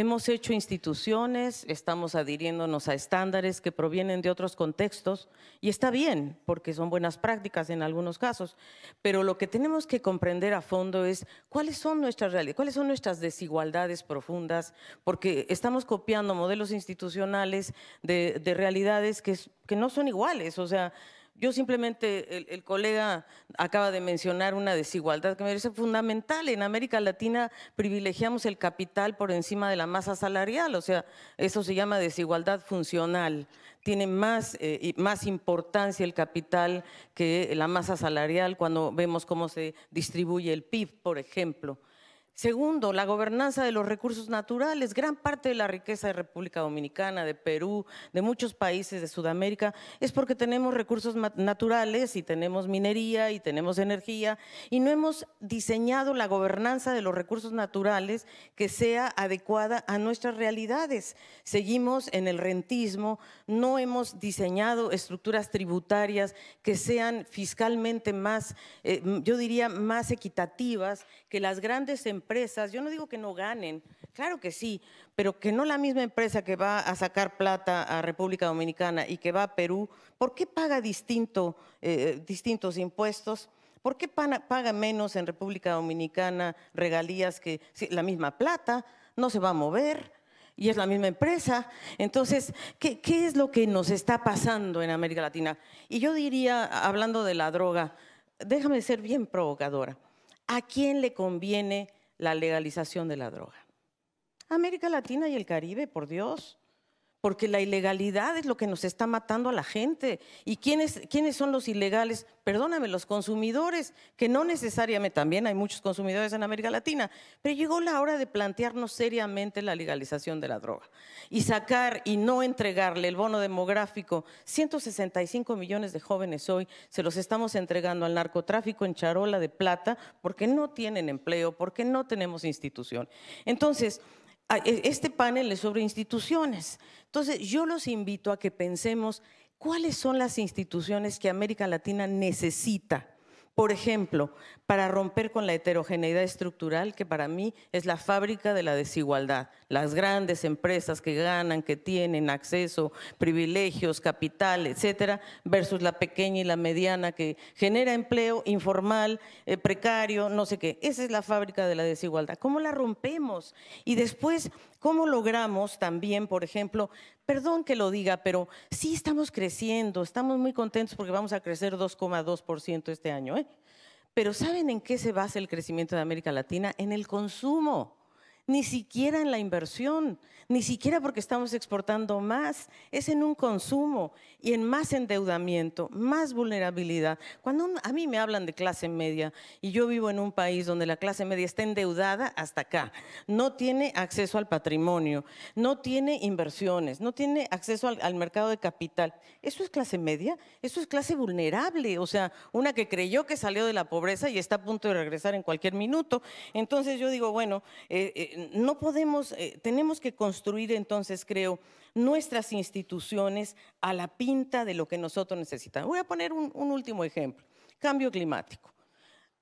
Hemos hecho instituciones, estamos adhiriéndonos a estándares que provienen de otros contextos y está bien, porque son buenas prácticas en algunos casos, pero lo que tenemos que comprender a fondo es cuáles son nuestras realidades, cuáles son nuestras desigualdades profundas, porque estamos copiando modelos institucionales de, realidades que, que no son iguales, o sea, yo simplemente, el, colega acaba de mencionar una desigualdad que me parece fundamental. En América Latina privilegiamos el capital por encima de la masa salarial, o sea, eso se llama desigualdad funcional. Tiene más, eh, más importancia el capital que la masa salarial cuando vemos cómo se distribuye el PIB, por ejemplo. Segundo, la gobernanza de los recursos naturales. Gran parte de la riqueza de República Dominicana, de Perú, de muchos países de Sudamérica, es porque tenemos recursos naturales y tenemos minería y tenemos energía y no hemos diseñado la gobernanza de los recursos naturales que sea adecuada a nuestras realidades. Seguimos en el rentismo, no hemos diseñado estructuras tributarias que sean fiscalmente más, eh, yo diría, más equitativas, que las grandes empresas yo no digo que no ganen, claro que sí, pero que no la misma empresa que va a sacar plata a República Dominicana y que va a Perú, ¿por qué paga distinto, eh, distintos impuestos? ¿Por qué paga menos en República Dominicana regalías que la misma plata? No se va a mover y es la misma empresa. Entonces, ¿qué, ¿qué, es lo que nos está pasando en América Latina? Y yo diría, hablando de la droga, déjame ser bien provocadora, ¿a quién le conviene la legalización de la droga. América Latina y el Caribe, por Dios, porque la ilegalidad es lo que nos está matando a la gente. ¿Y quiénes, quiénes son los ilegales? Perdóname, los consumidores, que no necesariamente, también hay muchos consumidores en América Latina, pero llegó la hora de plantearnos seriamente la legalización de la droga y sacar y no entregarle el bono demográfico. 165 millones de jóvenes hoy se los estamos entregando al narcotráfico en charola de plata porque no tienen empleo, porque no tenemos institución. Entonces, e, este panel es sobre instituciones. Entonces, yo los invito a que pensemos cuáles son las instituciones que América Latina necesita. Por ejemplo, para romper con la heterogeneidad estructural, que para mí es la fábrica de la desigualdad las grandes empresas que ganan, que tienen acceso, privilegios, capital, etcétera, versus la pequeña y la mediana que genera empleo informal, eh, precario, no sé qué. Esa es la fábrica de la desigualdad. ¿Cómo la rompemos? Y después, ¿cómo logramos también, por ejemplo, perdón que lo diga, pero sí estamos creciendo, estamos muy contentos porque vamos a crecer 2,2% este año, ¿eh? Pero ¿saben en qué se basa el crecimiento de América Latina? En el consumo ni siquiera en la inversión, ni siquiera porque estamos exportando más, es en un consumo y en más endeudamiento, más vulnerabilidad. Cuando a mí me hablan de clase media y yo vivo en un país donde la clase media está endeudada hasta acá, no tiene acceso al patrimonio, no tiene inversiones, no tiene acceso al, mercado de capital, eso es clase media, eso es clase vulnerable, o sea, una que creyó que salió de la pobreza y está a punto de regresar en cualquier minuto. Entonces yo digo, bueno, eh, eh, no podemos, eh, tenemos que construir entonces, creo, nuestras instituciones a la pinta de lo que nosotros necesitamos. Voy a poner un, último ejemplo, cambio climático.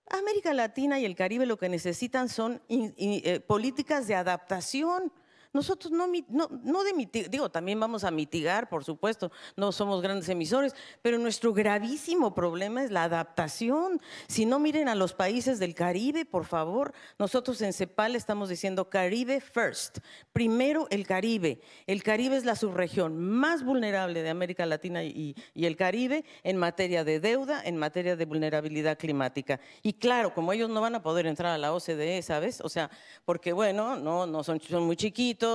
América Latina y el Caribe lo que necesitan son eh, políticas de adaptación nosotros no, no, no de mitigar, digo, también vamos a mitigar, por supuesto, no somos grandes emisores, pero nuestro gravísimo problema es la adaptación. Si no miren a los países del Caribe, por favor, nosotros en CEPAL estamos diciendo Caribe first, primero el Caribe. El Caribe es la subregión más vulnerable de América Latina y, el Caribe en materia de deuda, en materia de vulnerabilidad climática. Y claro, como ellos no van a poder entrar a la OCDE, ¿sabes? O sea, porque bueno, no, no son, son muy chiquitos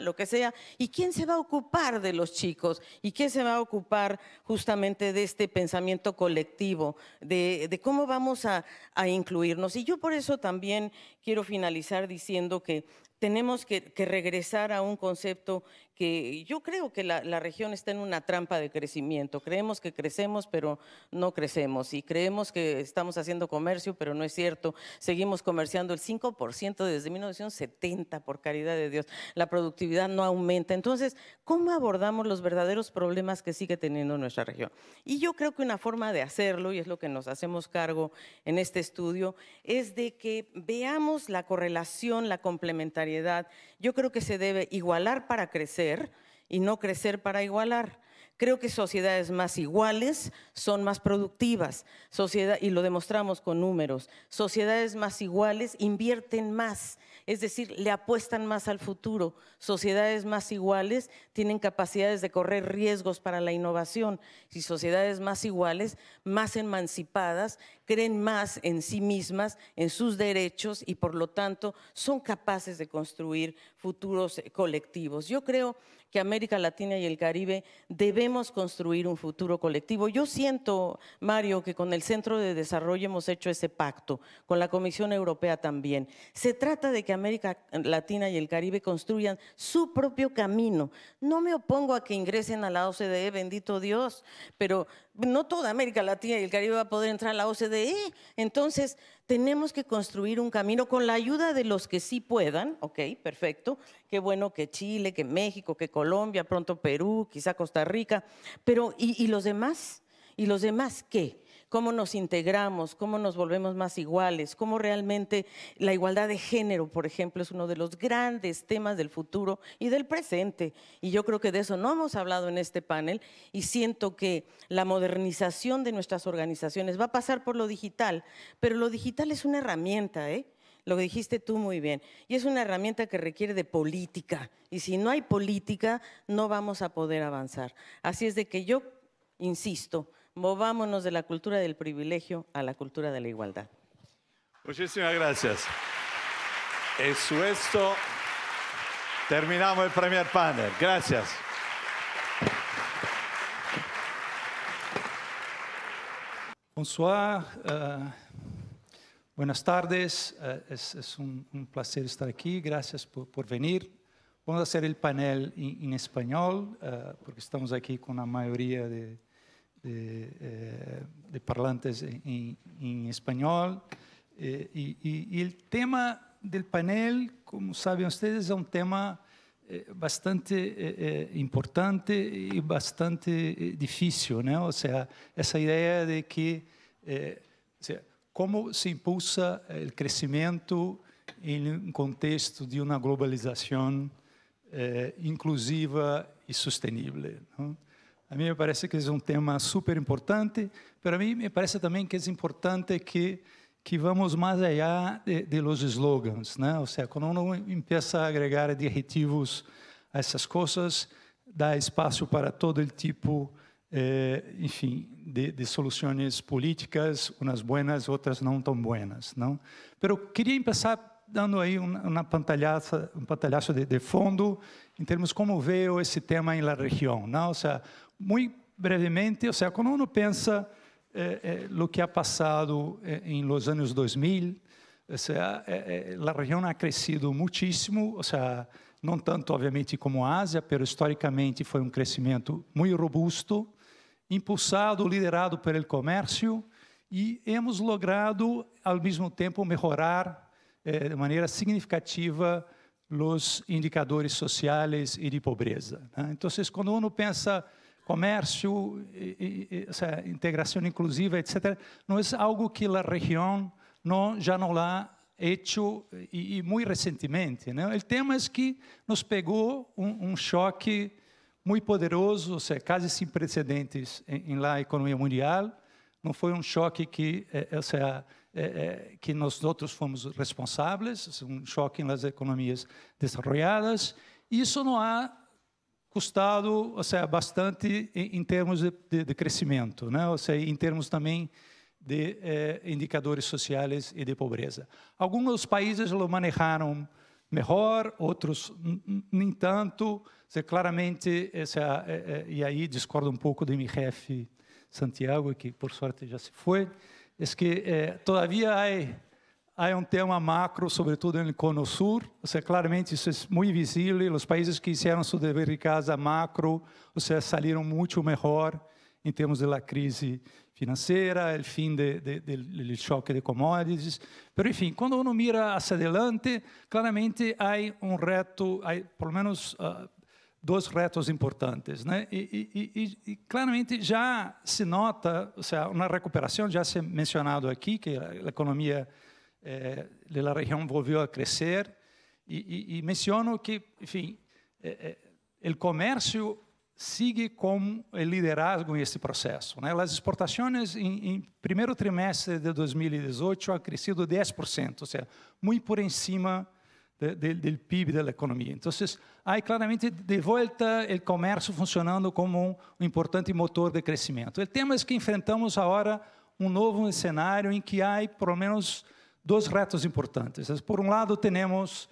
lo que sea. ¿Y quién se va a ocupar de los chicos? ¿Y quién se va a ocupar justamente de este pensamiento colectivo, de, cómo vamos a, incluirnos? Y yo por eso también quiero finalizar diciendo que tenemos que, regresar a un concepto que yo creo que la, la, región está en una trampa de crecimiento. Creemos que crecemos, pero no crecemos. Y creemos que estamos haciendo comercio, pero no es cierto. Seguimos comerciando el 5% desde 1970, por caridad de Dios. La productividad no aumenta. Entonces, ¿cómo abordamos los verdaderos problemas que sigue teniendo nuestra región? Y yo creo que una forma de hacerlo, y es lo que nos hacemos cargo en este estudio, es de que veamos la correlación, la complementariedad. Yo creo que se debe igualar para crecer y no crecer para igualar. Creo que sociedades más iguales son más productivas, y lo demostramos con números. Sociedades más iguales invierten más, es decir, le apuestan más al futuro. Sociedades más iguales tienen capacidades de correr riesgos para la innovación. Y sociedades más iguales, más emancipadas, creen más en sí mismas, en sus derechos y por lo tanto son capaces de construir futuros colectivos. Yo creo que América Latina y el Caribe debemos construir un futuro colectivo. Yo siento, Mario, que con el Centro de Desarrollo hemos hecho ese pacto, con la Comisión Europea también. Se trata de que América Latina y el Caribe construyan su propio camino. No me opongo a que ingresen a la OCDE, bendito Dios, pero no toda América Latina y el Caribe va a poder entrar a la OCDE. Entonces, tenemos que construir un camino con la ayuda de los que sí puedan, ok, perfecto, qué bueno que Chile, que México, que Colombia, pronto Perú, quizá Costa Rica, pero ¿y, y los demás? ¿Y los demás qué? cómo nos integramos, cómo nos volvemos más iguales, cómo realmente la igualdad de género, por ejemplo, es uno de los grandes temas del futuro y del presente. Y yo creo que de eso no hemos hablado en este panel y siento que la modernización de nuestras organizaciones va a pasar por lo digital, pero lo digital es una herramienta, ¿eh? lo que dijiste tú muy bien. Y es una herramienta que requiere de política. Y si no hay política, no vamos a poder avanzar. Así es de que yo insisto, movámonos de la cultura del privilegio a la cultura de la igualdad. Muchísimas gracias. Eso es todo. terminamos el primer panel. Gracias. Bonsoir, eh, buenas tardes, eh, es, un, placer estar aquí, gracias por, venir. Vamos a hacer el panel en, español, eh, porque estamos aquí con la mayoría de, de, eh, eh, de parlantes em, em espanhol. E, e, e, o tema do painel, como sabem vocês, é um tema bastante importante e bastante difícil, né? Ou seja, essa ideia de que eh, como se impulsa o crescimento em um contexto de uma globalização eh, inclusiva e sustentável. A mim me parece que é um tema super importante. Para mim, me parece também que é importante que que vamos mais allá de, de los slogans, né? Ou seja, quando não começa a agregar adjetivos a essas coisas, dá espaço para todo o tipo, eh, enfim, de, de, soluções políticas, umas buenas, outras não tão buenas, não? Pero queria começar dando aí uma, pantalhaça, um pantalhaço de, de, fundo em termos como veio esse tema na região, não? Ou seja, muito brevemente, seja, quando uno pensa eh, eh, lo que ha passado eh, em los anos 2000, ou seja, eh, eh, a região ha crescido muitíssimo, ou seja, não tanto, obviamente, como a Ásia, mas historicamente foi um crescimento muito robusto, impulsado, liderado pelo comércio, e hemos logrado, ao mesmo tempo, melhorar eh, de maneira significativa os indicadores sociais e de pobreza. Né? Então, quando uno pensa comércio, essa integração inclusiva, etc. Não é algo que a região não, já não lá feito e, e, muito recentemente. Né? O tema é que nos pegou um, um choque muito poderoso, ou seja, quase sem precedentes em, em lá economia mundial. Não foi um choque que, é, é, ou seja, é, que nós outros fomos responsáveis, um choque nas economias desarrolladas. Isso não há custado ou seja, bastante em, em termos de, de, de, crescimento, né? ou seja, em termos também de eh, indicadores sociais e de pobreza. Alguns países o manejaram melhor, outros nem tanto. Seja, claramente, essa, eh, eh, e aí discordo um pouco do MRF Santiago, que por sorte já se foi, é que eh, todavia há há um tema macro, sobretudo no Cono Sur. Ou seja, claramente isso é muito visível. Os países que fizeram seu dever de casa é macro, ou seja, saíram muito melhor em termos da crise financeira, o fim do choque de commodities. Mas, enfim, quando uno mira hacia adelante, claramente há um reto, há pelo menos uh, dois retos importantes. Né? E, e, e, e, claramente já se nota, ou seja, uma recuperação, já se mencionado aqui, que a, a economia é, a região voltou a crescer. E, e, e menciono que, enfim, é, é, o comércio sigue com liderazgo nesse processo. Né? As exportações em, em, primeiro trimestre de 2018 ha crescido 10%, ou seja, muito por cima do PIB da economia. Então, há claramente de volta o comércio funcionando como um, importante motor de crescimento. O tema é que enfrentamos agora um novo cenário em que há, pelo menos, dois retos importantes. Por um lado, temos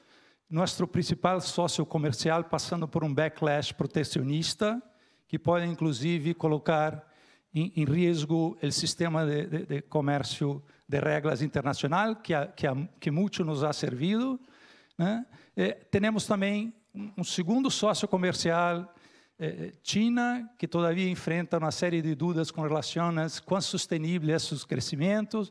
nosso principal sócio comercial passando por um backlash protecionista, que pode, inclusive, colocar em, em risco o sistema de, de, de, comércio de regras internacional, que, a, que, a, que muito nos ha servido. Né? Eh, temos também um segundo sócio comercial, eh, eh China, que todavia enfrenta uma série de dúvidas com relação a quão sustentáveis é são os crescimentos,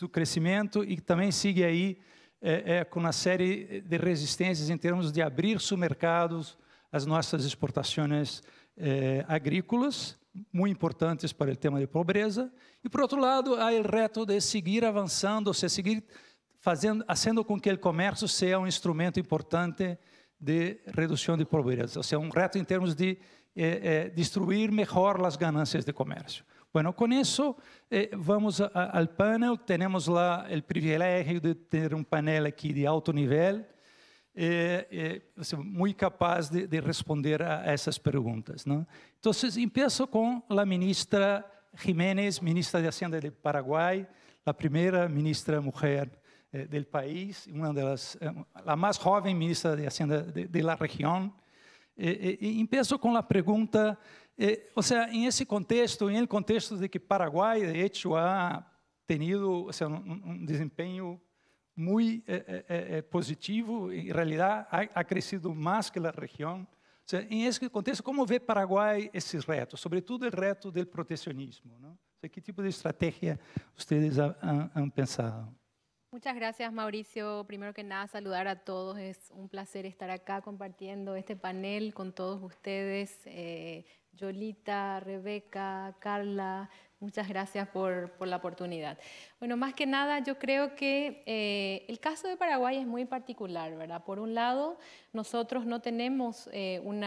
do crescimento e também sigue aí é, é, com uma série de resistências em termos de abrir submercados às nossas exportações é, agrícolas, muito importantes para o tema de pobreza. E, por outro lado, há o reto de seguir avançando, ou seja, seguir fazendo, fazendo com que o comércio seja um instrumento importante de redução de pobreza. Ou seja, um reto em termos de é, é, destruir melhor as ganâncias de comércio. Bueno, com isso, eh, vamos ao painel. Temos lá o privilégio de ter um painel aqui de alto nível, eh, eh, muito capaz de, de, responder a essas perguntas. Não? Então, começo com a ministra Jiménez, ministra de Hacienda do Paraguai, a primeira ministra mulher eh, do país, uma das, eh, a mais jovem ministra de Hacienda da região. E, eh, e, com a pergunta. Eh, o sea, en ese contexto, en el contexto de que Paraguay, de hecho, ha tenido un, desempeño muy eh, eh, positivo, en realidad ha, crecido más que la región. O sea, en ese contexto, ¿cómo ve Paraguay ese retos? Sobre todo el reto del proteccionismo. ¿no? ¿Qué tipo de estrategia ustedes han, pensado? Muchas gracias, Mauricio. Primero que nada, saludar a todos. Es un placer estar acá compartiendo este panel con todos ustedes. Yolita, Rebeca, Carla, muchas gracias por, la oportunidad. Bueno, más que nada yo creo que eh, el caso de Paraguay es muy particular, ¿verdad? Por un lado, nosotros no tenemos eh, un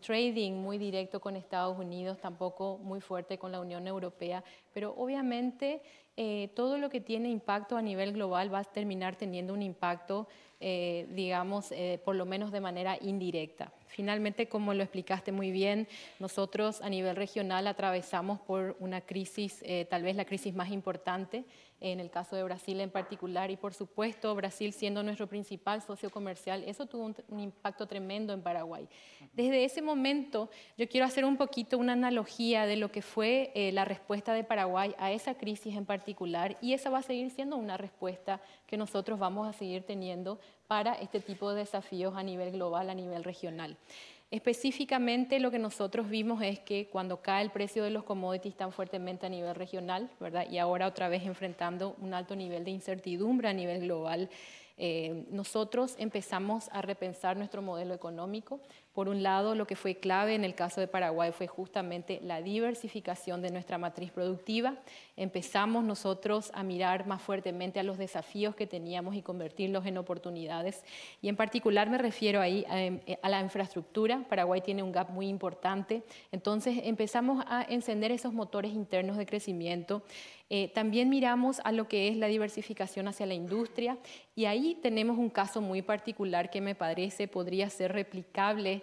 trading muy directo con Estados Unidos, tampoco muy fuerte con la Unión Europea, pero obviamente eh, todo lo que tiene impacto a nivel global va a terminar teniendo un impacto eh, digamos, eh, por lo menos de manera indirecta. Finalmente, como lo explicaste muy bien, nosotros a nivel regional atravesamos por una crisis, eh, tal vez la crisis más importante en el caso de Brasil en particular. Y por supuesto, Brasil siendo nuestro principal socio comercial, eso tuvo un, impacto tremendo en Paraguay. Desde ese momento, yo quiero hacer un poquito una analogía de lo que fue eh, la respuesta de Paraguay a esa crisis en particular y esa va a seguir siendo una respuesta que nosotros vamos a seguir teniendo para este tipo de desafíos a nivel global, a nivel regional. Específicamente lo que nosotros vimos es que cuando cae el precio de los commodities tan fuertemente a nivel regional, Y ahora otra vez enfrentando un alto nivel de incertidumbre a nivel global, eh, nosotros empezamos a repensar nuestro modelo económico, por un lado, lo que fue clave en el caso de Paraguay fue justamente la diversificación de nuestra matriz productiva. Empezamos nosotros a mirar más fuertemente a los desafíos que teníamos y convertirlos en oportunidades. Y en particular me refiero ahí a, em, eh, la infraestructura. Paraguay tiene un gap muy importante. Entonces empezamos a encender esos motores internos de crecimiento. Eh, también miramos a lo que es la diversificación hacia la industria y ahí tenemos un caso muy particular que me parece podría ser replicable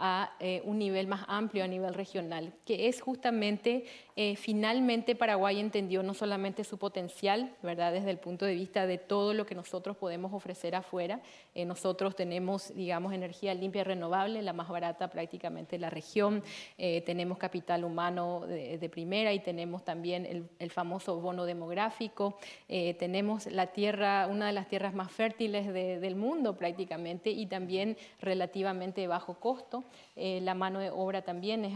a eh, un nivel más amplio, a nivel regional, que es justamente, eh, finalmente Paraguay entendió no solamente su potencial, ¿verdad? Desde el punto de vista de todo lo que nosotros podemos ofrecer afuera. Eh, nosotros tenemos, digamos, energía limpia y renovable, la más barata prácticamente de la región, tenemos capital humano de, primera y tenemos también el, famoso bono demográfico, tenemos la tierra, una de las tierras más fértiles del mundo prácticamente y también relativamente bajo costo. Eh, la mano de obra también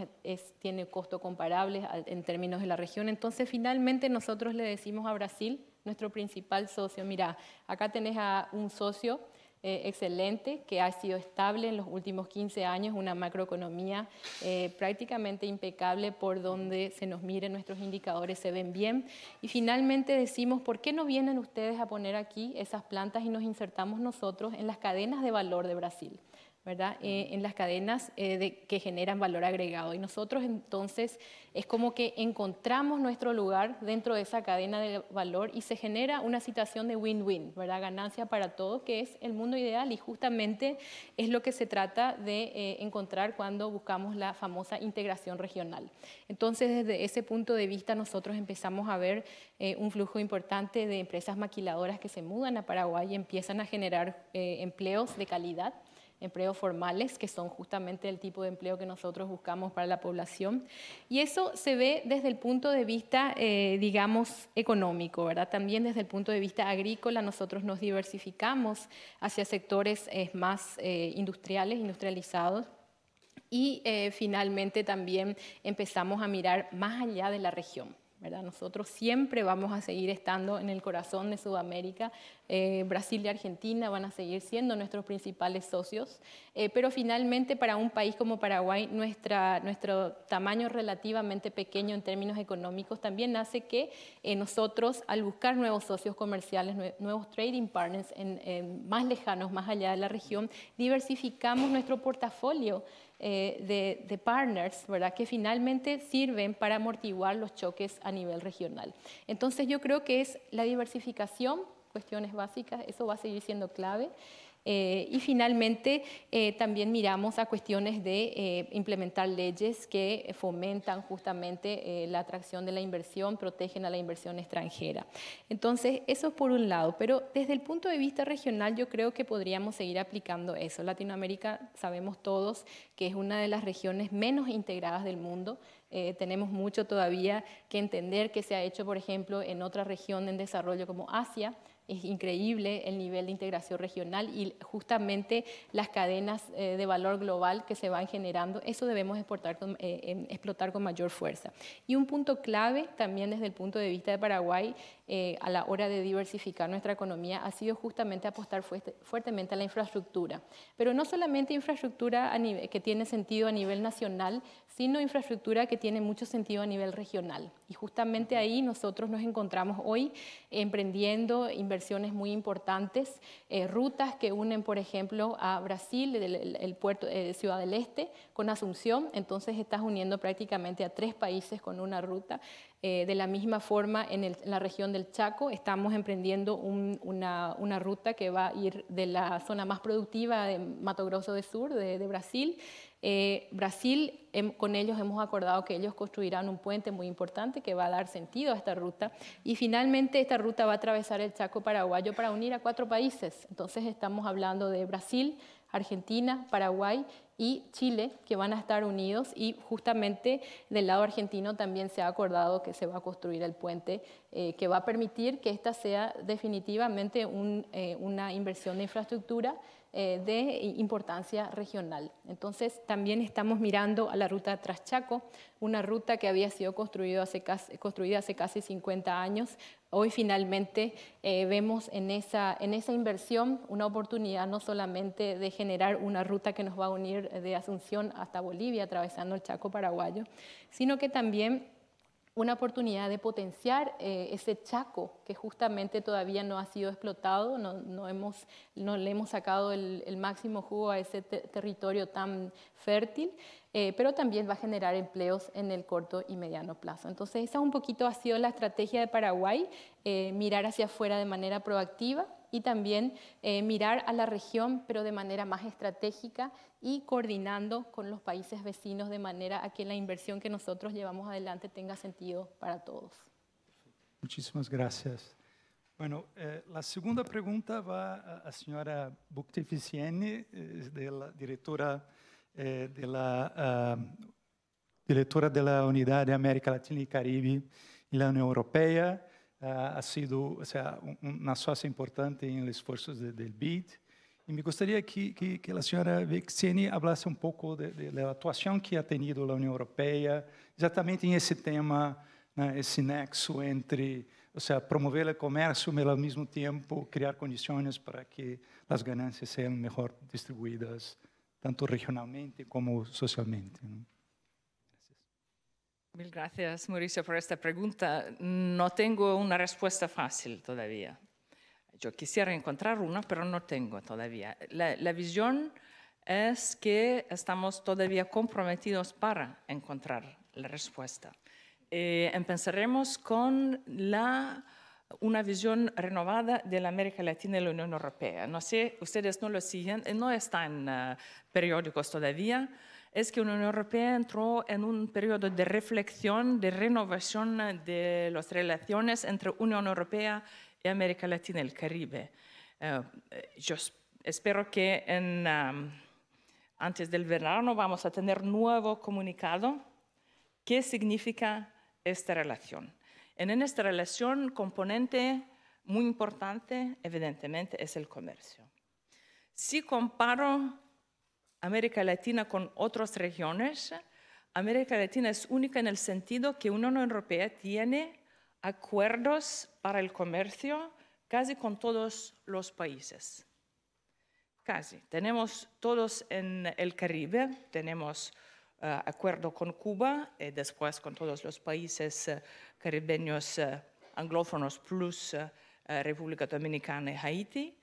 tiene costo comparable en términos de la región. Entonces, finalmente nosotros le decimos a Brasil, nuestro principal socio, mira, acá tenés a un socio eh, excelente que ha sido estable en los últimos 15 años, una macroeconomía eh, prácticamente impecable por donde se nos miren nuestros indicadores se ven bien. Y finalmente decimos, ¿por qué no vienen ustedes a poner aquí esas plantas y nos insertamos nosotros en las cadenas de valor de Brasil? Eh, en las cadenas eh, de, que generan valor agregado. Y nosotros entonces es como que encontramos nuestro lugar dentro de esa cadena de valor y se genera una situación de win-win, ¿verdad? Ganancia para todos, que es el mundo ideal y justamente es lo que se trata de eh, encontrar cuando buscamos la famosa integración regional. Entonces, desde ese punto de vista, nosotros empezamos a ver un flujo importante de empresas maquiladoras que se mudan a Paraguay y empiezan a generar empleos de calidad empleos formales, que son justamente el tipo de empleo que nosotros buscamos para la población. Y eso se ve desde el punto de vista, eh, digamos, económico, ¿verdad? También desde el punto de vista agrícola, nosotros nos diversificamos hacia sectores eh, más eh, industriales, industrializados. Y finalmente también empezamos a mirar más allá de la región. Nosotros siempre vamos a seguir estando en el corazón de Sudamérica. Eh, Brasil y Argentina van a seguir siendo nuestros principales socios, eh, pero finalmente para un país como Paraguay, nuestro tamaño relativamente pequeño en términos económicos también hace que eh, nosotros, al buscar nuevos socios comerciales, nuevos trading partners en, más lejanos, más allá de la región, diversificamos nuestro portafolio eh, de, de, partners, ¿verdad? Que finalmente sirven para amortiguar los choques a nivel regional. Entonces yo creo que es la diversificación, cuestiones básicas, eso va a seguir siendo clave. Eh, y finalmente, eh, también miramos a cuestiones de eh, implementar leyes que fomentan justamente la atracción de la inversión, protegen a la inversión extranjera. Entonces, eso es por un lado, pero desde el punto de vista regional yo creo que podríamos seguir aplicando eso. Latinoamérica sabemos todos que es una de las regiones menos integradas del mundo, tenemos mucho todavía que entender que se ha hecho, por ejemplo, en otra región en desarrollo como Asia, es increíble el nivel de integración regional y justamente las cadenas eh, de valor global que se van generando, eso debemos exportar eh, em, explotar con mayor fuerza. Y un punto clave también desde el punto de vista de Paraguay eh, a la hora de diversificar nuestra economía ha sido justamente apostar fuertemente a la infraestructura, pero no solamente infraestructura que tiene sentido a nivel nacional, sino infraestructura que tiene mucho sentido a nivel regional. Y justamente ahí nosotros nos encontramos hoy emprendiendo, muy importantes, eh, rutas que unen, por ejemplo, a Brasil, el, puerto de eh, Ciudad del Este, con Asunción, entonces estás uniendo prácticamente a tres países con una ruta. Eh, de la misma forma, en, la región del Chaco estamos emprendiendo una, ruta que va a ir de la zona más productiva de Mato Grosso del Sur, de, Brasil. Eh, Brasil, con ellos hemos acordado que ellos construirán un puente muy importante que va a dar sentido a esta ruta. Y finalmente esta ruta va a atravesar el Chaco paraguayo para unir a cuatro países. Entonces estamos hablando de Brasil, Argentina, Paraguay y Chile, que van a estar unidos y justamente del lado argentino también se ha acordado que se va a construir el puente eh, que va a permitir que esta sea definitivamente eh, una inversión de infraestructura eh, de importancia regional. Entonces también estamos mirando a la ruta Traschaco, una ruta que había sido construido hace construida hace casi 50 años hoy finalmente eh, vemos en esa, inversión una oportunidad no solamente de generar una ruta que nos va a unir de Asunción hasta Bolivia, atravesando el Chaco paraguayo, sino que también una oportunidad de potenciar eh, ese Chaco que justamente todavía no ha sido explotado, no, le hemos sacado el, máximo jugo a ese territorio tan fértil, eh, pero también va a generar empleos en el corto y mediano plazo. Entonces esa un poquito ha sido la estrategia de Paraguay, eh, mirar hacia afuera de manera proactiva y también eh, mirar a la región, pero de manera más estratégica y coordinando con los países vecinos de manera a que la inversión que nosotros llevamos adelante tenga sentido para todos. Muchísimas gracias. Bueno, eh, la segunda pregunta va a, a señora Bukteficiene, eh, de la directora eh, de la uh, directora de la Unidad de América Latina y Caribe y la Unión Europea. Uh, ha sido o sea, un, una socia importante en los esfuerzos de, del BID. Y me gustaría que, que, que la señora Vexieni hablase un poco de, de, de, la actuación que ha tenido la Unión Europea exactamente en ese tema Ese nexo entre, o sea, promover el comercio, pero al mismo tiempo crear condiciones para que las ganancias sean mejor distribuidas, tanto regionalmente como socialmente. Mil gracias, Mauricio, por esta pregunta. No tengo una respuesta fácil todavía. Yo quisiera encontrar una, pero no tengo todavía. La, la visión es que estamos todavía comprometidos para encontrar la respuesta eh, empezaremos con la, una visión renovada de la América Latina y la Unión Europea. No sé, ustedes no lo siguen, eh, no están en ah, periódicos todavía. Es que la Unión Europea entró en un periodo de reflexión, de renovación ah, de las relaciones entre Unión Europea y América Latina y el Caribe. Eh, eh, yo espero que en, antes del verano vamos a tener nuevo comunicado. ¿Qué significa esta relación. En esta relación, componente muy importante, evidentemente, es el comercio. Si comparo América Latina con otras regiones, América Latina es única en el sentido que una Unión Europea tiene acuerdos para el comercio casi con todos los países. Casi. Tenemos todos en el Caribe, tenemos eh, acuerdo con Cuba y eh, después con todos los países eh, caribeños anglófonos plus República Dominicana y Haití.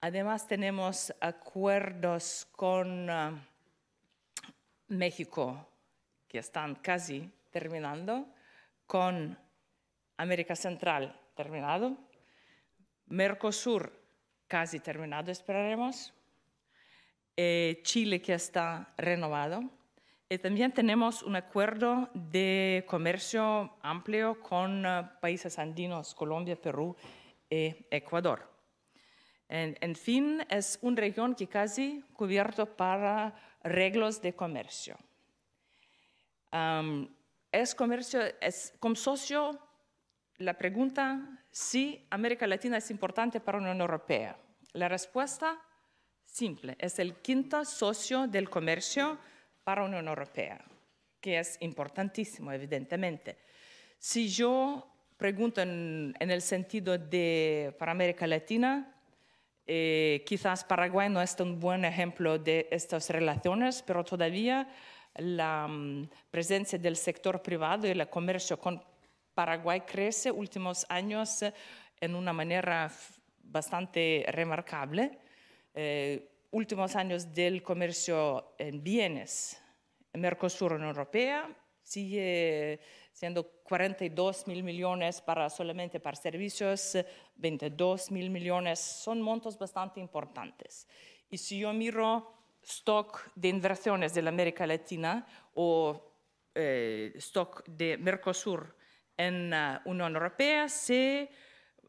Además tenemos acuerdos con México que están casi terminando, con América Central terminado, Mercosur casi terminado, esperaremos, Chile que está renovado y eh, también tenemos un acuerdo de comercio amplio con eh, países andinos, Colombia, Perú y eh, Ecuador. En, fin, es un región que casi cubierto para reglas de comercio. es comercio, es como socio la pregunta si América Latina es importante para la Unión Europea. La respuesta simple, es el quinto socio del comercio para Unión Europea, que es importantísimo, evidentemente. Si yo pregunto en, el sentido de para América Latina, eh, quizás Paraguay no es un buen ejemplo de estas relaciones, pero todavía la mm, presencia del sector privado y el comercio con Paraguay crece últimos años eh, en una manera bastante remarcable. Eh, últimos años del comercio en bienes, Mercosur en Europea sigue siendo 42 mil millones para solamente para servicios, 22 mil millones, son montos bastante importantes. Y si yo miro stock de inversiones de la América Latina o eh, stock de Mercosur en ah, Unión Europea, se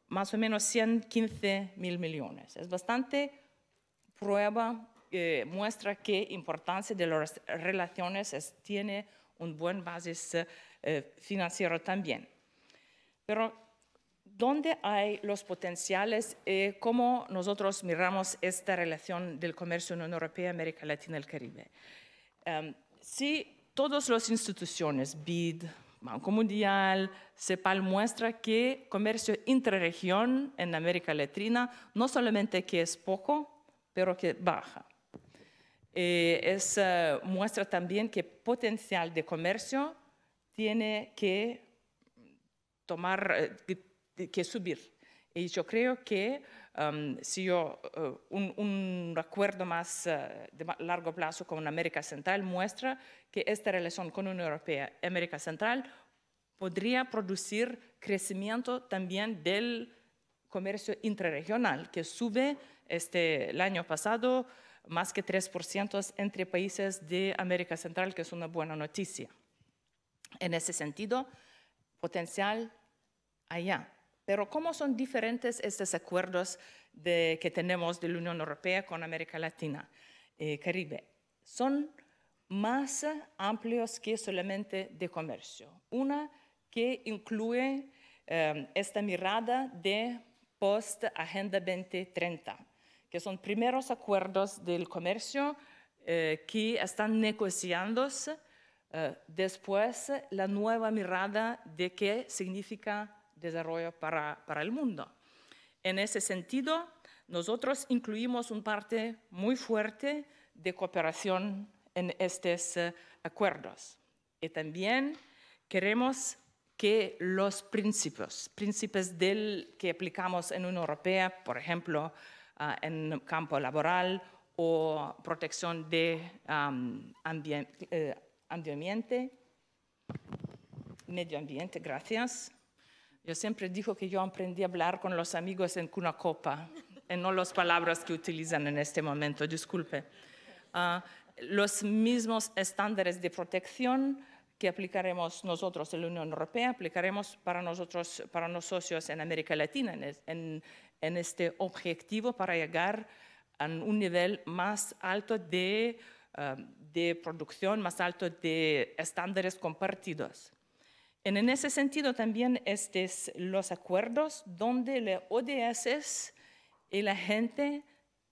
más o menos 115 mil millones. Es bastante prueba, eh, muestra que importancia de las relaciones tiene un buen base eh, financiero también. Pero, ¿dónde hay los potenciales? Eh, ¿Cómo nosotros miramos esta relación del comercio en Unión Europea, América Latina y el Caribe? Em, si todas las instituciones, BID, Banco Mundial, CEPAL muestra que comercio intraregión en América Latina no solamente que es poco, pero que baja. Eh, eh, muestra también que potencial de comercio tiene que tomar, eh, que, subir. Y yo creo que um, si yo, eh, un, acuerdo más de largo plazo con América Central muestra que esta relación con Unión Europea y América Central podría producir crecimiento también del comercio intrarregional, que sube este, el año pasado, más que 3% entre países de América Central, que es una buena noticia. En ese sentido, potencial allá. Pero ¿cómo son diferentes estos acuerdos que tenemos de la Unión Europea con América Latina y eh, Caribe? Son más amplios que solamente de comercio. Una que incluye eh, esta mirada de post-Agenda 2030 que son primeros acuerdos del comercio eh, que están negociándose. Eh, después, la nueva mirada de qué significa desarrollo para, el mundo. En ese sentido, nosotros incluimos un parte muy fuerte de cooperación en estos eh, acuerdos. Y también queremos que los principios, principios del que aplicamos en Unión Europea, por ejemplo, Ah, en campo laboral o protección de eh, ambiente, medio ambiente, gracias. Yo siempre digo que yo aprendí a hablar con los amigos en una copa, y no las palabras que utilizan en este momento, disculpe. Ah, los mismos estándares de protección que aplicaremos nosotros en la Unión Europea, aplicaremos para nosotros, para los socios en América Latina, en, en, en este objetivo para llegar a un nivel más alto de, um, de producción, más alto de estándares compartidos. En, ese sentido también estos los acuerdos donde la ODS y la gente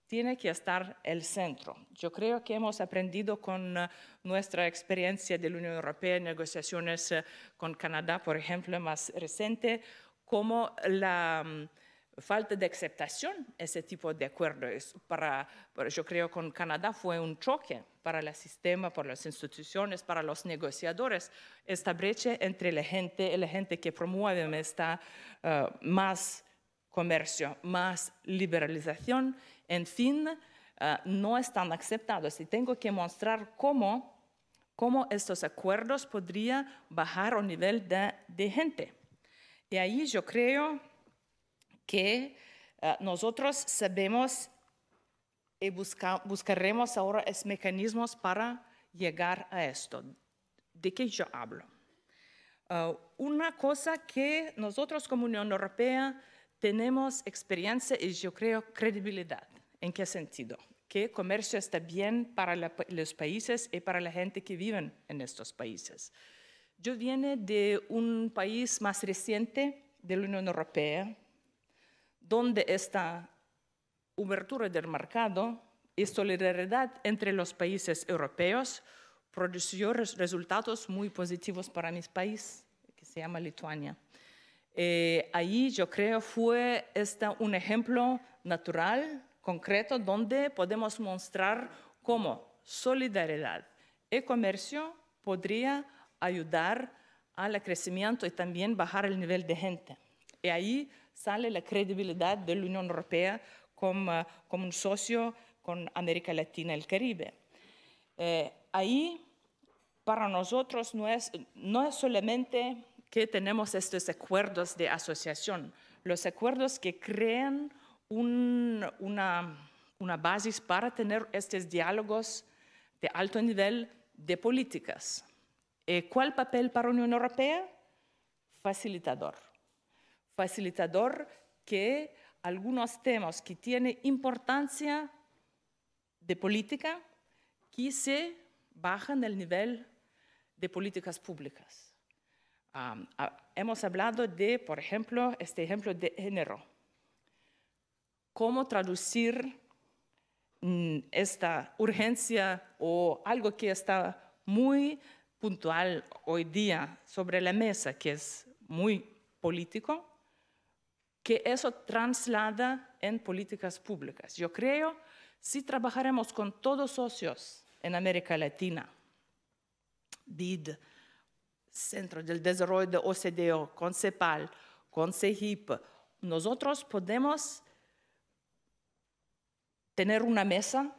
tiene que estar el centro. Yo creo que hemos aprendido con uh, nuestra experiencia de la Unión Europea en negociaciones uh, con Canadá, por ejemplo, más reciente, cómo la um, falta de aceptación ese tipo de acuerdos. Para, yo creo con Canadá fue un choque para el sistema, para las instituciones, para los negociadores, esta brecha entre la gente, la gente que promueve esta uh, más comercio, más liberalización, en fin, uh, no están aceptados. Y tengo que mostrar cómo, cómo estos acuerdos podrían bajar el nivel de, de gente. Y ahí yo creo que ah, nosotros sabemos y buscaremos ahora es mecanismos para llegar a esto. ¿De qué yo hablo? Ah, una cosa que nosotros como Unión Europea tenemos experiencia y yo creo credibilidad. ¿En qué sentido? Que comercio está bien para los países y para la gente que vive en estos países. Yo viene de un país más reciente de la Unión Europea, donde esta abertura del mercado y solidaridad entre los países europeos produjo resultados muy positivos para mi país, que se llama Lituania. Eh, ahí yo creo fue este un ejemplo natural, concreto, donde podemos mostrar cómo solidaridad y comercio podría ayudar al crecimiento y también bajar el nivel de gente. Y ahí sale la credibilidad de la Unión Europea como, eh, como un socio con América Latina y el Caribe. Eh, ahí, para nosotros, no es, no es solamente que tenemos estos acuerdos de asociación, los acuerdos que crean una, una base para tener estos diálogos de alto nivel de políticas. Eh, ¿Cuál papel para la Unión Europea? Facilitador facilitador que algunos temas que tienen importancia de política que se bajan el nivel de políticas públicas. hemos hablado de, por ejemplo, este ejemplo de género. Cómo traducir mm, esta urgencia o algo que está muy puntual hoy día sobre la mesa, que es muy político, que eso traslada en políticas públicas. Yo creo si trabajaremos con todos socios en América Latina, BID, Centro del Desarrollo de OCDE, con CEPAL, con CEGIP, nosotros podemos tener una mesa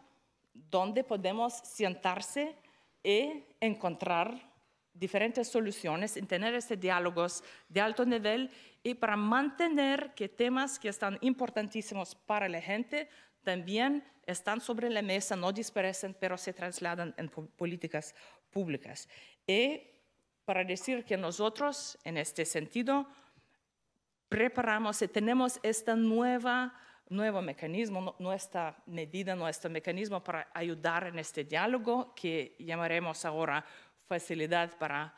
donde podemos sentarse y encontrar diferentes soluciones, en tener este diálogos de alto nivel y para mantener que temas que están importantísimos para la gente también están sobre la mesa, no dispersen, pero se trasladan en políticas públicas. Y para decir que nosotros, en este sentido, preparamos y tenemos esta nueva nuevo mecanismo, nuestra medida, nuestro mecanismo para ayudar en este diálogo que llamaremos ahora facilidad para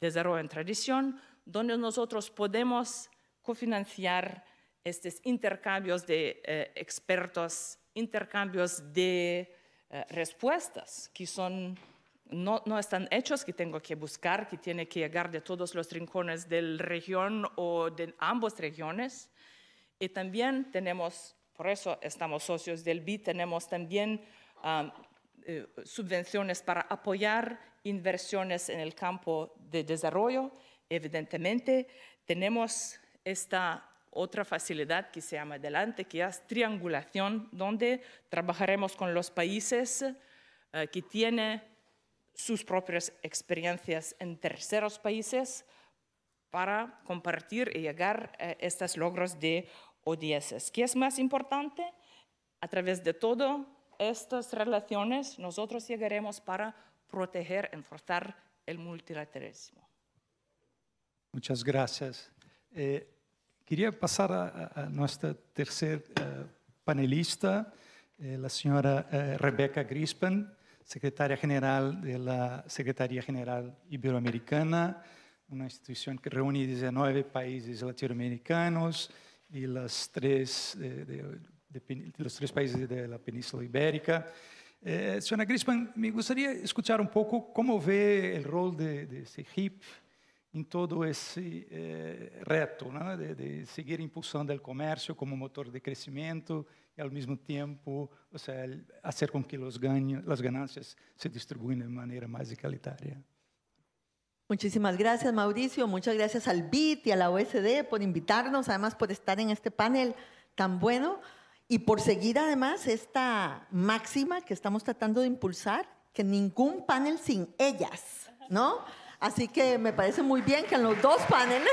desarrollo en tradición, donde nosotros podemos cofinanciar estos intercambios de eh, expertos, intercambios de eh, respuestas que son, no, no, están hechos, que tengo que buscar, que tiene que llegar de todos los rincones de la región o de ambas regiones. Y también tenemos, por eso estamos socios del BID, tenemos también ah, eh, subvenciones para apoyar inversiones en el campo de desarrollo, evidentemente. Tenemos esta otra facilidad que se llama Adelante, que es triangulación, donde trabajaremos con los países eh, que tienen sus propias experiencias en terceros países para compartir y llegar a eh, estos logros de ODS. ¿Qué es más importante? A través de todo estas relaciones nosotros llegaremos para proteger, enforzar el multilateralismo. Muchas gracias. Eh, quería pasar a, nuestra tercera eh, panelista, eh, la señora Rebeca Grispen, secretaria general de la Secretaría General Iberoamericana, una institución que reúne 19 países latinoamericanos y las tres, los tres países de la península ibérica. Eh, señora Grisman, me gustaría escuchar un poco cómo ve el rol de, de hip en todo ese eh, reto de, seguir impulsando el comercio como motor de crecimiento y al mismo tiempo o sea, hacer con que los las ganancias se distribuyan de manera más egalitaria. Muchísimas gracias, Mauricio. Muchas gracias al BIT y a la OSD por invitarnos, además por estar en este panel tan bueno y por seguir además esta máxima que estamos tratando de impulsar, que ningún panel sin ellas, ¿no? Así que me parece muy bien que en los dos paneles,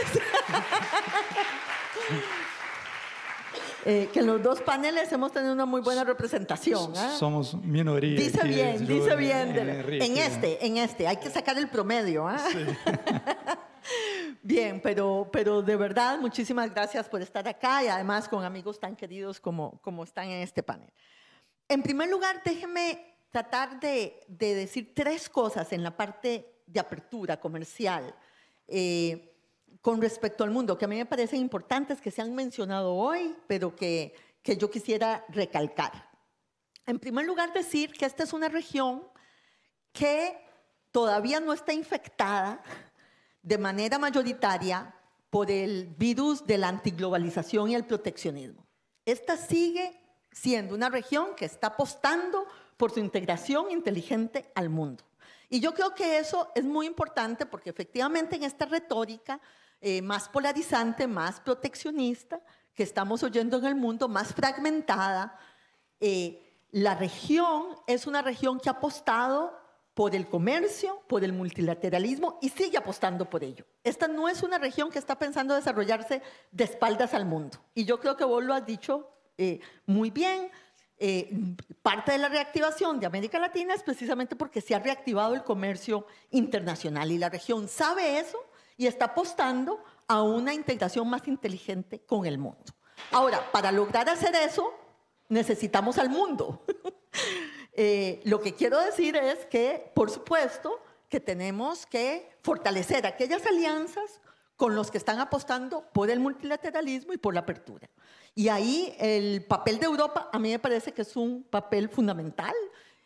[LAUGHS] eh, que en los dos paneles hemos tenido una muy buena representación. ¿eh? Somos minoría. Dice bien, dice bien. en este, en este, hay que sacar el promedio. ¿ah? [LAUGHS] Bien, pero, pero de verdad, muchísimas gracias por estar acá y además con amigos tan queridos como, como están en este panel. En primer lugar, déjeme tratar de, decir tres cosas en la parte de apertura comercial eh, con respecto al mundo, que a mí me parecen importantes, que se han mencionado hoy, pero que, que yo quisiera recalcar. En primer lugar, decir que esta es una región que todavía no está infectada de manera mayoritaria por el virus de la antiglobalización y el proteccionismo. Esta sigue siendo una región que está apostando por su integración inteligente al mundo. Y yo creo que eso es muy importante porque efectivamente en esta retórica eh, más polarizante, más proteccionista que estamos oyendo en el mundo, más fragmentada, eh, la región es una región que ha apostado por el comercio, por el multilateralismo y sigue apostando por ello. Esta no es una región que está pensando desarrollarse de espaldas al mundo. Y yo creo que vos lo has dicho eh, muy bien. Eh, parte de la reactivación de América Latina es precisamente porque se ha reactivado el comercio internacional y la región sabe eso y está apostando a una integración más inteligente con el mundo. Ahora, para lograr hacer eso, necesitamos al mundo. [LAUGHS] Eh, lo que quiero decir es que, por supuesto, que tenemos que fortalecer aquellas alianzas con los que están apostando por el multilateralismo y por la apertura. Y ahí el papel de Europa a mí me parece que es un papel fundamental.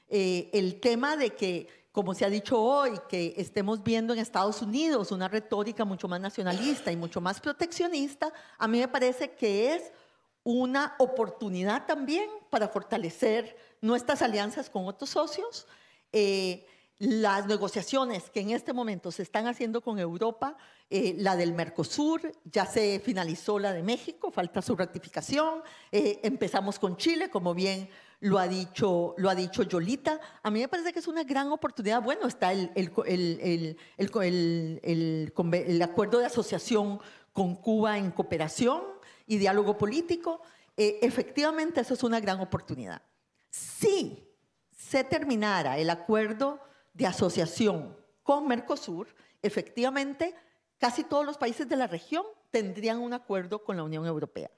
Eh, el tema de que, como se ha dicho hoy, que estemos viendo en Estados Unidos una retórica mucho más nacionalista y mucho más proteccionista, a mí me parece que es una oportunidad también para fortalecer nuestras alianzas con otros socios, eh, las negociaciones que en este momento se están haciendo con Europa, eh, la del Mercosur, ya se finalizó la de México, falta su ratificación, eh, empezamos con Chile, como bien lo ha, dicho, lo ha dicho Yolita, a mí me parece que es una gran oportunidad, bueno, está el, el, el, el acuerdo de asociación con Cuba en cooperación y diálogo político, efectivamente eso es una gran oportunidad. Si se terminara el acuerdo de asociación con Mercosur, efectivamente casi todos los países de la región tendrían un acuerdo con la Unión Europea.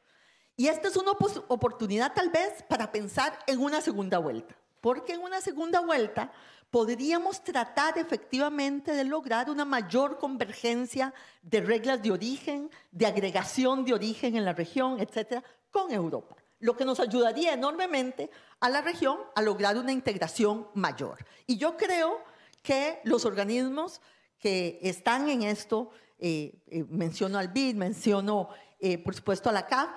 Y esta es una oportunidad tal vez para pensar en una segunda vuelta, porque en una segunda vuelta podríamos tratar efectivamente de lograr una mayor convergencia de reglas de origen, de agregación de origen en la región, etcétera, con Europa lo que nos ayudaría enormemente a la región a lograr una integración mayor. Y yo creo que los organismos que están en esto, eh, eh, menciono al BID, menciono eh, por supuesto a la CAF,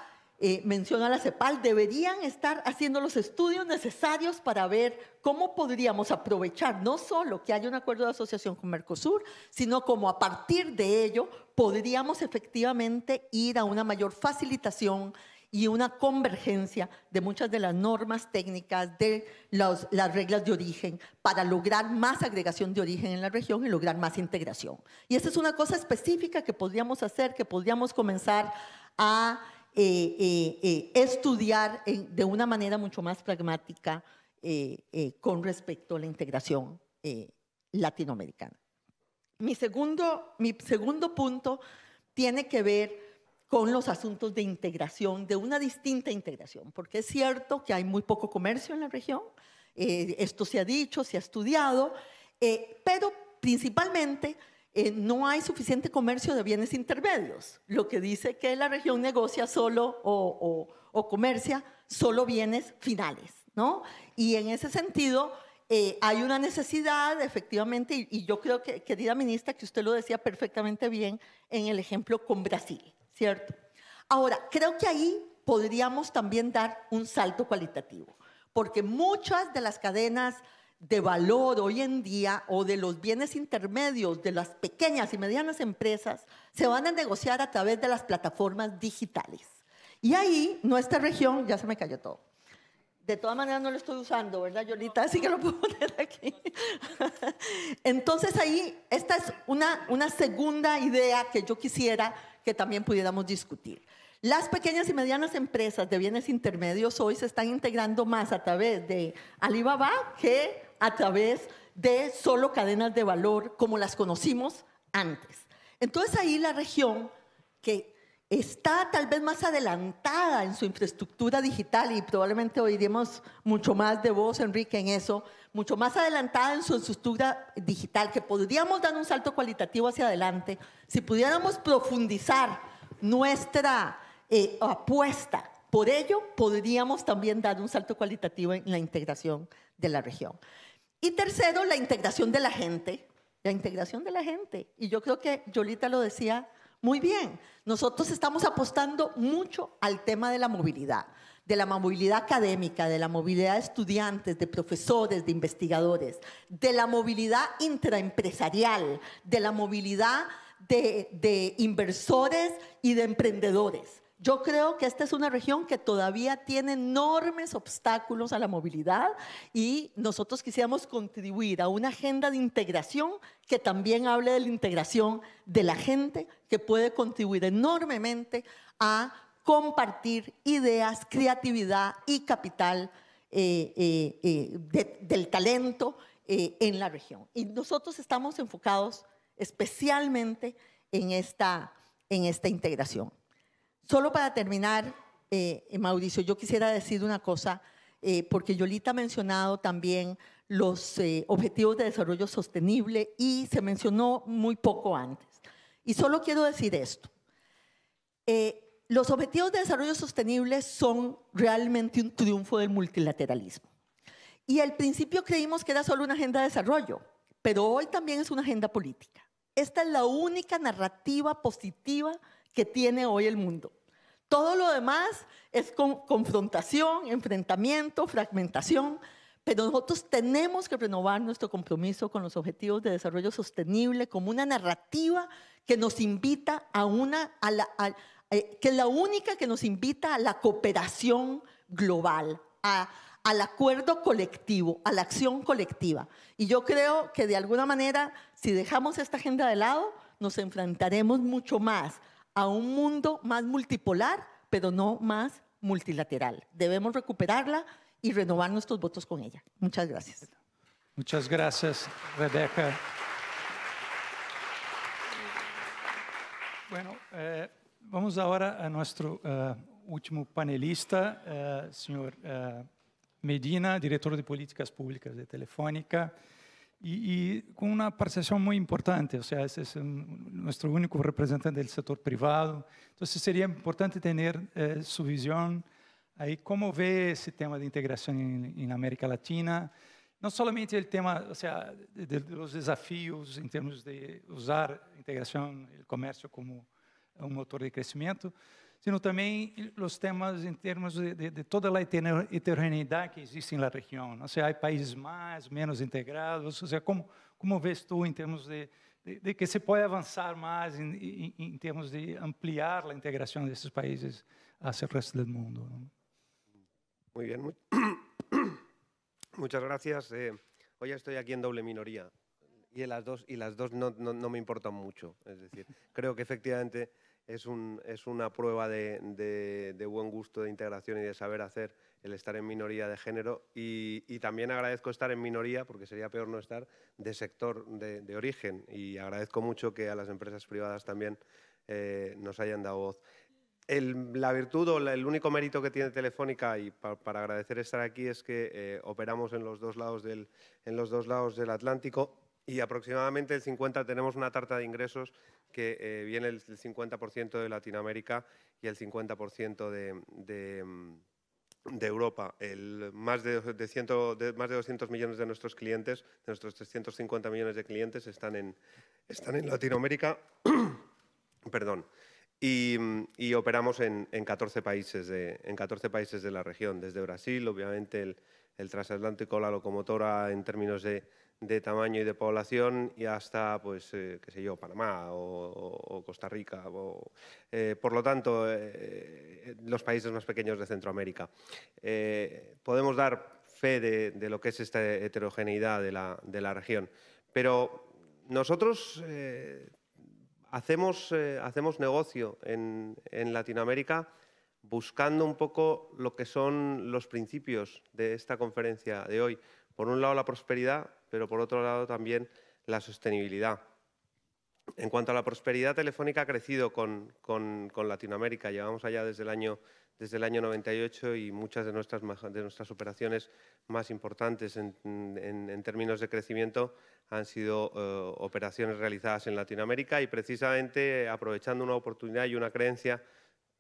menciono a la CEPAL, deberían estar haciendo los estudios necesarios para ver cómo podríamos aprovechar no solo que haya un acuerdo de asociación con Mercosur, sino cómo a partir de ello podríamos efectivamente ir a una mayor facilitación y una convergencia de muchas de las normas técnicas, de las reglas de origen, para lograr más agregación de origen en la región y lograr más integración. Y esa es una cosa específica que podríamos hacer, que podríamos comenzar a eh, eh, eh, estudiar de una manera mucho más pragmática con respecto a la integración latinoamericana. Mi segundo, mi segundo punto tiene que ver con los asuntos de integración, de una distinta integración, porque es cierto que hay muy poco comercio en la región, eh, esto se ha dicho, se ha estudiado, eh, pero principalmente eh, no hay suficiente comercio de bienes intermedios, lo que dice que la región negocia solo o, comercia solo bienes finales, ¿no? Y en ese sentido, hay una necesidad, efectivamente, y, y, yo creo que, querida ministra, que usted lo decía perfectamente bien en el ejemplo con Brasil. ¿cierto? Ahora, creo que ahí podríamos también dar un salto cualitativo, porque muchas de las cadenas de valor hoy en día o de los bienes intermedios de las pequeñas y medianas empresas se van a negociar a través de las plataformas digitales. Y ahí nuestra región, ya se me cayó todo. De todas maneras no lo estoy usando, ¿verdad, Yolita? Así que lo puedo [LAUGHS] poner aquí. Entonces ahí, esta es una, una segunda idea que yo quisiera que también pudiéramos discutir. Las pequeñas y medianas empresas de bienes intermedios hoy se están integrando más a través de Alibaba que a través de solo cadenas de valor como las conocimos antes. Entonces ahí la región que está tal vez más adelantada en su infraestructura digital y probablemente oiremos mucho más de vos, Enrique, en eso, mucho más adelantada en su estructura digital, que podríamos dar un salto cualitativo hacia adelante si pudiéramos profundizar nuestra eh, apuesta. Por ello, podríamos también dar un salto cualitativo en la integración de la región. Y tercero, la integración de la gente. La integración de la gente. Y yo creo que Yolita lo decía muy bien. Nosotros estamos apostando mucho al tema de la movilidad de la movilidad académica, de la movilidad de estudiantes, de profesores, de investigadores, de la movilidad intraempresarial, de la movilidad de, inversores y de emprendedores. Yo creo que esta es una región que todavía tiene enormes obstáculos a la movilidad y nosotros quisiéramos contribuir a una agenda de integración que también hable de la integración de la gente, que puede contribuir enormemente a compartir ideas, creatividad y capital eh, eh, eh, del talento en la región. Y nosotros estamos enfocados especialmente en esta, en esta integración. Solo para terminar, Mauricio, yo quisiera decir una cosa, porque Yolita ha mencionado también los objetivos de desarrollo sostenible y se mencionó muy poco antes. Y solo quiero decir esto los objetivos de desarrollo sostenible son realmente un triunfo del multilateralismo. Y al principio creímos que era solo una agenda de desarrollo, pero hoy también es una agenda política. Esta es la única narrativa positiva que tiene hoy el mundo. Todo lo demás es confrontación, enfrentamiento, fragmentación, pero nosotros tenemos que renovar nuestro compromiso con los objetivos de desarrollo sostenible como una narrativa que nos invita a, una, a, la, eh, que es la única que nos invita a la cooperación global, al acuerdo colectivo, a la acción colectiva. Y yo creo que de alguna manera, si dejamos esta agenda de lado, nos enfrentaremos mucho más a un mundo más multipolar, pero no más multilateral. Debemos recuperarla y renovar nuestros votos con ella. Muchas gracias. Muchas gracias, Rebeca. Bueno, eh, Vamos agora a nosso uh, último panelista, uh, senhor uh, Medina, diretor de políticas públicas de Telefônica, e, e, com uma participação muito importante, ou seja, esse é nosso único representante do setor privado. Então, seria importante ter uh, sua visão aí como vê esse tema de integração na América Latina, não somente o tema, ou seja, dos de, de, desafios em termos de usar a integração e o comércio como un motor de crecimiento, sino también los temas en termos de, toda la heterogeneidad que existe na região. O sea, há países más, menos integrados. o sea, como, como vês tu em termos de, que se puede avanzar más en em, termos de ampliar la integración de desses países hacia el resto del mundo? Muy bien, [COUGHS] muchas gracias. Eh, hoy estoy aquí en doble minoría y las dos, y no me importan mucho. Es decir, creo que efectivamente es, una prueba de, buen gusto, de integración y de saber hacer el estar en minoría de género. Y, también agradezco estar en minoría, porque sería peor no estar, de sector de, origen. Y agradezco mucho que a las empresas privadas también eh, nos hayan dado voz. la virtud o el único mérito que tiene Telefónica, y para agradecer estar aquí, es que eh, operamos en los dos lados del Atlántico y aproximadamente el 50 tenemos una tarta de ingresos que eh, viene el 50% de Latinoamérica y el 50% mm, de, Europa. El, más, de, más de 200 millones de nuestros clientes, de nuestros 350 millones de clientes, están en, están en Latinoamérica. [COUGHS] Perdón. Mm, y, operamos en, 14 países de, en 14 países de la región, desde Brasil, obviamente el, el transatlántico, la locomotora en términos de, de tamaño y de población y hasta, pues, eh, qué sé yo, Panamá o, Costa Rica. O, eh, por lo tanto, eh, los países más pequeños de Centroamérica. podemos dar fe de, lo que es esta heterogeneidad de la, región, pero nosotros hacemos, hacemos negocio en, en Latinoamérica buscando un poco lo que son los principios de esta conferencia de hoy, por un lado la prosperidad, pero por otro lado también la sostenibilidad. En cuanto a la prosperidad, Telefónica ha crecido con, Latinoamérica. Llevamos allá desde el año desde el año 98 y muchas de nuestras, operaciones más importantes en, términos de crecimiento han sido eh, operaciones realizadas en Latinoamérica y precisamente aprovechando una oportunidad y una creencia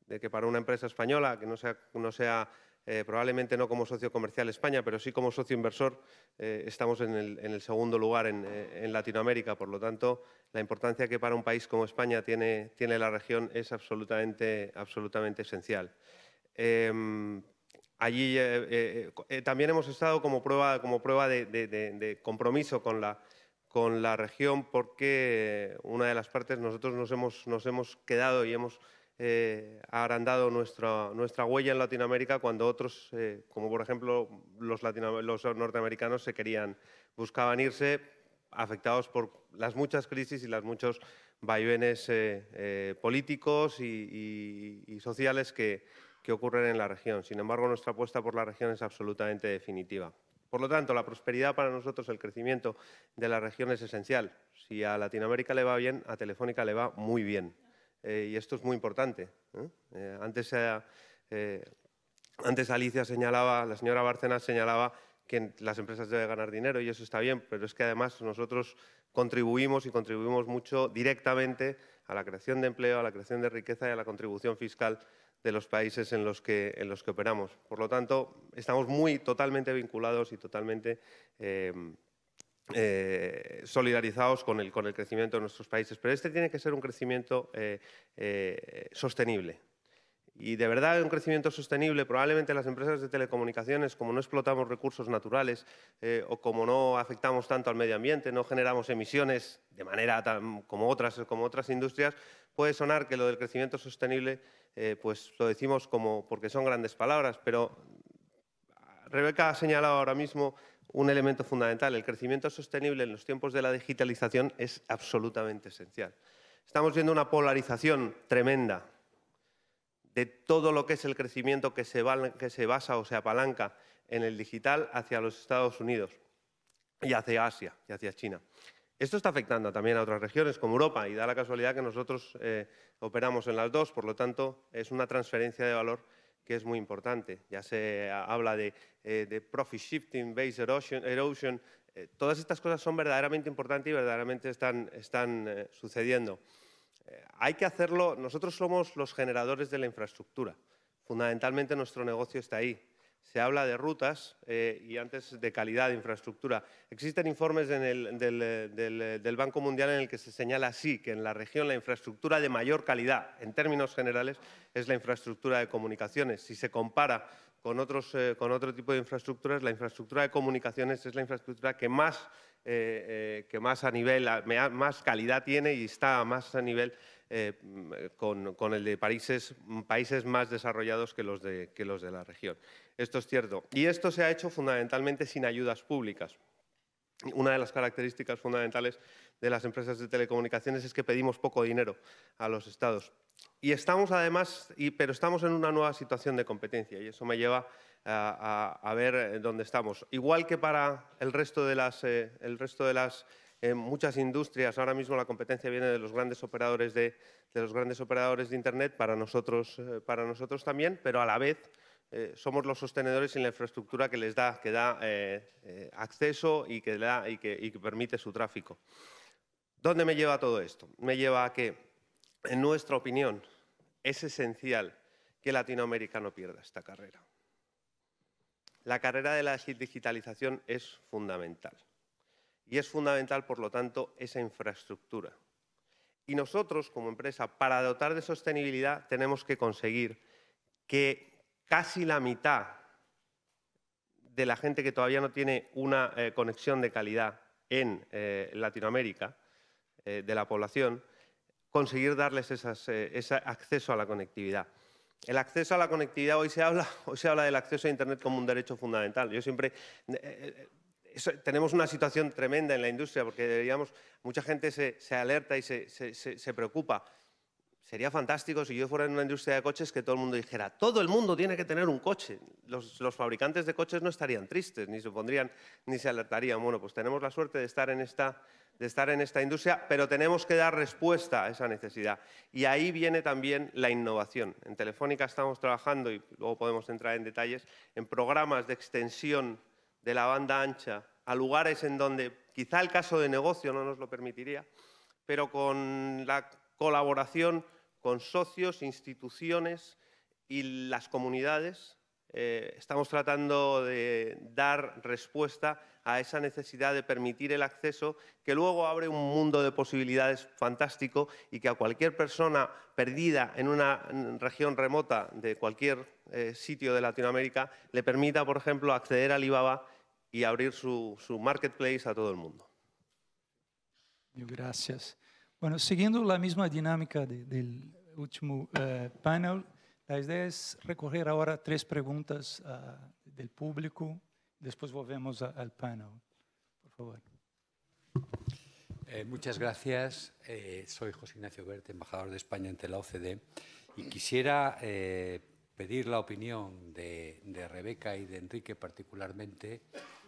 de que para una empresa española que no sea eh, probablemente no como socio comercial España, pero sí como socio inversor, eh, estamos en el, segundo lugar eh, en, Latinoamérica. Por lo tanto, la importancia que para un país como España tiene, tiene la región es absolutamente, absolutamente esencial. Em, allí también hemos estado como prueba, como prueba de, de compromiso con la, con la región porque una de las partes nosotros nos hemos, nos hemos quedado y hemos eh, ha agrandado nuestra, huella en Latinoamérica cuando otros, eh, como por ejemplo los, norteamericanos, se querían, buscaban irse afectados por las muchas crisis y los muchos vaivenes eh, políticos y, sociales que, que ocurren en la región. Sin embargo, nuestra apuesta por la región es absolutamente definitiva. Por lo tanto, la prosperidad para nosotros, el crecimiento de la región es esencial. Si a Latinoamérica le va bien, a Telefónica le va muy bien. Eh, y esto es muy importante. ¿eh? Eh, antes, Alicia señalaba, la señora Bárcenas señalaba que las empresas deben ganar dinero y eso está bien, pero es que además nosotros contribuimos y contribuimos mucho directamente a la creación de empleo, a la creación de riqueza y a la contribución fiscal de los países en los que, en los que operamos. Por lo tanto, estamos muy totalmente vinculados y totalmente eh, solidarizados con el, crecimiento de nuestros países, pero este tiene que ser un crecimiento eh, eh, sostenible. Y de verdad un crecimiento sostenible, probablemente las empresas de telecomunicaciones, como no explotamos recursos naturales o como no afectamos tanto al medio ambiente, no generamos emisiones de manera como, otras, como otras industrias, puede sonar que lo del crecimiento sostenible, pues lo decimos como porque son grandes palabras, pero Rebeca ha señalado ahora mismo un elemento fundamental. El crecimiento sostenible en los tiempos de la digitalización es absolutamente esencial. Estamos viendo una polarización tremenda de todo lo que es el crecimiento que se, basa o se apalanca en el digital hacia los Estados Unidos y hacia Asia y hacia China. Esto está afectando también a otras regiones como Europa y da la casualidad que nosotros eh, operamos en las dos, por lo tanto es una transferencia de valor que es muy importante. Ya se habla eh, de, profit shifting, base erosion, eh, todas estas cosas son verdaderamente importantes y verdaderamente están, están eh, sucediendo. hay que hacerlo, nosotros somos los generadores de la infraestructura. Fundamentalmente nuestro negocio está ahí se habla de rutas eh, y antes de calidad de infraestructura. Existen informes del, Banco Mundial en el que se señala así que en la región la infraestructura de mayor calidad, en términos generales, es la infraestructura de comunicaciones. Si se compara con, eh, otro tipo de infraestructuras, la infraestructura de comunicaciones es la infraestructura que más, eh, más a nivel, calidad tiene y está más a nivel con, el de países, países más desarrollados que los de la región. Esto es cierto. Y esto se ha hecho fundamentalmente sin ayudas públicas. Una de las características fundamentales de las empresas de telecomunicaciones es que pedimos poco dinero a los estados. Y estamos además, pero estamos en una nueva situación de competencia y eso me lleva a, ver eh, dónde estamos. Igual que para el resto de las, eh, el resto de las eh, muchas industrias, ahora mismo la competencia viene de los grandes operadores de, los grandes operadores de Internet, para nosotros, para nosotros también, pero a la vez eh, somos los sostenedores en la infraestructura que les da, eh, eh, acceso y que, y que permite su tráfico. ¿Dónde me lleva todo esto? Me lleva a que, en nuestra opinión, es esencial que Latinoamérica no pierda esta carrera. La carrera de la digitalización es fundamental. Y es fundamental, por lo tanto, esa infraestructura. Y nosotros, como empresa, para dotar de sostenibilidad, tenemos que conseguir que casi la mitad de la gente que todavía no tiene una eh, conexión de calidad en eh, Latinoamérica, eh, de la población, conseguir darles ese acceso a la conectividad. El acceso a la conectividad, hoy se, habla, [LAUGHS] se habla del acceso a Internet como un derecho fundamental. Yo siempre... tenemos una situación tremenda en la industria porque mucha gente se, alerta y se preocupa Sería fantástico si yo fuera en una industria de coches que todo el mundo dijera, todo el mundo tiene que tener un coche. Los, fabricantes de coches no estarían tristes, ni se ni se alertarían. Bueno, pues tenemos la suerte de estar en esta, de estar en esta industria, pero tenemos que dar respuesta a esa necesidad. Y ahí viene también la innovación. En Telefónica estamos trabajando, y luego podemos entrar en detalles, en programas de extensión de la banda ancha a lugares en donde quizá el caso de negocio no nos lo permitiría, pero con la colaboración con socios, instituciones y las comunidades. Eh, estamos tratando de dar respuesta a esa necesidad de permitir el acceso que luego abre un mundo de posibilidades fantástico y que a cualquier persona perdida en una región remota de cualquier eh, sitio de Latinoamérica le permita, por ejemplo, acceder a Alibaba y abrir su, su marketplace a todo el mundo. Gracias. Bueno, siguiendo la misma dinámica del último eh, panel, la idea es recoger ahora tres preguntas ah, del público, después volvemos al panel. Por favor. Eh, muchas gracias. Eh, soy José Ignacio Bert, embajador de España ante la OCDE, y quisiera pedir la opinión de, Rebeca y de Enrique particularmente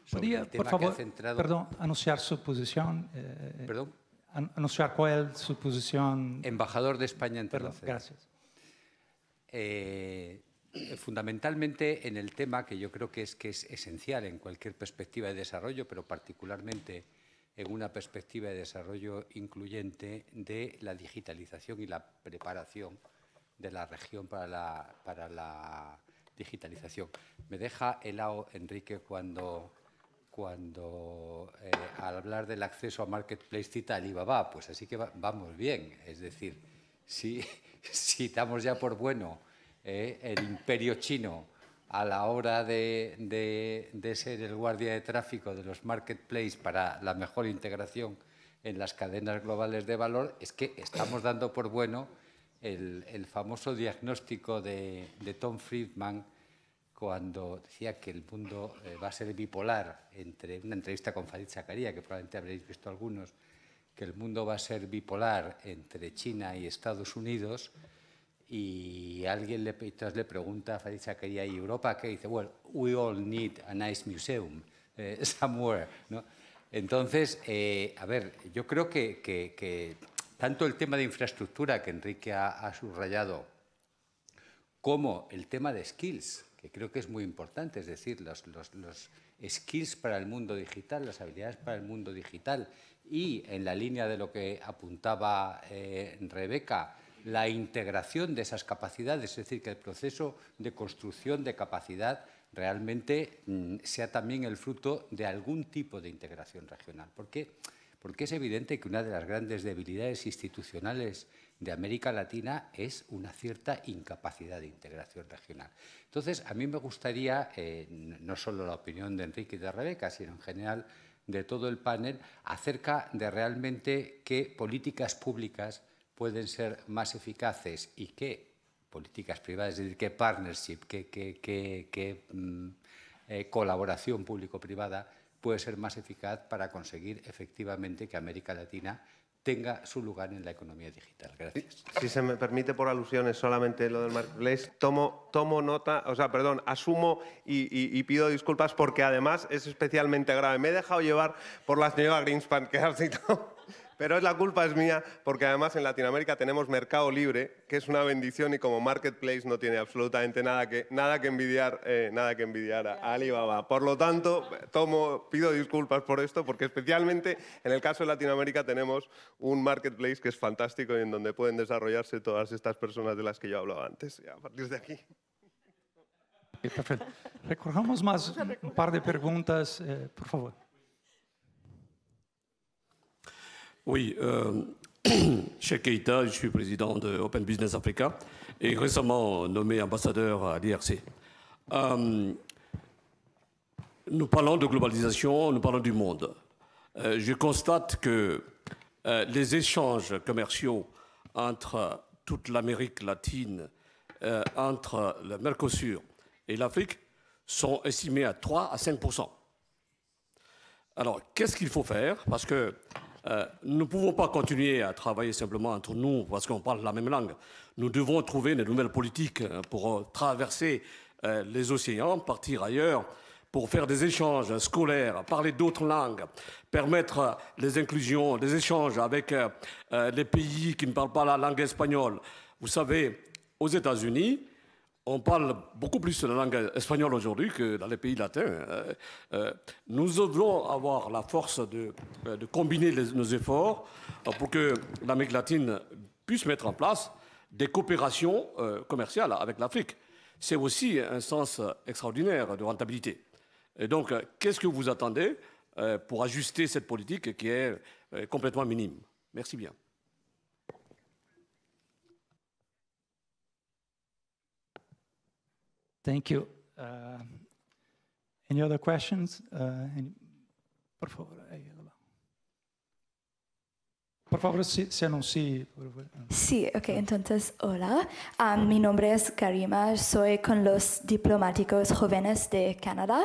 sobre ¿Podría, el tema por favor, que ha centrado... Perdón, anunciar su posición. ¿Perdón? anunciar cuál su posición. Embajador de España en Perdón, Gracias. Eh, fundamentalmente en el tema que yo creo que es, que es esencial en cualquier perspectiva de desarrollo, pero particularmente en una perspectiva de desarrollo incluyente de la digitalización y la preparación de la región para la, para la digitalización. Me deja helado, Enrique, cuando cuando eh, al hablar del acceso a Marketplace cita Alibaba, pues así que vamos bien. Es decir, si, [LAUGHS] si damos ya por bueno eh, el imperio chino a la hora de, ser el guardia de tráfico de los Marketplace para la mejor integración en las cadenas globales de valor, es que estamos dando por bueno el, famoso diagnóstico de Tom Friedman cuando decía que el mundo eh, va a ser bipolar, entre una entrevista con Farid Zakaria, que probablemente habréis visto algunos, que el mundo va a ser bipolar entre China y Estados Unidos, y alguien le, le pregunta a Farid Zakaria y Europa, que dice, bueno, we all need a nice museum eh, [LAUGHS] somewhere. ¿no? Entonces, eh, a ver, yo creo que, tanto el tema de infraestructura que Enrique ha subrayado, como el tema de skills, que creo que es muy importante, es decir, los, skills para el mundo digital, las habilidades para el mundo digital y en la línea de lo que apuntaba eh, Rebeca, la integración de esas capacidades, es decir, que el proceso de construcción de capacidad realmente mm, sea también el fruto de algún tipo de integración regional. ¿Por qué? Porque es evidente que una de las grandes debilidades institucionales de América Latina es una cierta incapacidad de integración regional. Entonces, a mí me gustaría, eh, no solo la opinión de Enrique y de Rebeca, sino en general de todo el panel, acerca de realmente qué políticas públicas pueden ser más eficaces y qué políticas privadas, es decir, qué partnership, qué, mm, eh, colaboración público-privada puede ser más eficaz para conseguir efectivamente que América Latina tenga su lugar en la economía digital. Gracias. Si se me permite por alusiones solamente lo del marketplace, tomo, tomo nota, o sea, perdón, asumo y, pido disculpas porque además es especialmente grave. Me he dejado llevar por la señora Greenspan que ha citado pero la culpa es mía porque además en Latinoamérica tenemos Mercado Libre, que es una bendición y como marketplace no tiene absolutamente nada que, nada que envidiar, eh, nada que envidiar a, Alibaba. Por lo tanto, tomo, pido disculpas por esto porque especialmente en el caso de Latinoamérica tenemos un marketplace que es fantástico y en donde pueden desarrollarse todas estas personas de las que yo hablaba antes. a partir de aquí. Perfecto. Recorramos más un par de preguntas, eh, por favor. Oui, euh, [CLEARS THROAT] chez Keita, je suis président de Open Business Africa et récemment nommé ambassadeur à l'IRC. Euh, nous parlons de globalisation, nous parlons du monde. Euh, je constate que euh, les échanges commerciaux entre toute l'Amérique latine, entre le Mercosur et l'Afrique sont estimés à 3 à 5 Alors, qu'est-ce qu'il faut faire Parce que euh, nous ne pouvons pas continuer à travailler simplement entre nous parce qu'on parle la même langue. Nous devons trouver de nouvelles politiques euh, pour euh, traverser les océans, partir ailleurs, pour faire des échanges scolaires, parler d'autres langues, permettre les inclusions, des échanges avec les pays qui ne parlent pas la langue espagnole. Vous savez, aux États-Unis, on parle beaucoup plus la langue espagnole aujourd'hui que dans les pays latins. Hein. Euh, nous devons avoir la force de, euh, combiner nos efforts euh, pour que l'Amérique latine puisse mettre en place des coopérations commerciales avec l'Afrique. C'est aussi un sens extraordinaire de rentabilité. Et donc, qu'est-ce que vous attendez pour ajuster cette politique qui est complètement minime Merci bien. Thank you. Uh, any other questions? Uh, por favor, por favor, si, se si anuncie. Sí, ok, entonces, hola. Um, mi nombre es Karima, soy con los diplomáticos jóvenes de Canadá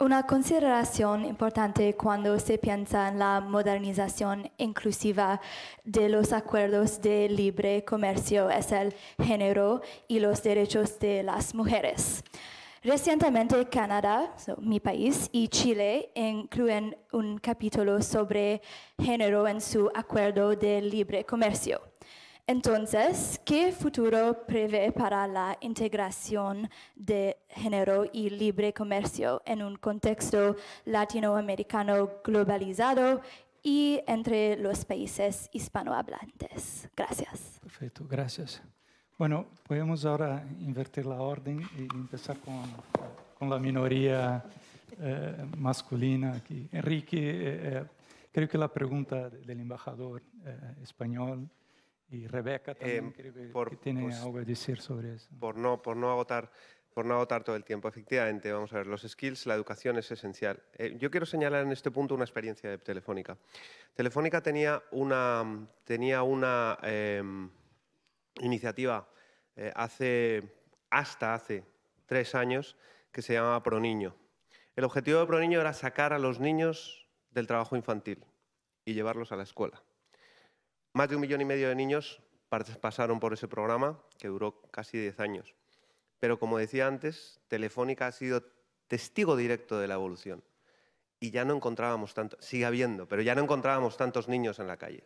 una consideración importante cuando se piensa en la modernización inclusiva de los acuerdos de libre comercio es el género y los derechos de las mujeres. Recientemente Canadá, mi país, y Chile incluyen un capítulo sobre género en su acuerdo de libre comercio. Entonces, ¿qué futuro prevé para la integración de género y libre comercio en un contexto latinoamericano globalizado y entre los países hispanohablantes? Gracias. Perfecto, gracias. Bueno, podemos ahora invertir la orden y empezar con, la minoría eh, masculina aquí. Enrique, eh, eh, creo que la pregunta del embajador español y Rebeca eh, también que, tiene pues, algo que decir sobre eso. Por no, por no agotar por no agotar todo el tiempo. Efectivamente, vamos a ver, los skills, la educación es esencial. Eh, yo quiero señalar en este punto una experiencia de Telefónica. Telefónica tenía una, tenía una em, iniciativa eh, hace, hasta hace tres años que se llamaba ProNiño. El objetivo de ProNiño era sacar a los niños del trabajo infantil y llevarlos a la escuela. Más de un millón y medio de niños pasaron por ese programa, que duró casi 10 años. Pero como decía antes, Telefónica ha sido testigo directo de la evolución. Y ya no encontrábamos tantos, sigue habiendo, pero ya no encontrábamos tantos niños en la calle.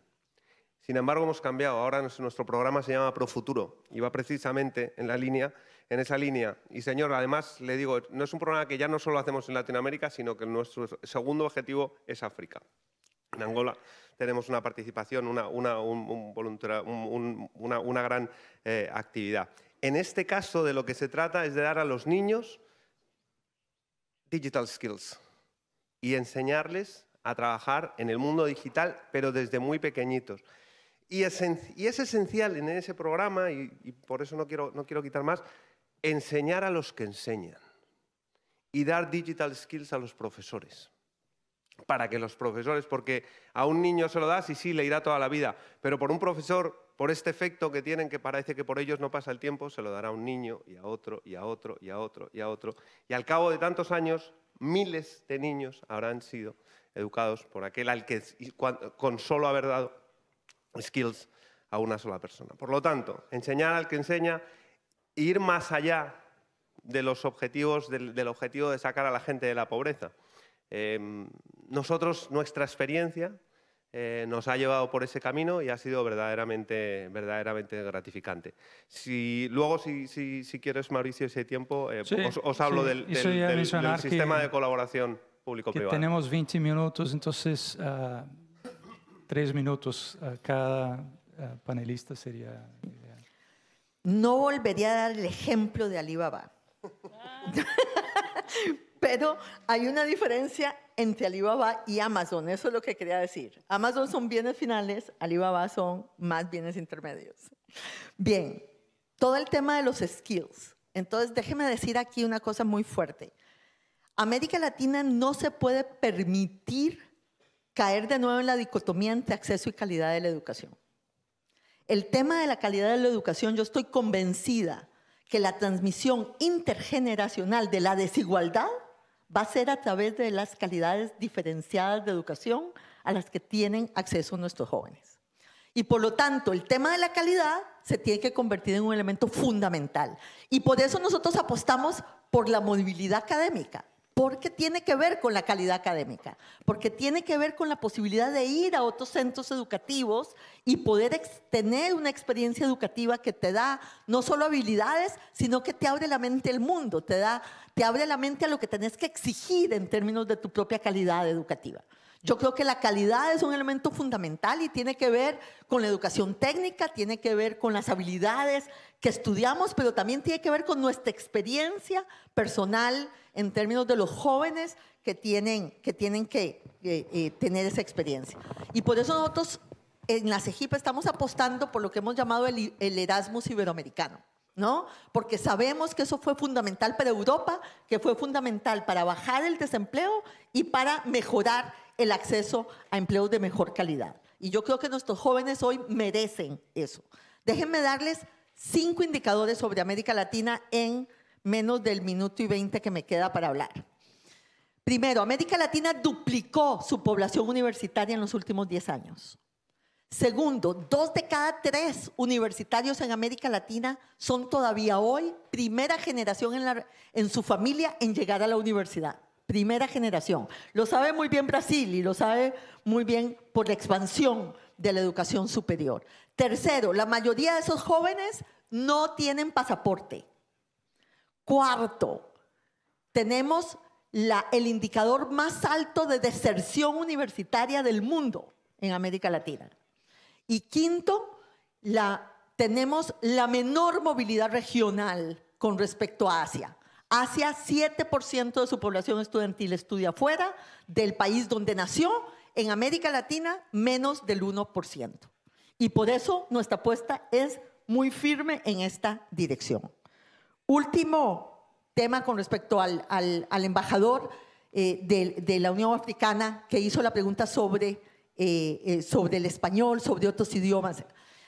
Sin embargo, hemos cambiado. Ahora nuestro programa se llama Profuturo y va precisamente en en esa línea. Y señor, además le digo, no es un programa que ya no solo hacemos en Latinoamérica, sino que nuestro segundo objetivo es África. En Angola tenemos una participación, una, gran eh, actividad. En este caso, de lo que se trata es de dar a los niños digital skills y enseñarles a trabajar en el mundo digital, pero desde muy pequeñitos. Y es, esencial en ese programa, y, por eso no quiero quitar más, enseñar a los que enseñan y dar digital skills a los profesores para que los profesores, porque a un niño se lo das y sí, le irá toda la vida, pero por un profesor, por este efecto que tienen, que parece que por ellos no pasa el tiempo, se lo dará a un niño y a otro y a otro y a otro y a otro. Y al cabo de tantos años, miles de niños habrán sido educados por aquel al que con solo haber dado skills a una sola persona. Por lo tanto, enseñar al que enseña, ir más allá de los objetivos, del objetivo de sacar a la gente de la pobreza. Em, nosotros, nuestra experiencia eh, nos ha llevado por ese camino y ha sido verdaderamente, verdaderamente gratificante. Si, luego, si, si, quieres, Mauricio, ese tiempo, eh, os, hablo del, del, sistema de colaboración público-privado. Tenemos 20 minutos, entonces ah, tres minutos a cada ah, panelista sería... Ideal. No volvería a dar el ejemplo de Alibaba. [LAUGHS] Pero hay una diferencia entre Alibaba y Amazon, eso es lo que quería decir. Amazon son bienes finales, Alibaba son más bienes intermedios. Bien, todo el tema de los skills. Entonces, déjeme decir aquí una cosa muy fuerte. América Latina no se puede permitir caer de nuevo en la dicotomía entre acceso y calidad de la educación. El tema de la calidad de la educación, yo estoy convencida que la transmisión intergeneracional de la desigualdad va a ser a través de las calidades diferenciadas de educación a las que tienen acceso nuestros jóvenes. Y por lo tanto, el tema de la calidad se tiene que convertir en un elemento fundamental. Y por eso nosotros apostamos por la movilidad académica porque tiene que ver con la calidad académica, porque tiene que ver con la posibilidad de ir a otros centros educativos y poder tener una experiencia educativa que te da no solo habilidades, sino que te abre la mente al mundo, te, te abre la mente a lo que tenés que exigir en términos de tu propia calidad educativa. Yo creo que la calidad es un elemento fundamental y tiene que ver con la educación técnica, tiene que ver con las habilidades que estudiamos, pero también tiene que ver con nuestra experiencia personal en términos de los jóvenes que tienen que, tienen que eh, eh, tener esa experiencia. Y por eso nosotros en la CEGIP estamos apostando por lo que hemos llamado el, el Erasmus Iberoamericano. ¿no? Porque sabemos que eso fue fundamental para Europa, que fue fundamental para bajar el desempleo y para mejorar el acceso a empleos de mejor calidad. Y yo creo que nuestros jóvenes hoy merecen eso. Déjenme darles cinco indicadores sobre América Latina en menos del minuto y veinte que me queda para hablar. Primero, América Latina duplicó su población universitaria en los últimos diez años. Segundo, dos de cada tres universitarios en América Latina son todavía hoy primera generación en su familia en llegar a la universidad primera generación. Lo sabe muy bien Brasil y lo sabe muy bien por la expansión de la educación superior. Tercero, la mayoría de esos jóvenes no tienen pasaporte. Cuarto, tenemos el indicador más alto de deserción universitaria del mundo en América Latina. Y quinto, tenemos la menor movilidad regional con respecto a Asia. Hacia 7% de su población estudiantil estudia fuera del país donde nació, en América Latina menos del 1%. Y por eso nuestra apuesta es muy firme en esta dirección. Último tema con respecto al, embajador eh, de, la Unión Africana que hizo la pregunta sobre, eh, eh, sobre el español, sobre otros idiomas.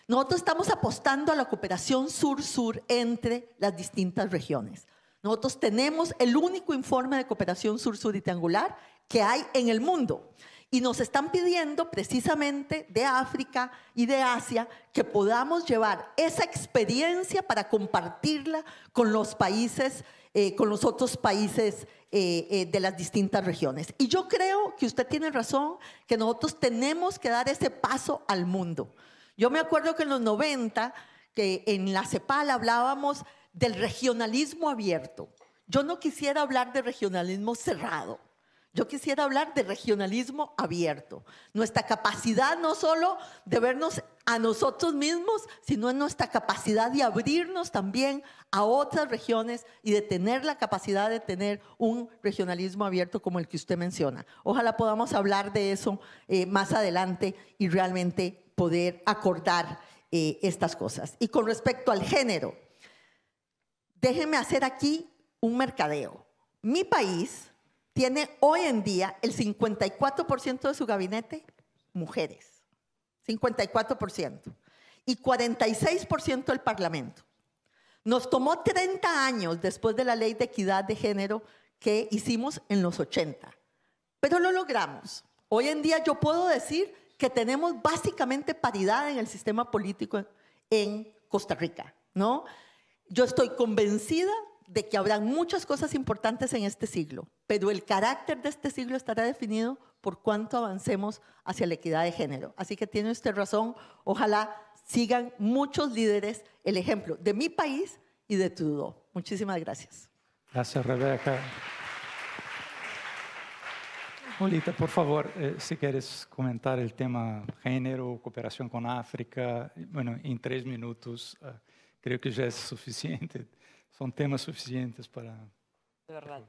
Nosotros estamos apostando a la cooperación sur-sur entre las distintas regiones. Nosotros tenemos el único informe de cooperación sur-sur y triangular que hay en el mundo. Y nos están pidiendo precisamente de África y de Asia que podamos llevar esa experiencia para compartirla con los países, eh, con los otros países eh, eh, de las distintas regiones. Y yo creo que usted tiene razón, que nosotros tenemos que dar ese paso al mundo. Yo me acuerdo que en los 90, que en la CEPAL hablábamos del regionalismo abierto. Yo no quisiera hablar de regionalismo cerrado. Yo quisiera hablar de regionalismo abierto. Nuestra capacidad no solo de vernos a nosotros mismos, sino en nuestra capacidad de abrirnos también a otras regiones y de tener la capacidad de tener un regionalismo abierto como el que usted menciona. Ojalá podamos hablar de eso eh, más adelante y realmente poder acordar eh, estas cosas. Y con respecto al género, déjenme hacer aquí un mercadeo. Mi país tiene hoy en día el 54% de su gabinete mujeres, 54%, y 46% del Parlamento. Nos tomó 30 años después de la ley de equidad de género que hicimos en los 80, pero lo logramos. Hoy en día yo puedo decir que tenemos básicamente paridad en el sistema político en Costa Rica, ¿no? Yo estoy convencida de que habrá muchas cosas importantes en este siglo, pero el carácter de este siglo estará definido por cuánto avancemos hacia la equidad de género. Así que tiene usted razón, ojalá sigan muchos líderes el ejemplo de mi país y de Trudeau. Muchísimas gracias. Gracias, Rebeca. Molita, por favor, eh, si quieres comentar el tema género, cooperación con África, bueno, en tres minutos, eh, creo que ya es suficiente. Son temas suficientes para... De verdad.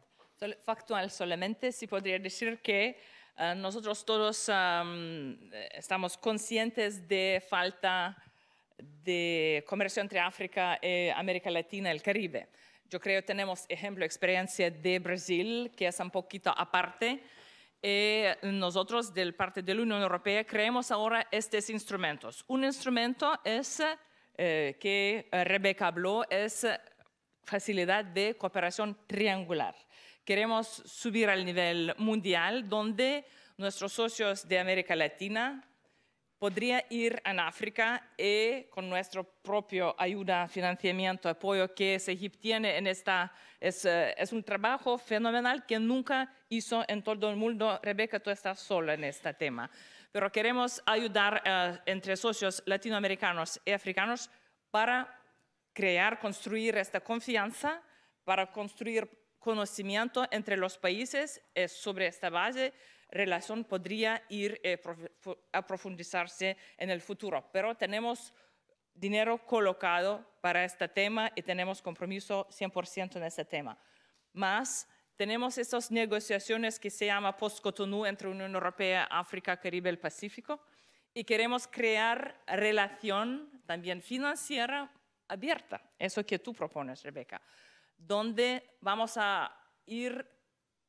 Factual solamente, si podría decir que eh, nosotros todos eh, estamos conscientes de falta de comercio entre África, y e América Latina y el Caribe. Yo creo que tenemos ejemplo, experiencia de Brasil, que es un poquito aparte. Eh, nosotros, del parte de la Unión Europea, creemos ahora estos instrumentos. Un instrumento es eh, que eh, Rebeca habló es eh, facilidad de cooperación triangular. Queremos subir al nivel mundial donde nuestros socios de América Latina podrían ir a África y con nuestro propio ayuda, financiamiento, apoyo que SEGIP tiene en esta, es, es un trabajo fenomenal que nunca hizo en todo el mundo. Rebeca, tú estás sola en este tema pero queremos ayudar eh, entre socios latinoamericanos y africanos para crear, construir esta confianza, para construir conocimiento entre los países eh, sobre esta base, relación podría ir eh, a profundizarse en el futuro, pero tenemos dinero colocado para este tema y tenemos compromiso 100% en este tema. Más tenemos estas negociaciones que se llama post-Cotonou entre Unión Europea, África, Caribe, el Pacífico, y queremos crear relación también financiera abierta, eso que tú propones, Rebeca, donde vamos a ir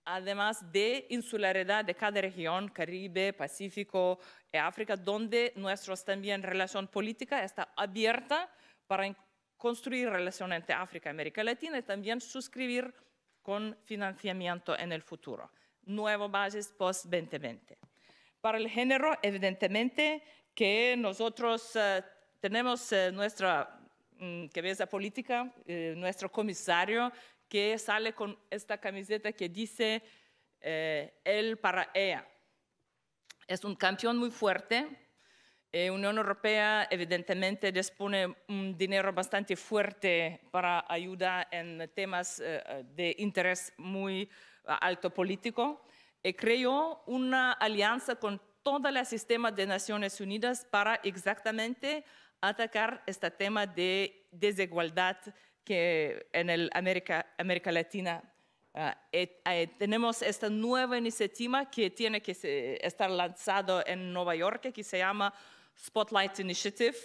además de insularidad de cada región, Caribe, Pacífico, y eh, África, donde nuestra también relación política está abierta para construir relación entre África y América Latina y también suscribir con financiamiento en el futuro. Nuevo bases post-2020. Para el género, evidentemente que nosotros eh, tenemos eh, nuestra cabeza mm, política, eh, nuestro comisario que sale con esta camiseta que dice él para ella. Es un campeón muy fuerte la eh, Unión Europea evidentemente dispone un dinero bastante fuerte para ayuda en temas eh, de interés muy eh, alto político. creó una alianza con todo el sistema de Naciones Unidas para exactamente atacar este tema de desigualdad que en América, Latina tenemos esta nueva iniciativa que tiene que estar lanzado en Nueva York, que se llama Spotlight Initiative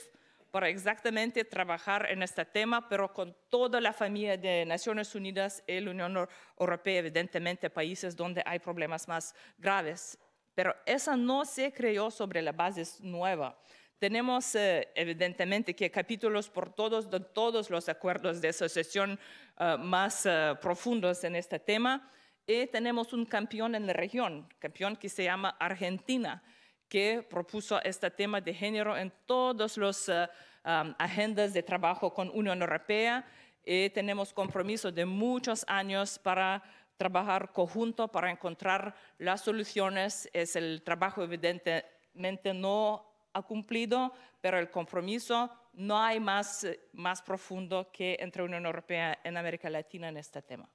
para exactamente trabajar en este tema, pero con toda la familia de Naciones Unidas y la Unión Europea, evidentemente países donde hay problemas más graves. Pero esa no se creó sobre la base nueva. Tenemos eh, evidentemente que capítulos por todos, de todos los acuerdos de asociación eh, más eh, profundos en este tema y tenemos un campeón en la región, campeón que se llama Argentina que propuso este tema de género en todas las eh, agendas de trabajo con Unión Europea y eh, tenemos compromiso de muchos años para trabajar conjunto para encontrar las soluciones. Es el trabajo evidentemente no ha cumplido, pero el compromiso no hay más, eh, más profundo que entre Unión Europea y América Latina en este tema.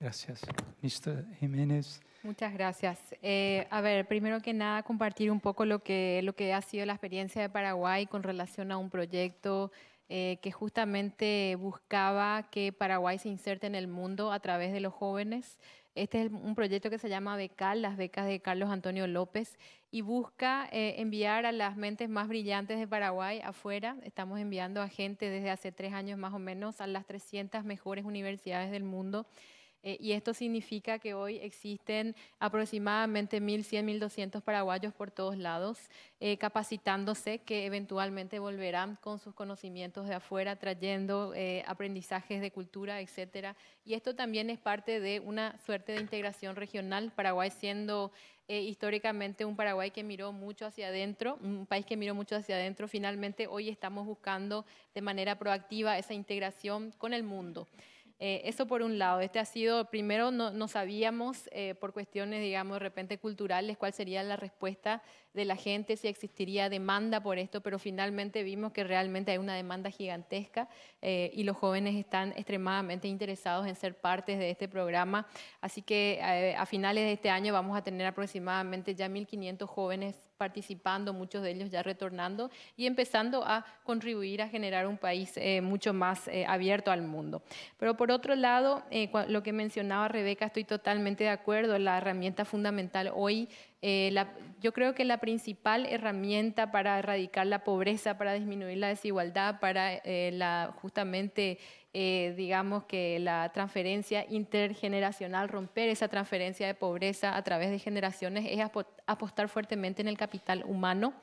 Gracias, Mr. Jiménez. Muchas gracias. Eh, a ver, primero que nada, compartir un poco lo que, lo que ha sido la experiencia de Paraguay con relación a un proyecto eh, que justamente buscaba que Paraguay se inserte en el mundo a través de los jóvenes. Este es un proyecto que se llama BECAL, las becas de Carlos Antonio López, y busca eh, enviar a las mentes más brillantes de Paraguay afuera. Estamos enviando a gente desde hace tres años más o menos a las 300 mejores universidades del mundo. Eh, y esto significa que hoy existen aproximadamente 1.100, 1.200 paraguayos por todos lados, eh, capacitándose que eventualmente volverán con sus conocimientos de afuera, trayendo eh, aprendizajes de cultura, etc. Y esto también es parte de una suerte de integración regional, Paraguay siendo históricamente un Paraguay que miró mucho hacia adentro, un país que miró mucho hacia adentro, finalmente hoy estamos buscando de manera proactiva esa integración con el mundo. Eh, eso por un lado, este ha sido, primero no, no sabíamos eh, por cuestiones, digamos, de repente culturales, cuál sería la respuesta de la gente, si existiría demanda por esto, pero finalmente vimos que realmente hay una demanda gigantesca eh, y los jóvenes están extremadamente interesados en ser parte de este programa. Así que eh, a finales de este año vamos a tener aproximadamente ya 1.500 jóvenes participando, muchos de ellos ya retornando y empezando a contribuir a generar un país eh, mucho más abierto al mundo. Pero por otro lado, lo que mencionaba Rebeca, estoy totalmente de acuerdo, la herramienta fundamental hoy eh, yo creo que la principal herramienta para erradicar la pobreza, para disminuir la desigualdad, para eh, justamente, eh, digamos que la transferencia intergeneracional, romper esa transferencia de pobreza a través de generaciones, es apostar fuertemente en el capital humano.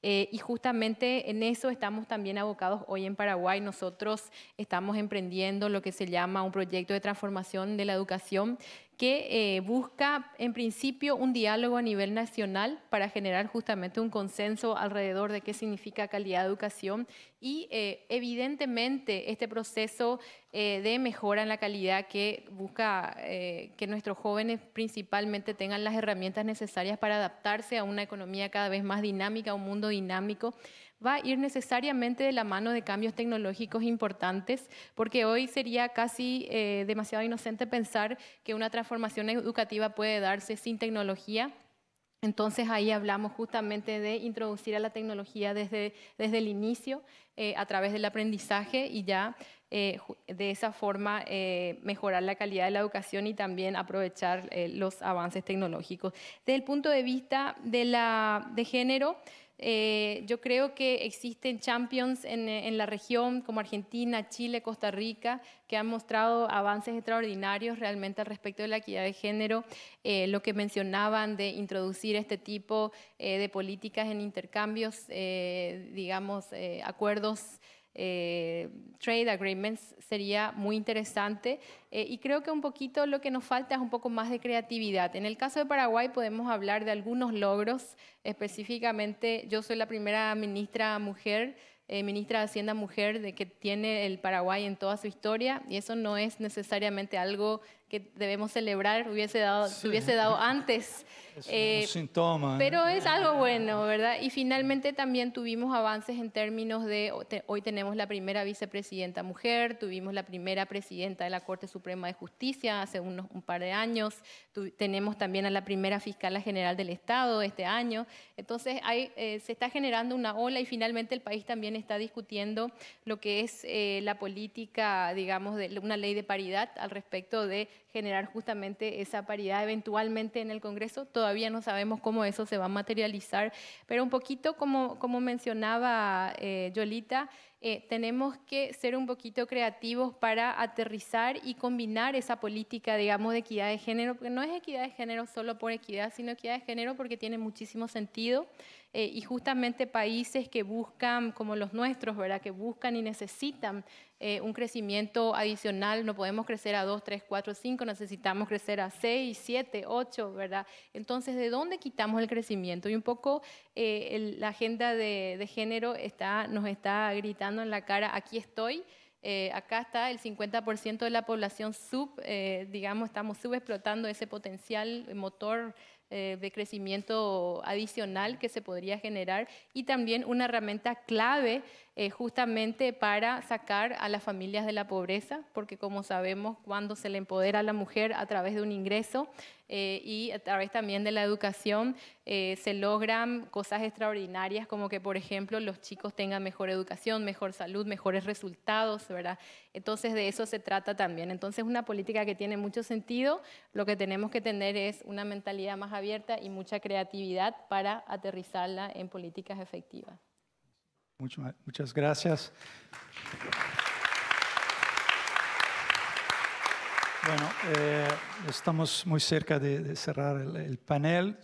y justamente en eso estamos también abocados hoy en Paraguay. Nosotros estamos emprendiendo lo que se llama un proyecto de transformación de la educación que eh, busca en principio un diálogo a nivel nacional para generar justamente un consenso alrededor de qué significa calidad de educación y eh, evidentemente este proceso eh, de mejora en la calidad que busca que nuestros jóvenes principalmente tengan las herramientas necesarias para adaptarse a una economía cada vez más dinámica, a un mundo dinámico va a ir necesariamente de la mano de cambios tecnológicos importantes, porque hoy sería casi eh, demasiado inocente pensar que una transformación educativa puede darse sin tecnología. Entonces ahí hablamos justamente de introducir a la tecnología desde, desde el inicio, eh, a través del aprendizaje y ya eh, de esa forma mejorar la calidad de la educación y también aprovechar los avances tecnológicos. Desde el punto de vista de, la, de género, eh, yo creo que existen champions en, la región como Argentina, Chile, Costa Rica, que han mostrado avances extraordinarios realmente al respecto de la equidad de género. Eh, lo que mencionaban de introducir este tipo eh, de políticas en intercambios, digamos, acuerdos eh, trade agreements sería muy interesante eh, y creo que un poquito lo que nos falta es un poco más de creatividad. En el caso de Paraguay podemos hablar de algunos logros, específicamente yo soy la primera ministra mujer eh, ministra de Hacienda Mujer de que tiene el Paraguay en toda su historia y eso no es necesariamente algo que debemos celebrar hubiese dado, hubiese dado antes. Es un eh, ¿eh? Pero es algo bueno, ¿verdad? Y finalmente también tuvimos avances en términos de, hoy tenemos la primera vicepresidenta mujer, tuvimos la primera presidenta de la Corte Suprema de Justicia hace unos, un par de años, tenemos también a la primera fiscal general del Estado este año. Entonces hay, eh, se está generando una ola y finalmente el país también está discutiendo lo que es la política, digamos, de una ley de paridad al respecto de generar justamente esa paridad eventualmente en el Congreso. Todavía no sabemos cómo eso se va a materializar, pero un poquito como, como mencionaba eh, Yolita, eh, tenemos que ser un poquito creativos para aterrizar y combinar esa política, digamos, de equidad de género, porque no es equidad de género solo por equidad, sino equidad de género porque tiene muchísimo sentido eh, y justamente países que buscan, como los nuestros, ¿verdad? que buscan y necesitan eh, un crecimiento adicional, no podemos crecer a dos tres cuatro cinco necesitamos crecer a seis siete ocho ¿verdad? Entonces, ¿de dónde quitamos el crecimiento? Y un poco eh, la agenda de, género está, nos está gritando en la cara, aquí estoy. acá está el 50% de la población sub, digamos, estamos subexplotando ese potencial motor eh, de crecimiento adicional que se podría generar y también una herramienta clave eh, justamente para sacar a las familias de la pobreza, porque como sabemos, cuando se le empodera a la mujer a través de un ingreso eh, y a través también de la educación, eh, se logran cosas extraordinarias como que, por ejemplo, los chicos tengan mejor educación, mejor salud, mejores resultados, ¿verdad? Entonces, de eso se trata también. Entonces, una política que tiene mucho sentido, lo que tenemos que tener es una mentalidad más abierta y mucha creatividad para aterrizarla en políticas efectivas muchas gracias. Bueno, eh, estamos muy cerca de, cerrar el, panel.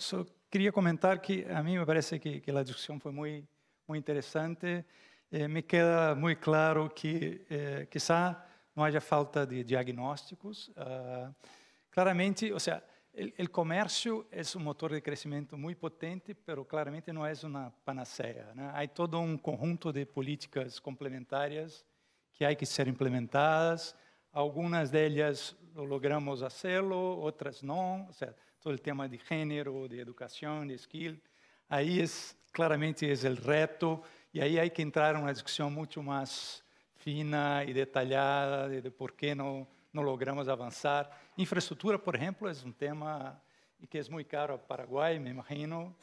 quería comentar que a mí me parece que, la discusión fue muy, muy interesante. Eh, me queda muy claro que eh, quizá no haya falta de diagnósticos. Ah, claramente, o sea, O comércio é um motor de crescimento muito potente, pero claramente não é uma panaceia. Há todo um conjunto de políticas complementares que há que ser implementadas. Algumas delas logramos acelo, outras não. O todo o tema de gênero, de educação, de skill. aí claramente é o reto e aí há que entrar em uma discussão muito mais fina e detalhada de, por que não não logramos avançar. Infraestrutura, por exemplo, é um tema que é muito caro ao Paraguai, me imagino.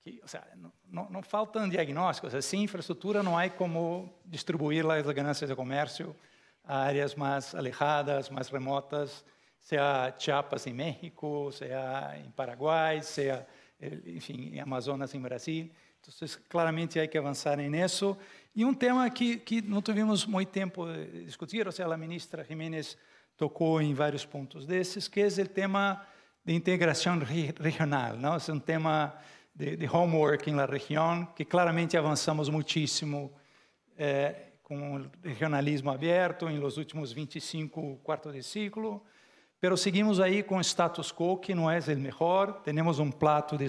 Que, ou não, não, faltam diagnósticos. Assim, infraestrutura não há como distribuir as ganâncias de comércio a áreas mais alejadas, mais remotas, seja Chiapas em México, seja em Paraguai, seja, eh, enfim, em Amazonas em Brasil. Então, claramente, há que avançar nisso. E um tema que, que não tivemos muito tempo de discutir, ou seja, a ministra Jiménez tocou em vários pontos desses, que é o tema de integração regional, não? é um tema de, de homework na região, que claramente avançamos muitíssimo eh, com o regionalismo aberto em los últimos 25 quartos de ciclo, mas seguimos aí com o status quo que não é o melhor, temos um plato de,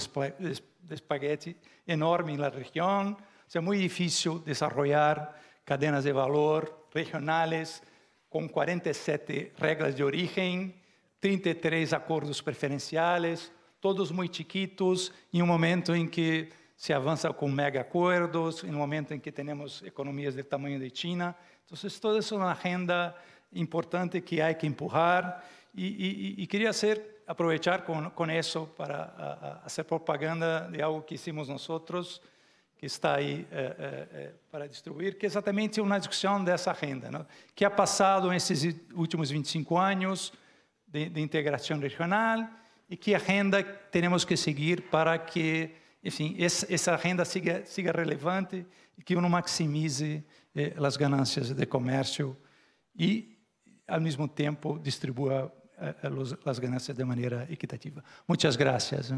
espaguete enorme na região, é muito difícil desenvolver cadenas de valor regionais, com 47 regras de origem, 33 acordos preferenciales, todos muito chiquitos, em um momento em que se avança com mega acordos, em um momento em que temos economias do tamanho da China. Então, toda essa é uma agenda importante que há que empurrar. E, e, e queria ser, aproveitar com, com isso para fazer propaganda de algo que hicimos nós, que está aí é, é, é, para destruir, que é exatamente uma discussão dessa renda, né? que é passado nesses últimos 25 anos de, de, integração regional e que a renda temos que seguir para que, enfim, essa renda siga, siga relevante e que não maximize eh, as ganâncias de comércio e, ao mesmo tempo, distribua eh, as ganâncias de maneira equitativa. Muitas graças.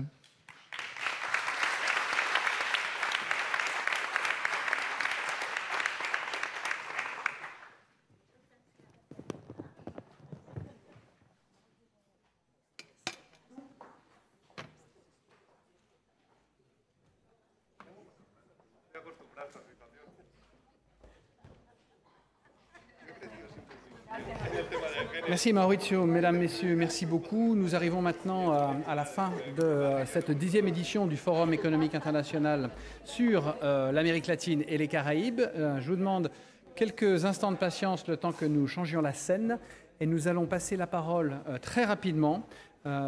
Merci Maurizio, mesdames, messieurs, merci beaucoup. Nous arrivons maintenant euh, à la fin de euh, cette dixième édition du Forum économique international sur euh, l'Amérique latine et les Caraïbes. Je vous demande quelques instants de patience le temps que nous changions la scène et nous allons passer la parole très rapidement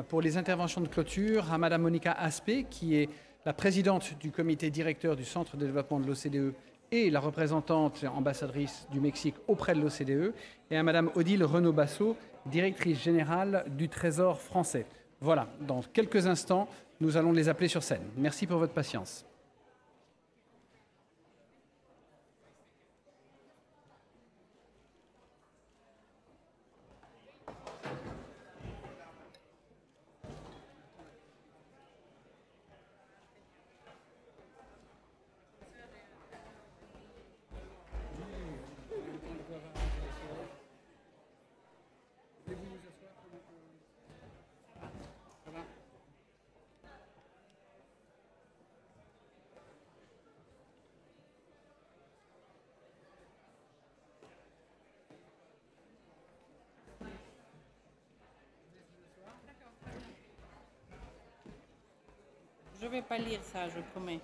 pour les interventions de clôture à Madame Monica Aspé qui est la présidente du comité directeur du Centre de développement de l'OCDE et la représentante ambassadrice du Mexique auprès de l'OCDE, et à Madame Odile Renaud-Basso, directrice générale du Trésor français. Voilà, dans quelques instants, nous allons les appeler sur scène. Merci pour votre patience. pas lire ça, je promets.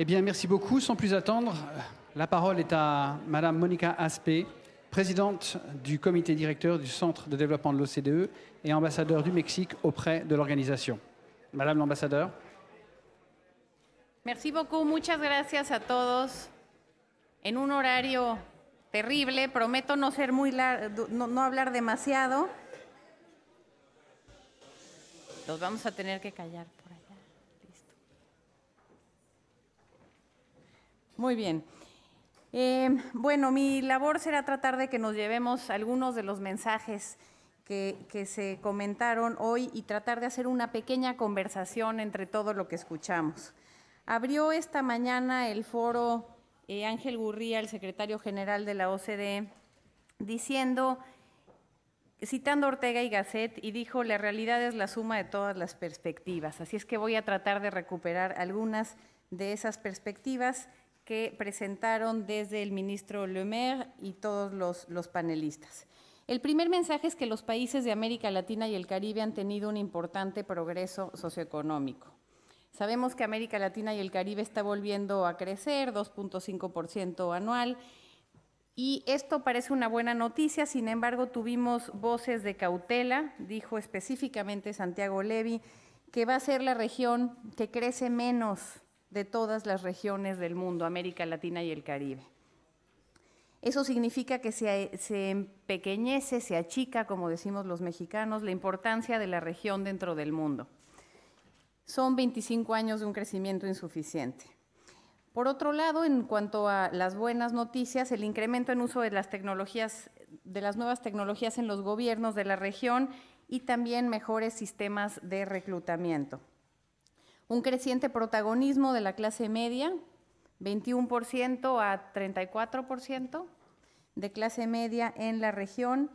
Eh bien, merci beaucoup. Sans plus attendre, la parole est à Madame Monica Aspé, présidente du comité directeur du Centre de développement de l'OCDE et ambassadeur du Mexique auprès de l'organisation. Madame l'ambassadeur. Merci beaucoup. Muchas gracias a todos. En un horario terrible, prometo no ser muy no, hablar demasiado. Los vamos a tener que callar. Muy bien. Em, bueno, mi labor será tratar de que nos llevemos algunos de los mensajes que, se comentaron hoy y tratar de hacer una pequeña conversación entre todo lo que escuchamos. Abrió esta mañana el foro eh, Ángel Gurría, el secretario general de la OCDE, diciendo, citando Ortega y Gasset, y dijo, la realidad es la suma de todas las perspectivas. Así es que voy a tratar de recuperar algunas de esas perspectivas que presentaron desde el ministro Le y todos los, panelistas. El primer mensaje es que los países de América Latina y el Caribe han tenido un importante progreso socioeconómico. Sabemos que América Latina y el Caribe está volviendo a crecer, 2.5% anual, y esto parece una buena noticia, sin embargo tuvimos voces de cautela, dijo específicamente Santiago Levi, que va a ser la región que crece menos de todas las regiones del mundo, América Latina y el Caribe. Eso significa que se, empequeñece, se achica, como decimos los mexicanos, la importancia de la región dentro del mundo. Son 25 años de un crecimiento insuficiente. Por otro lado, en cuanto a las buenas noticias, el incremento en uso de las tecnologías, de las nuevas tecnologías en los gobiernos de la región y también mejores sistemas de reclutamiento un creciente protagonismo de la clase media, 21% a 34% de clase media en la región.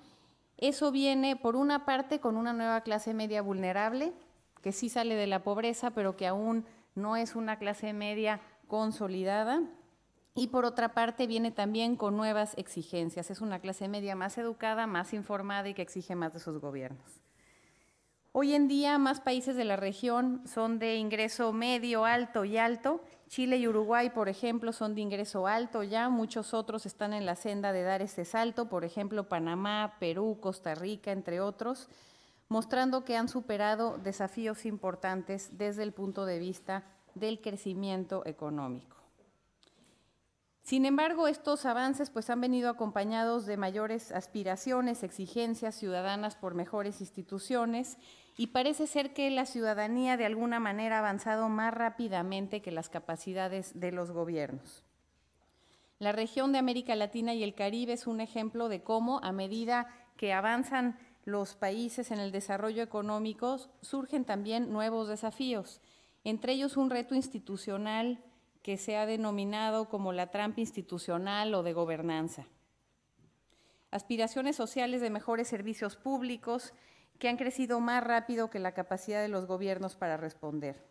Eso viene, por una parte, con una nueva clase media vulnerable, que sí sale de la pobreza, pero que aún no es una clase media consolidada. Y por otra parte, viene también con nuevas exigencias. Es una clase media más educada, más informada y que exige más de sus gobiernos. Hoy en día más países de la región son de ingreso medio, alto y alto. Chile y Uruguay, por ejemplo, son de ingreso alto ya. Muchos otros están en la senda de dar este salto, por ejemplo, Panamá, Perú, Costa Rica, entre otros, mostrando que han superado desafíos importantes desde el punto de vista del crecimiento económico. Sin embargo, estos avances pues, han venido acompañados de mayores aspiraciones, exigencias ciudadanas por mejores instituciones y parece ser que la ciudadanía de alguna manera ha avanzado más rápidamente que las capacidades de los gobiernos. La región de América Latina y el Caribe es un ejemplo de cómo, a medida que avanzan los países en el desarrollo económico, surgen también nuevos desafíos, entre ellos un reto institucional que se ha denominado como la trampa institucional o de gobernanza. Aspiraciones sociales de mejores servicios públicos que han crecido más rápido que la capacidad de los gobiernos para responder.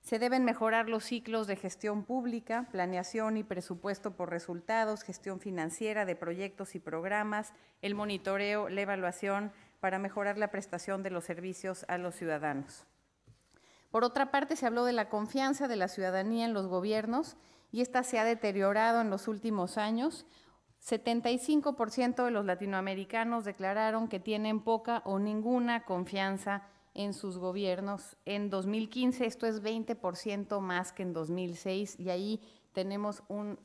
Se deben mejorar los ciclos de gestión pública, planeación y presupuesto por resultados, gestión financiera de proyectos y programas, el monitoreo, la evaluación para mejorar la prestación de los servicios a los ciudadanos. Por otra parte, se habló de la confianza de la ciudadanía en los gobiernos y esta se ha deteriorado en los últimos años. 75% de los latinoamericanos declararon que tienen poca o ninguna confianza en sus gobiernos. En 2015 esto es 20% más que en 2006 y ahí tenemos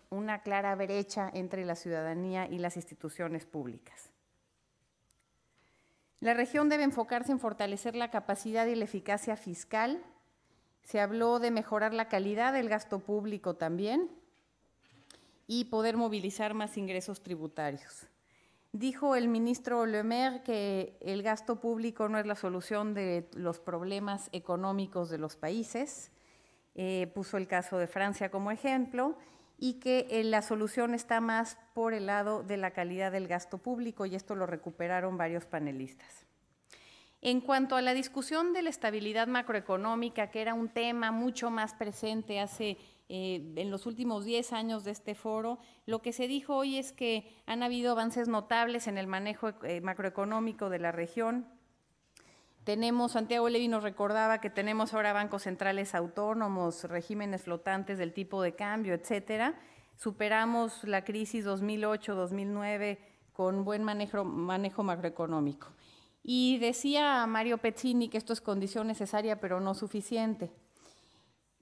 una clara brecha entre la ciudadanía y las instituciones públicas. La región debe enfocarse en fortalecer la capacidad y la eficacia fiscal, se habló de mejorar la calidad del gasto público también y poder movilizar más ingresos tributarios. Dijo el ministro Le Maire que el gasto público no es la solución de los problemas económicos de los países. Eh, puso el caso de Francia como ejemplo y que eh, la solución está más por el lado de la calidad del gasto público y esto lo recuperaron varios panelistas. En cuanto a la discusión de la estabilidad macroeconómica, que era un tema mucho más presente hace eh, en los últimos 10 años de este foro, lo que se dijo hoy es que han habido avances notables en el manejo eh, macroeconómico de la región. Tenemos, Santiago Levi nos recordaba que tenemos ahora bancos centrales autónomos, regímenes flotantes del tipo de cambio, etcétera. Superamos la crisis 2008-2009 con buen manejo macroeconómico. Y decía Mario Pezzini que esto es condición necesaria pero no suficiente.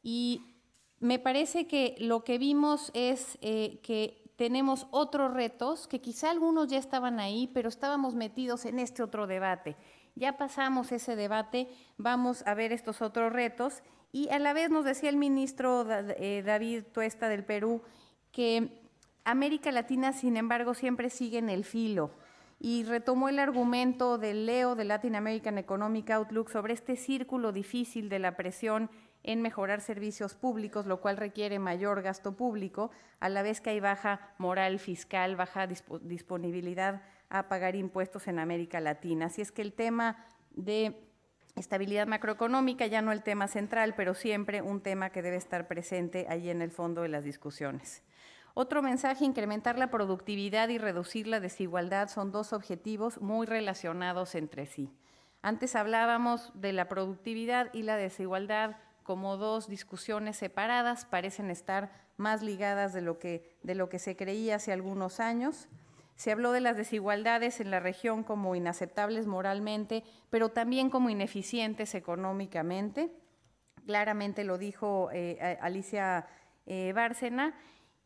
Y me parece que lo que vimos es eh, que tenemos otros retos, que quizá algunos ya estaban ahí, pero estábamos metidos en este otro debate. Ya pasamos ese debate, vamos a ver estos otros retos. Y a la vez nos decía el ministro eh, David Tuesta del Perú que América Latina, sin embargo, siempre sigue en el filo y retomó el argumento del Leo de Latin American Economic Outlook sobre este círculo difícil de la presión en mejorar servicios públicos, lo cual requiere mayor gasto público, a la vez que hay baja moral fiscal, baja disponibilidad a pagar impuestos en América Latina. Así es que el tema de estabilidad macroeconómica, ya no el tema central, pero siempre un tema que debe estar presente allí en el fondo de las discusiones. Otro mensaje, incrementar la productividad y reducir la desigualdad son dos objetivos muy relacionados entre sí. Antes hablábamos de la productividad y la desigualdad como dos discusiones separadas, parecen estar más ligadas de lo que, de lo que se creía hace algunos años. Se habló de las desigualdades en la región como inaceptables moralmente, pero también como ineficientes económicamente. Claramente lo dijo eh, Alicia eh, Bárcena.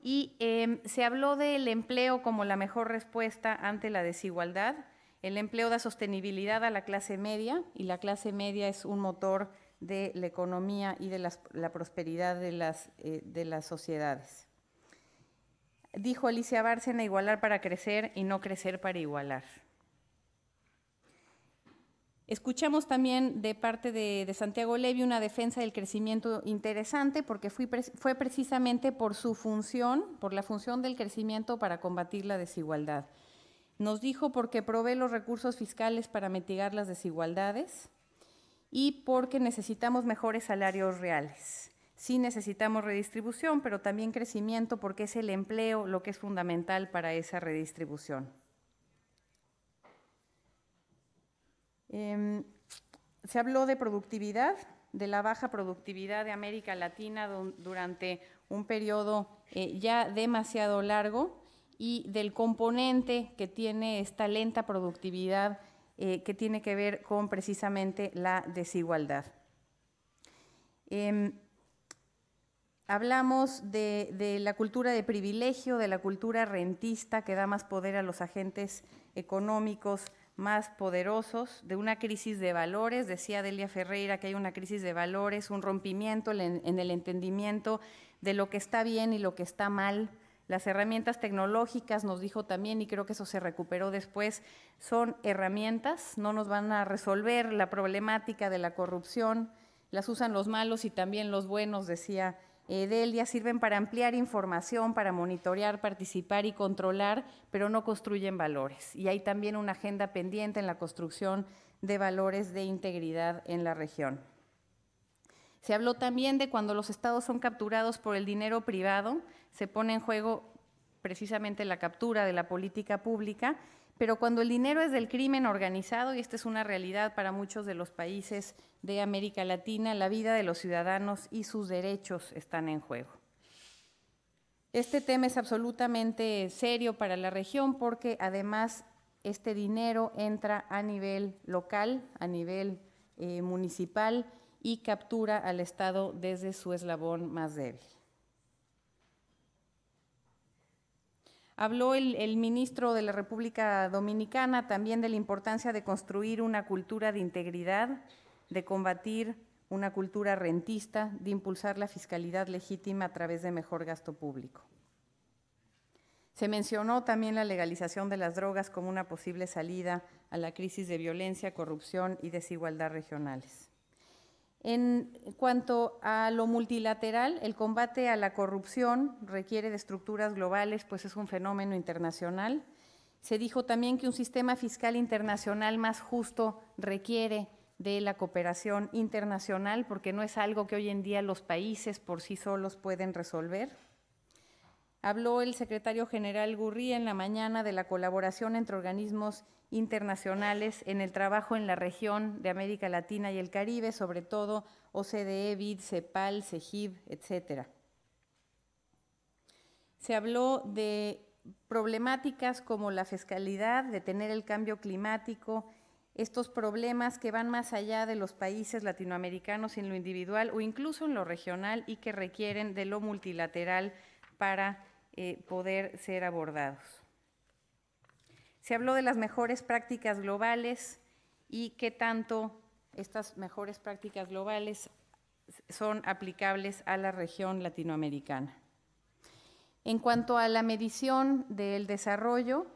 Y em, se habló del empleo como la mejor respuesta ante la desigualdad. El empleo da sostenibilidad a la clase media y la clase media es un motor de la economía y de la prosperidad de las, eh, de las sociedades. Dijo Alicia Bárcena, igualar para crecer y no crecer para igualar. Escuchamos también de parte de, Santiago Levy una defensa del crecimiento interesante porque fue precisamente por su función, por la función del crecimiento para combatir la desigualdad. Nos dijo porque provee los recursos fiscales para mitigar las desigualdades y porque necesitamos mejores salarios reales. Sí necesitamos redistribución, pero también crecimiento porque es el empleo lo que es fundamental para esa redistribución. Em, se habló de productividad, de la baja productividad de América Latina durante un periodo eh, ya demasiado largo y del componente que tiene esta lenta productividad eh, que tiene que ver con precisamente la desigualdad. Em, hablamos de, la cultura de privilegio, de la cultura rentista que da más poder a los agentes económicos más poderosos, de una crisis de valores, decía Delia Ferreira que hay una crisis de valores, un rompimiento en el entendimiento de lo que está bien y lo que está mal. Las herramientas tecnológicas, nos dijo también, y creo que eso se recuperó después, son herramientas, no nos van a resolver la problemática de la corrupción, las usan los malos y también los buenos, decía eh, Delia sirven para ampliar información, para monitorear, participar y controlar, pero no construyen valores. Y hay también una agenda pendiente en la construcción de valores de integridad en la región. Se habló también de cuando los estados son capturados por el dinero privado, se pone en juego precisamente la captura de la política pública pero cuando el dinero es del crimen organizado, y esta es una realidad para muchos de los países de América Latina, la vida de los ciudadanos y sus derechos están en juego. Este tema es absolutamente serio para la región porque además este dinero entra a nivel local, a nivel eh, municipal y captura al Estado desde su eslabón más débil. Habló el, ministro de la República Dominicana también de la importancia de construir una cultura de integridad, de combatir una cultura rentista, de impulsar la fiscalidad legítima a través de mejor gasto público. Se mencionó también la legalización de las drogas como una posible salida a la crisis de violencia, corrupción y desigualdad regionales. En cuanto a lo multilateral, el combate a la corrupción requiere de estructuras globales, pues es un fenómeno internacional. Se dijo también que un sistema fiscal internacional más justo requiere de la cooperación internacional, porque no es algo que hoy en día los países por sí solos pueden resolver. Habló el secretario general Gurría en la mañana de la colaboración entre organismos internacionales en el trabajo en la región de América Latina y el Caribe, sobre todo OCDE, BID, CEPAL, CEGIB, etc. Se habló de problemáticas como la fiscalidad, detener el cambio climático, estos problemas que van más allá de los países latinoamericanos en lo individual o incluso en lo regional y que requieren de lo multilateral para eh, poder ser abordados. Se habló de las mejores prácticas globales y qué tanto estas mejores prácticas globales son aplicables a la región latinoamericana. En cuanto a la medición del desarrollo,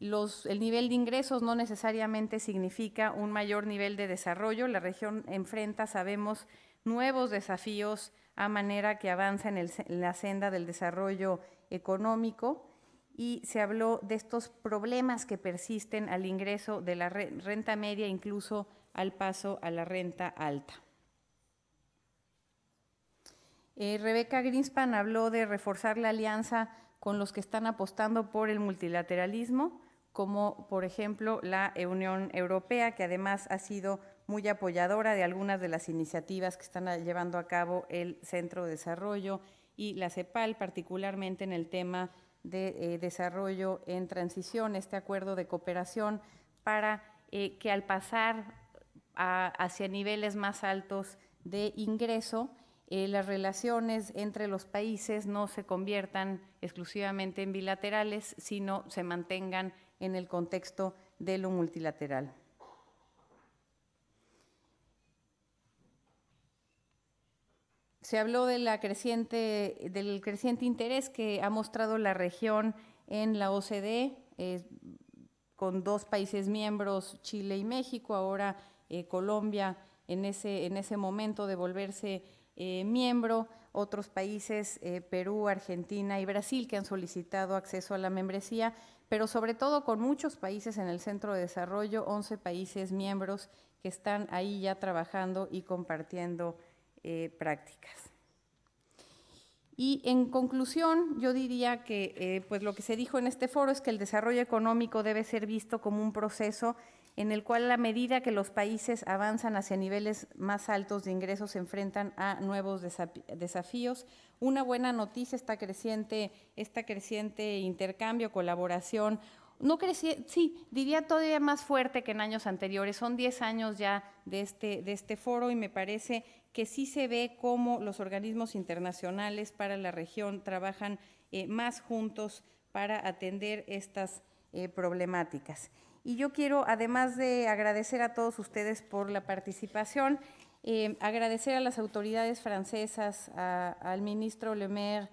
el nivel de ingresos no necesariamente significa un mayor nivel de desarrollo. La región enfrenta, sabemos, nuevos desafíos a manera que avanza en, en la senda del desarrollo económico y se habló de estos problemas que persisten al ingreso de la renta media, incluso al paso a la renta alta. Eh, Rebeca Greenspan habló de reforzar la alianza con los que están apostando por el multilateralismo, como por ejemplo la Unión Europea, que además ha sido muy apoyadora de algunas de las iniciativas que están llevando a cabo el Centro de Desarrollo, y la CEPAL, particularmente en el tema de eh, desarrollo en transición, este acuerdo de cooperación para eh, que al pasar hacia niveles más altos de ingreso, eh, las relaciones entre los países no se conviertan exclusivamente en bilaterales, sino se mantengan en el contexto de lo multilateral. Se habló de la creciente, del creciente interés que ha mostrado la región en la OCDE, eh, con dos países miembros, Chile y México, ahora eh, Colombia en ese, momento de volverse eh, miembro, otros países, Perú, Argentina y Brasil, que han solicitado acceso a la membresía, pero sobre todo con muchos países en el Centro de Desarrollo, 11 países miembros que están ahí ya trabajando y compartiendo eh, prácticas. Y en conclusión, yo diría que eh, pues lo que se dijo en este foro es que el desarrollo económico debe ser visto como un proceso en el cual a medida que los países avanzan hacia niveles más altos de ingresos se enfrentan a nuevos desafíos. Una buena noticia está creciente, está creciente intercambio, colaboración no crecí, sí, diría todavía más fuerte que en años anteriores. Son 10 años ya este, de este, foro y me parece que sí se ve cómo los organismos internacionales para la región trabajan eh, más juntos para atender estas eh, problemáticas. Y yo quiero, además de agradecer a todos ustedes por la participación, eh, agradecer a las autoridades francesas, al ministro Maire,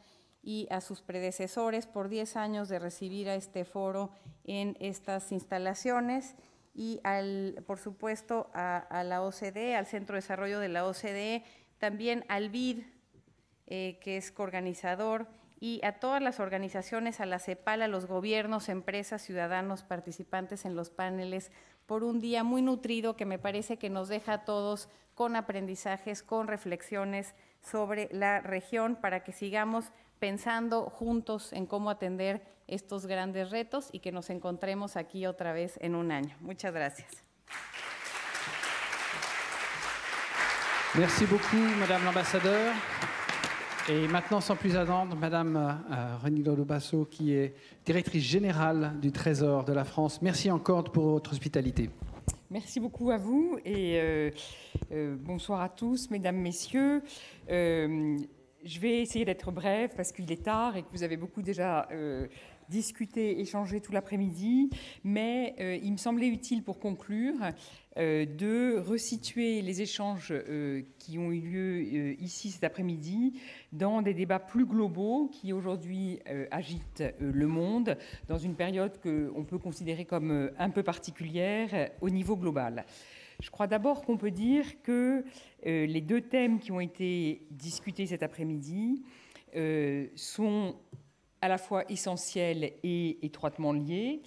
y a sus predecesores por 10 años de recibir a este foro en estas instalaciones y, por supuesto, a, la OCDE, al Centro de Desarrollo de la OCDE, también al BID, eh, que es coorganizador, y a todas las organizaciones, a la CEPAL, a los gobiernos, empresas, ciudadanos, participantes en los paneles, por un día muy nutrido que me parece que nos deja a todos con aprendizajes, con reflexiones sobre la región para que sigamos pensando juntos en comment atender estos grandes retos et que nos encontremos aquí otra vez en un año. Muchas gracias. Merci beaucoup, Madame l'Ambassadeur. Et maintenant, sans plus attendre, Madame euh, René qui est directrice générale du Trésor de la France. Merci encore pour votre hospitalité. Merci beaucoup à vous et euh, euh, bonsoir à tous, Mesdames, Messieurs. Euh, je vais essayer d'être bref parce qu'il est tard et que vous avez beaucoup déjà euh, discuté, échangé tout l'après-midi, mais euh, il me semblait utile pour conclure euh, de resituer les échanges qui ont eu lieu ici cet après-midi dans des débats plus globaux qui aujourd'hui agitent le monde dans une période qu'on peut considérer comme un peu particulière au niveau global. Je crois d'abord qu'on peut dire que euh, les deux thèmes qui ont été discutés cet après-midi euh, sont à la fois essentiels et étroitement liés.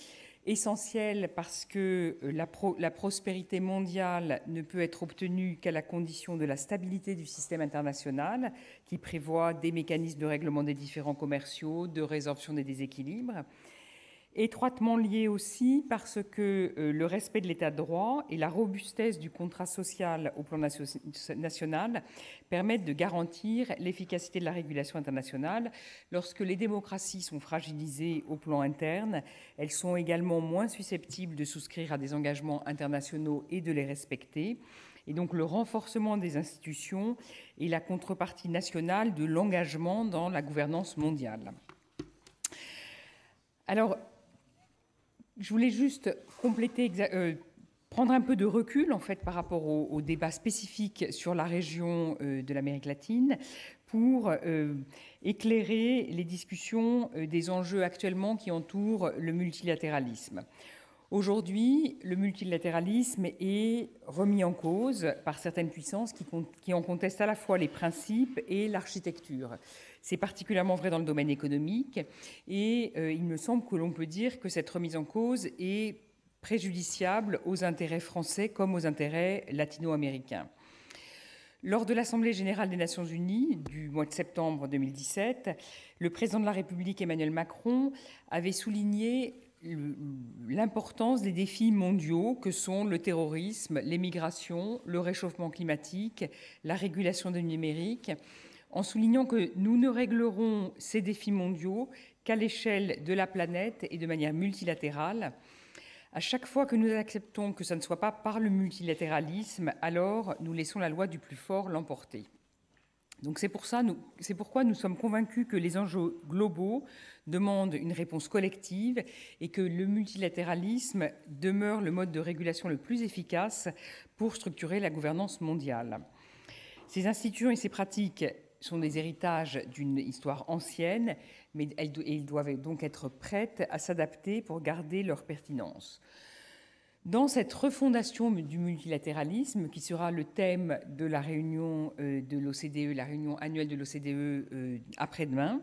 Essentiels parce que euh, la, la prospérité mondiale ne peut être obtenue qu'à la condition de la stabilité du système international, qui prévoit des mécanismes de règlement des différents commerciaux, de résorption des déséquilibres étroitement lié aussi parce que euh, le respect de l'état de droit et la robustesse du contrat social au plan national permettent de garantir l'efficacité de la régulation internationale. Lorsque les démocraties sont fragilisées au plan interne, elles sont également moins susceptibles de souscrire à des engagements internationaux et de les respecter. Et donc le renforcement des institutions est la contrepartie nationale de l'engagement dans la gouvernance mondiale. Alors, je voulais juste compléter, euh, prendre un peu de recul en fait par rapport au, débat spécifique sur la région euh, de l'Amérique latine pour euh, éclairer les discussions des enjeux actuellement qui entourent le multilatéralisme. Aujourd'hui, le multilatéralisme est remis en cause par certaines puissances qui en contestent à la fois les principes et l'architecture. C'est particulièrement vrai dans le domaine économique et euh, il me semble que l'on peut dire que cette remise en cause est préjudiciable aux intérêts français comme aux intérêts latino-américains. Lors de l'Assemblée générale des Nations unies du mois de septembre 2017, le président de la République Emmanuel Macron avait souligné l'importance des défis mondiaux que sont le terrorisme, les migrations, le réchauffement climatique, la régulation du numérique en soulignant que nous ne réglerons ces défis mondiaux qu'à l'échelle de la planète et de manière multilatérale. À chaque fois que nous acceptons que ce ne soit pas par le multilatéralisme, alors nous laissons la loi du plus fort l'emporter. Donc c'est pour ça, c'est pourquoi nous sommes convaincus que les enjeux globaux demandent une réponse collective et que le multilatéralisme demeure le mode de régulation le plus efficace pour structurer la gouvernance mondiale. Ces institutions et ces pratiques sont des héritages d'une histoire ancienne, mais et ils doivent donc être prêts à s'adapter pour garder leur pertinence. Dans cette refondation du multilatéralisme, qui sera le thème de la réunion euh, de l'OCDE, la réunion annuelle de l'OCDE euh, après-demain,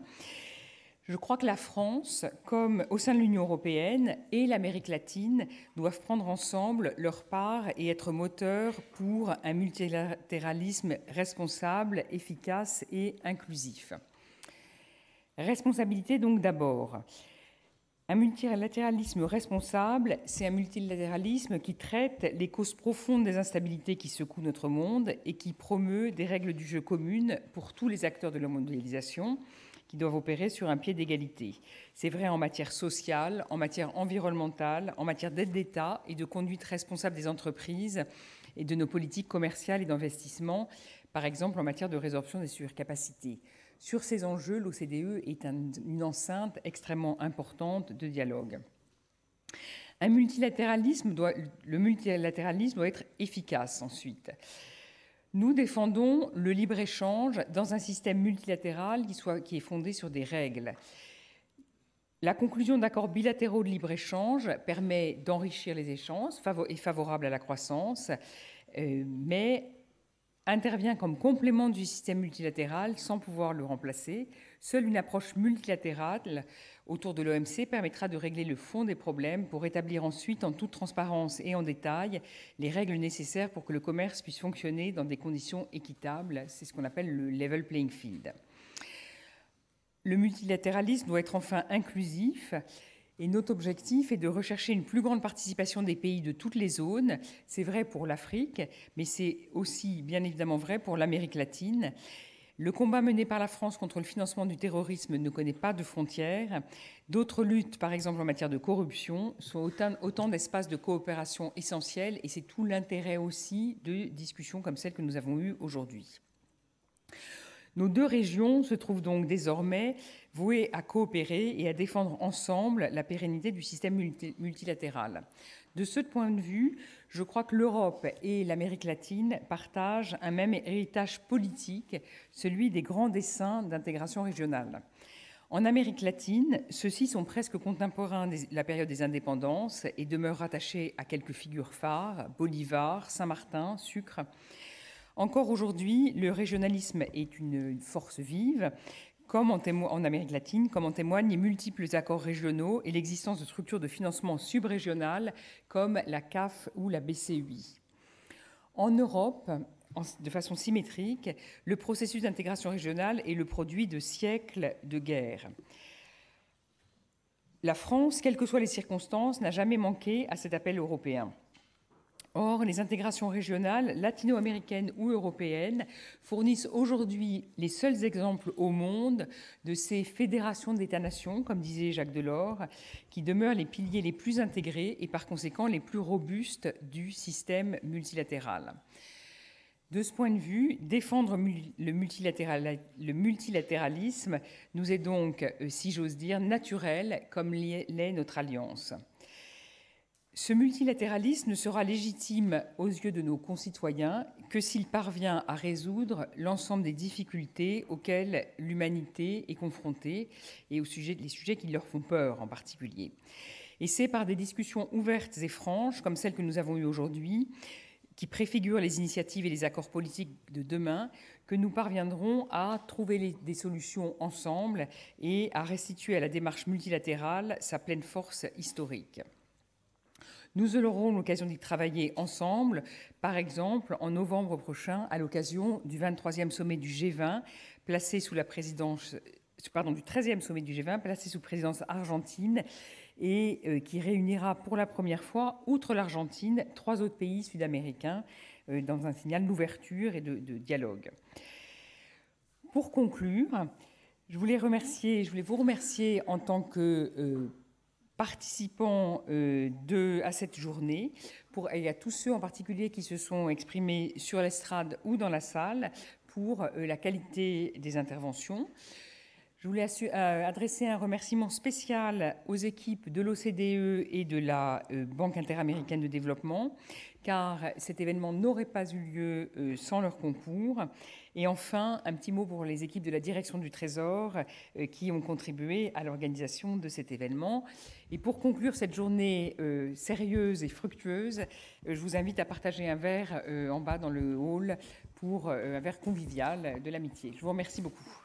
je crois que la France, comme au sein de l'Union européenne et l'Amérique latine, doivent prendre ensemble leur part et être moteurs pour un multilatéralisme responsable, efficace et inclusif. Responsabilité donc d'abord. Un multilatéralisme responsable, c'est un multilatéralisme qui traite les causes profondes des instabilités qui secouent notre monde et qui promeut des règles du jeu communes pour tous les acteurs de la mondialisation, qui doivent opérer sur un pied d'égalité. C'est vrai en matière sociale, en matière environnementale, en matière d'aide d'État et de conduite responsable des entreprises et de nos politiques commerciales et d'investissement, par exemple en matière de résorption des surcapacités. Sur ces enjeux, l'OCDE est une enceinte extrêmement importante de dialogue. Un multilatéralisme doit, le multilatéralisme doit être efficace ensuite. Nous défendons le libre-échange dans un système multilatéral qui, soit, qui est fondé sur des règles. La conclusion d'accords bilatéraux de libre-échange permet d'enrichir les échanges, est favorable à la croissance, euh, mais intervient comme complément du système multilatéral sans pouvoir le remplacer. Seule une approche multilatérale autour de l'OMC permettra de régler le fond des problèmes pour établir ensuite en toute transparence et en détail les règles nécessaires pour que le commerce puisse fonctionner dans des conditions équitables. C'est ce qu'on appelle le level playing field. Le multilatéralisme doit être enfin inclusif. Et notre objectif est de rechercher une plus grande participation des pays de toutes les zones. C'est vrai pour l'Afrique, mais c'est aussi bien évidemment vrai pour l'Amérique latine. Le combat mené par la France contre le financement du terrorisme ne connaît pas de frontières. D'autres luttes, par exemple en matière de corruption, sont autant, d'espaces de coopération essentiels et c'est tout l'intérêt aussi de discussions comme celles que nous avons eues aujourd'hui. Nos deux régions se trouvent donc désormais vouées à coopérer et à défendre ensemble la pérennité du système multilatéral. De ce point de vue, je crois que l'Europe et l'Amérique latine partagent un même héritage politique, celui des grands desseins d'intégration régionale. En Amérique latine, ceux-ci sont presque contemporains de la période des indépendances et demeurent rattachés à quelques figures phares, Bolivar, Saint-Martin, Sucre. Encore aujourd'hui, le régionalisme est une force vive, comme en, Amérique latine, comme en témoignent les multiples accords régionaux et l'existence de structures de financement subrégionales comme la CAF ou la BCUI. En Europe, de façon symétrique, le processus d'intégration régionale est le produit de siècles de guerre. La France, quelles que soient les circonstances, n'a jamais manqué à cet appel européen. Or, les intégrations régionales latino-américaines ou européennes fournissent aujourd'hui les seuls exemples au monde de ces fédérations d'États-nations, comme disait Jacques Delors, qui demeurent les piliers les plus intégrés et par conséquent les plus robustes du système multilatéral. De ce point de vue, défendre le, multilatéralisme nous est donc, euh, si j'ose dire, naturel comme l'est notre alliance. Ce multilatéralisme ne sera légitime aux yeux de nos concitoyens que s'il parvient à résoudre l'ensemble des difficultés auxquelles l'humanité est confrontée et aux sujets, les sujets qui leur font peur en particulier. Et c'est par des discussions ouvertes et franches, comme celles que nous avons eues aujourd'hui, qui préfigurent les initiatives et les accords politiques de demain, que nous parviendrons à trouver des solutions ensemble et à restituer à la démarche multilatérale sa pleine force historique. Nous aurons l'occasion d'y travailler ensemble, par exemple en novembre prochain, à l'occasion du 23e sommet du G20, placé sous la présidence pardon, du 13e sommet du G20, placé sous présidence argentine, et euh, qui réunira pour la première fois, outre l'Argentine, trois autres pays sud-américains, euh, dans un signal d'ouverture et de, dialogue. Pour conclure, je voulais, remercier, je voulais vous remercier en tant que euh, participants euh, à cette journée, et à tous ceux en particulier qui se sont exprimés sur l'estrade ou dans la salle pour euh, la qualité des interventions. Je voulais euh, adresser un remerciement spécial aux équipes de l'OCDE et de la Banque interaméricaine de développement car cet événement n'aurait pas eu lieu euh, sans leur concours. Et enfin, un petit mot pour les équipes de la direction du Trésor euh, qui ont contribué à l'organisation de cet événement. Et pour conclure cette journée euh, sérieuse et fructueuse, je vous invite à partager un verre en bas dans le hall pour un verre convivial de l'amitié. Je vous remercie beaucoup.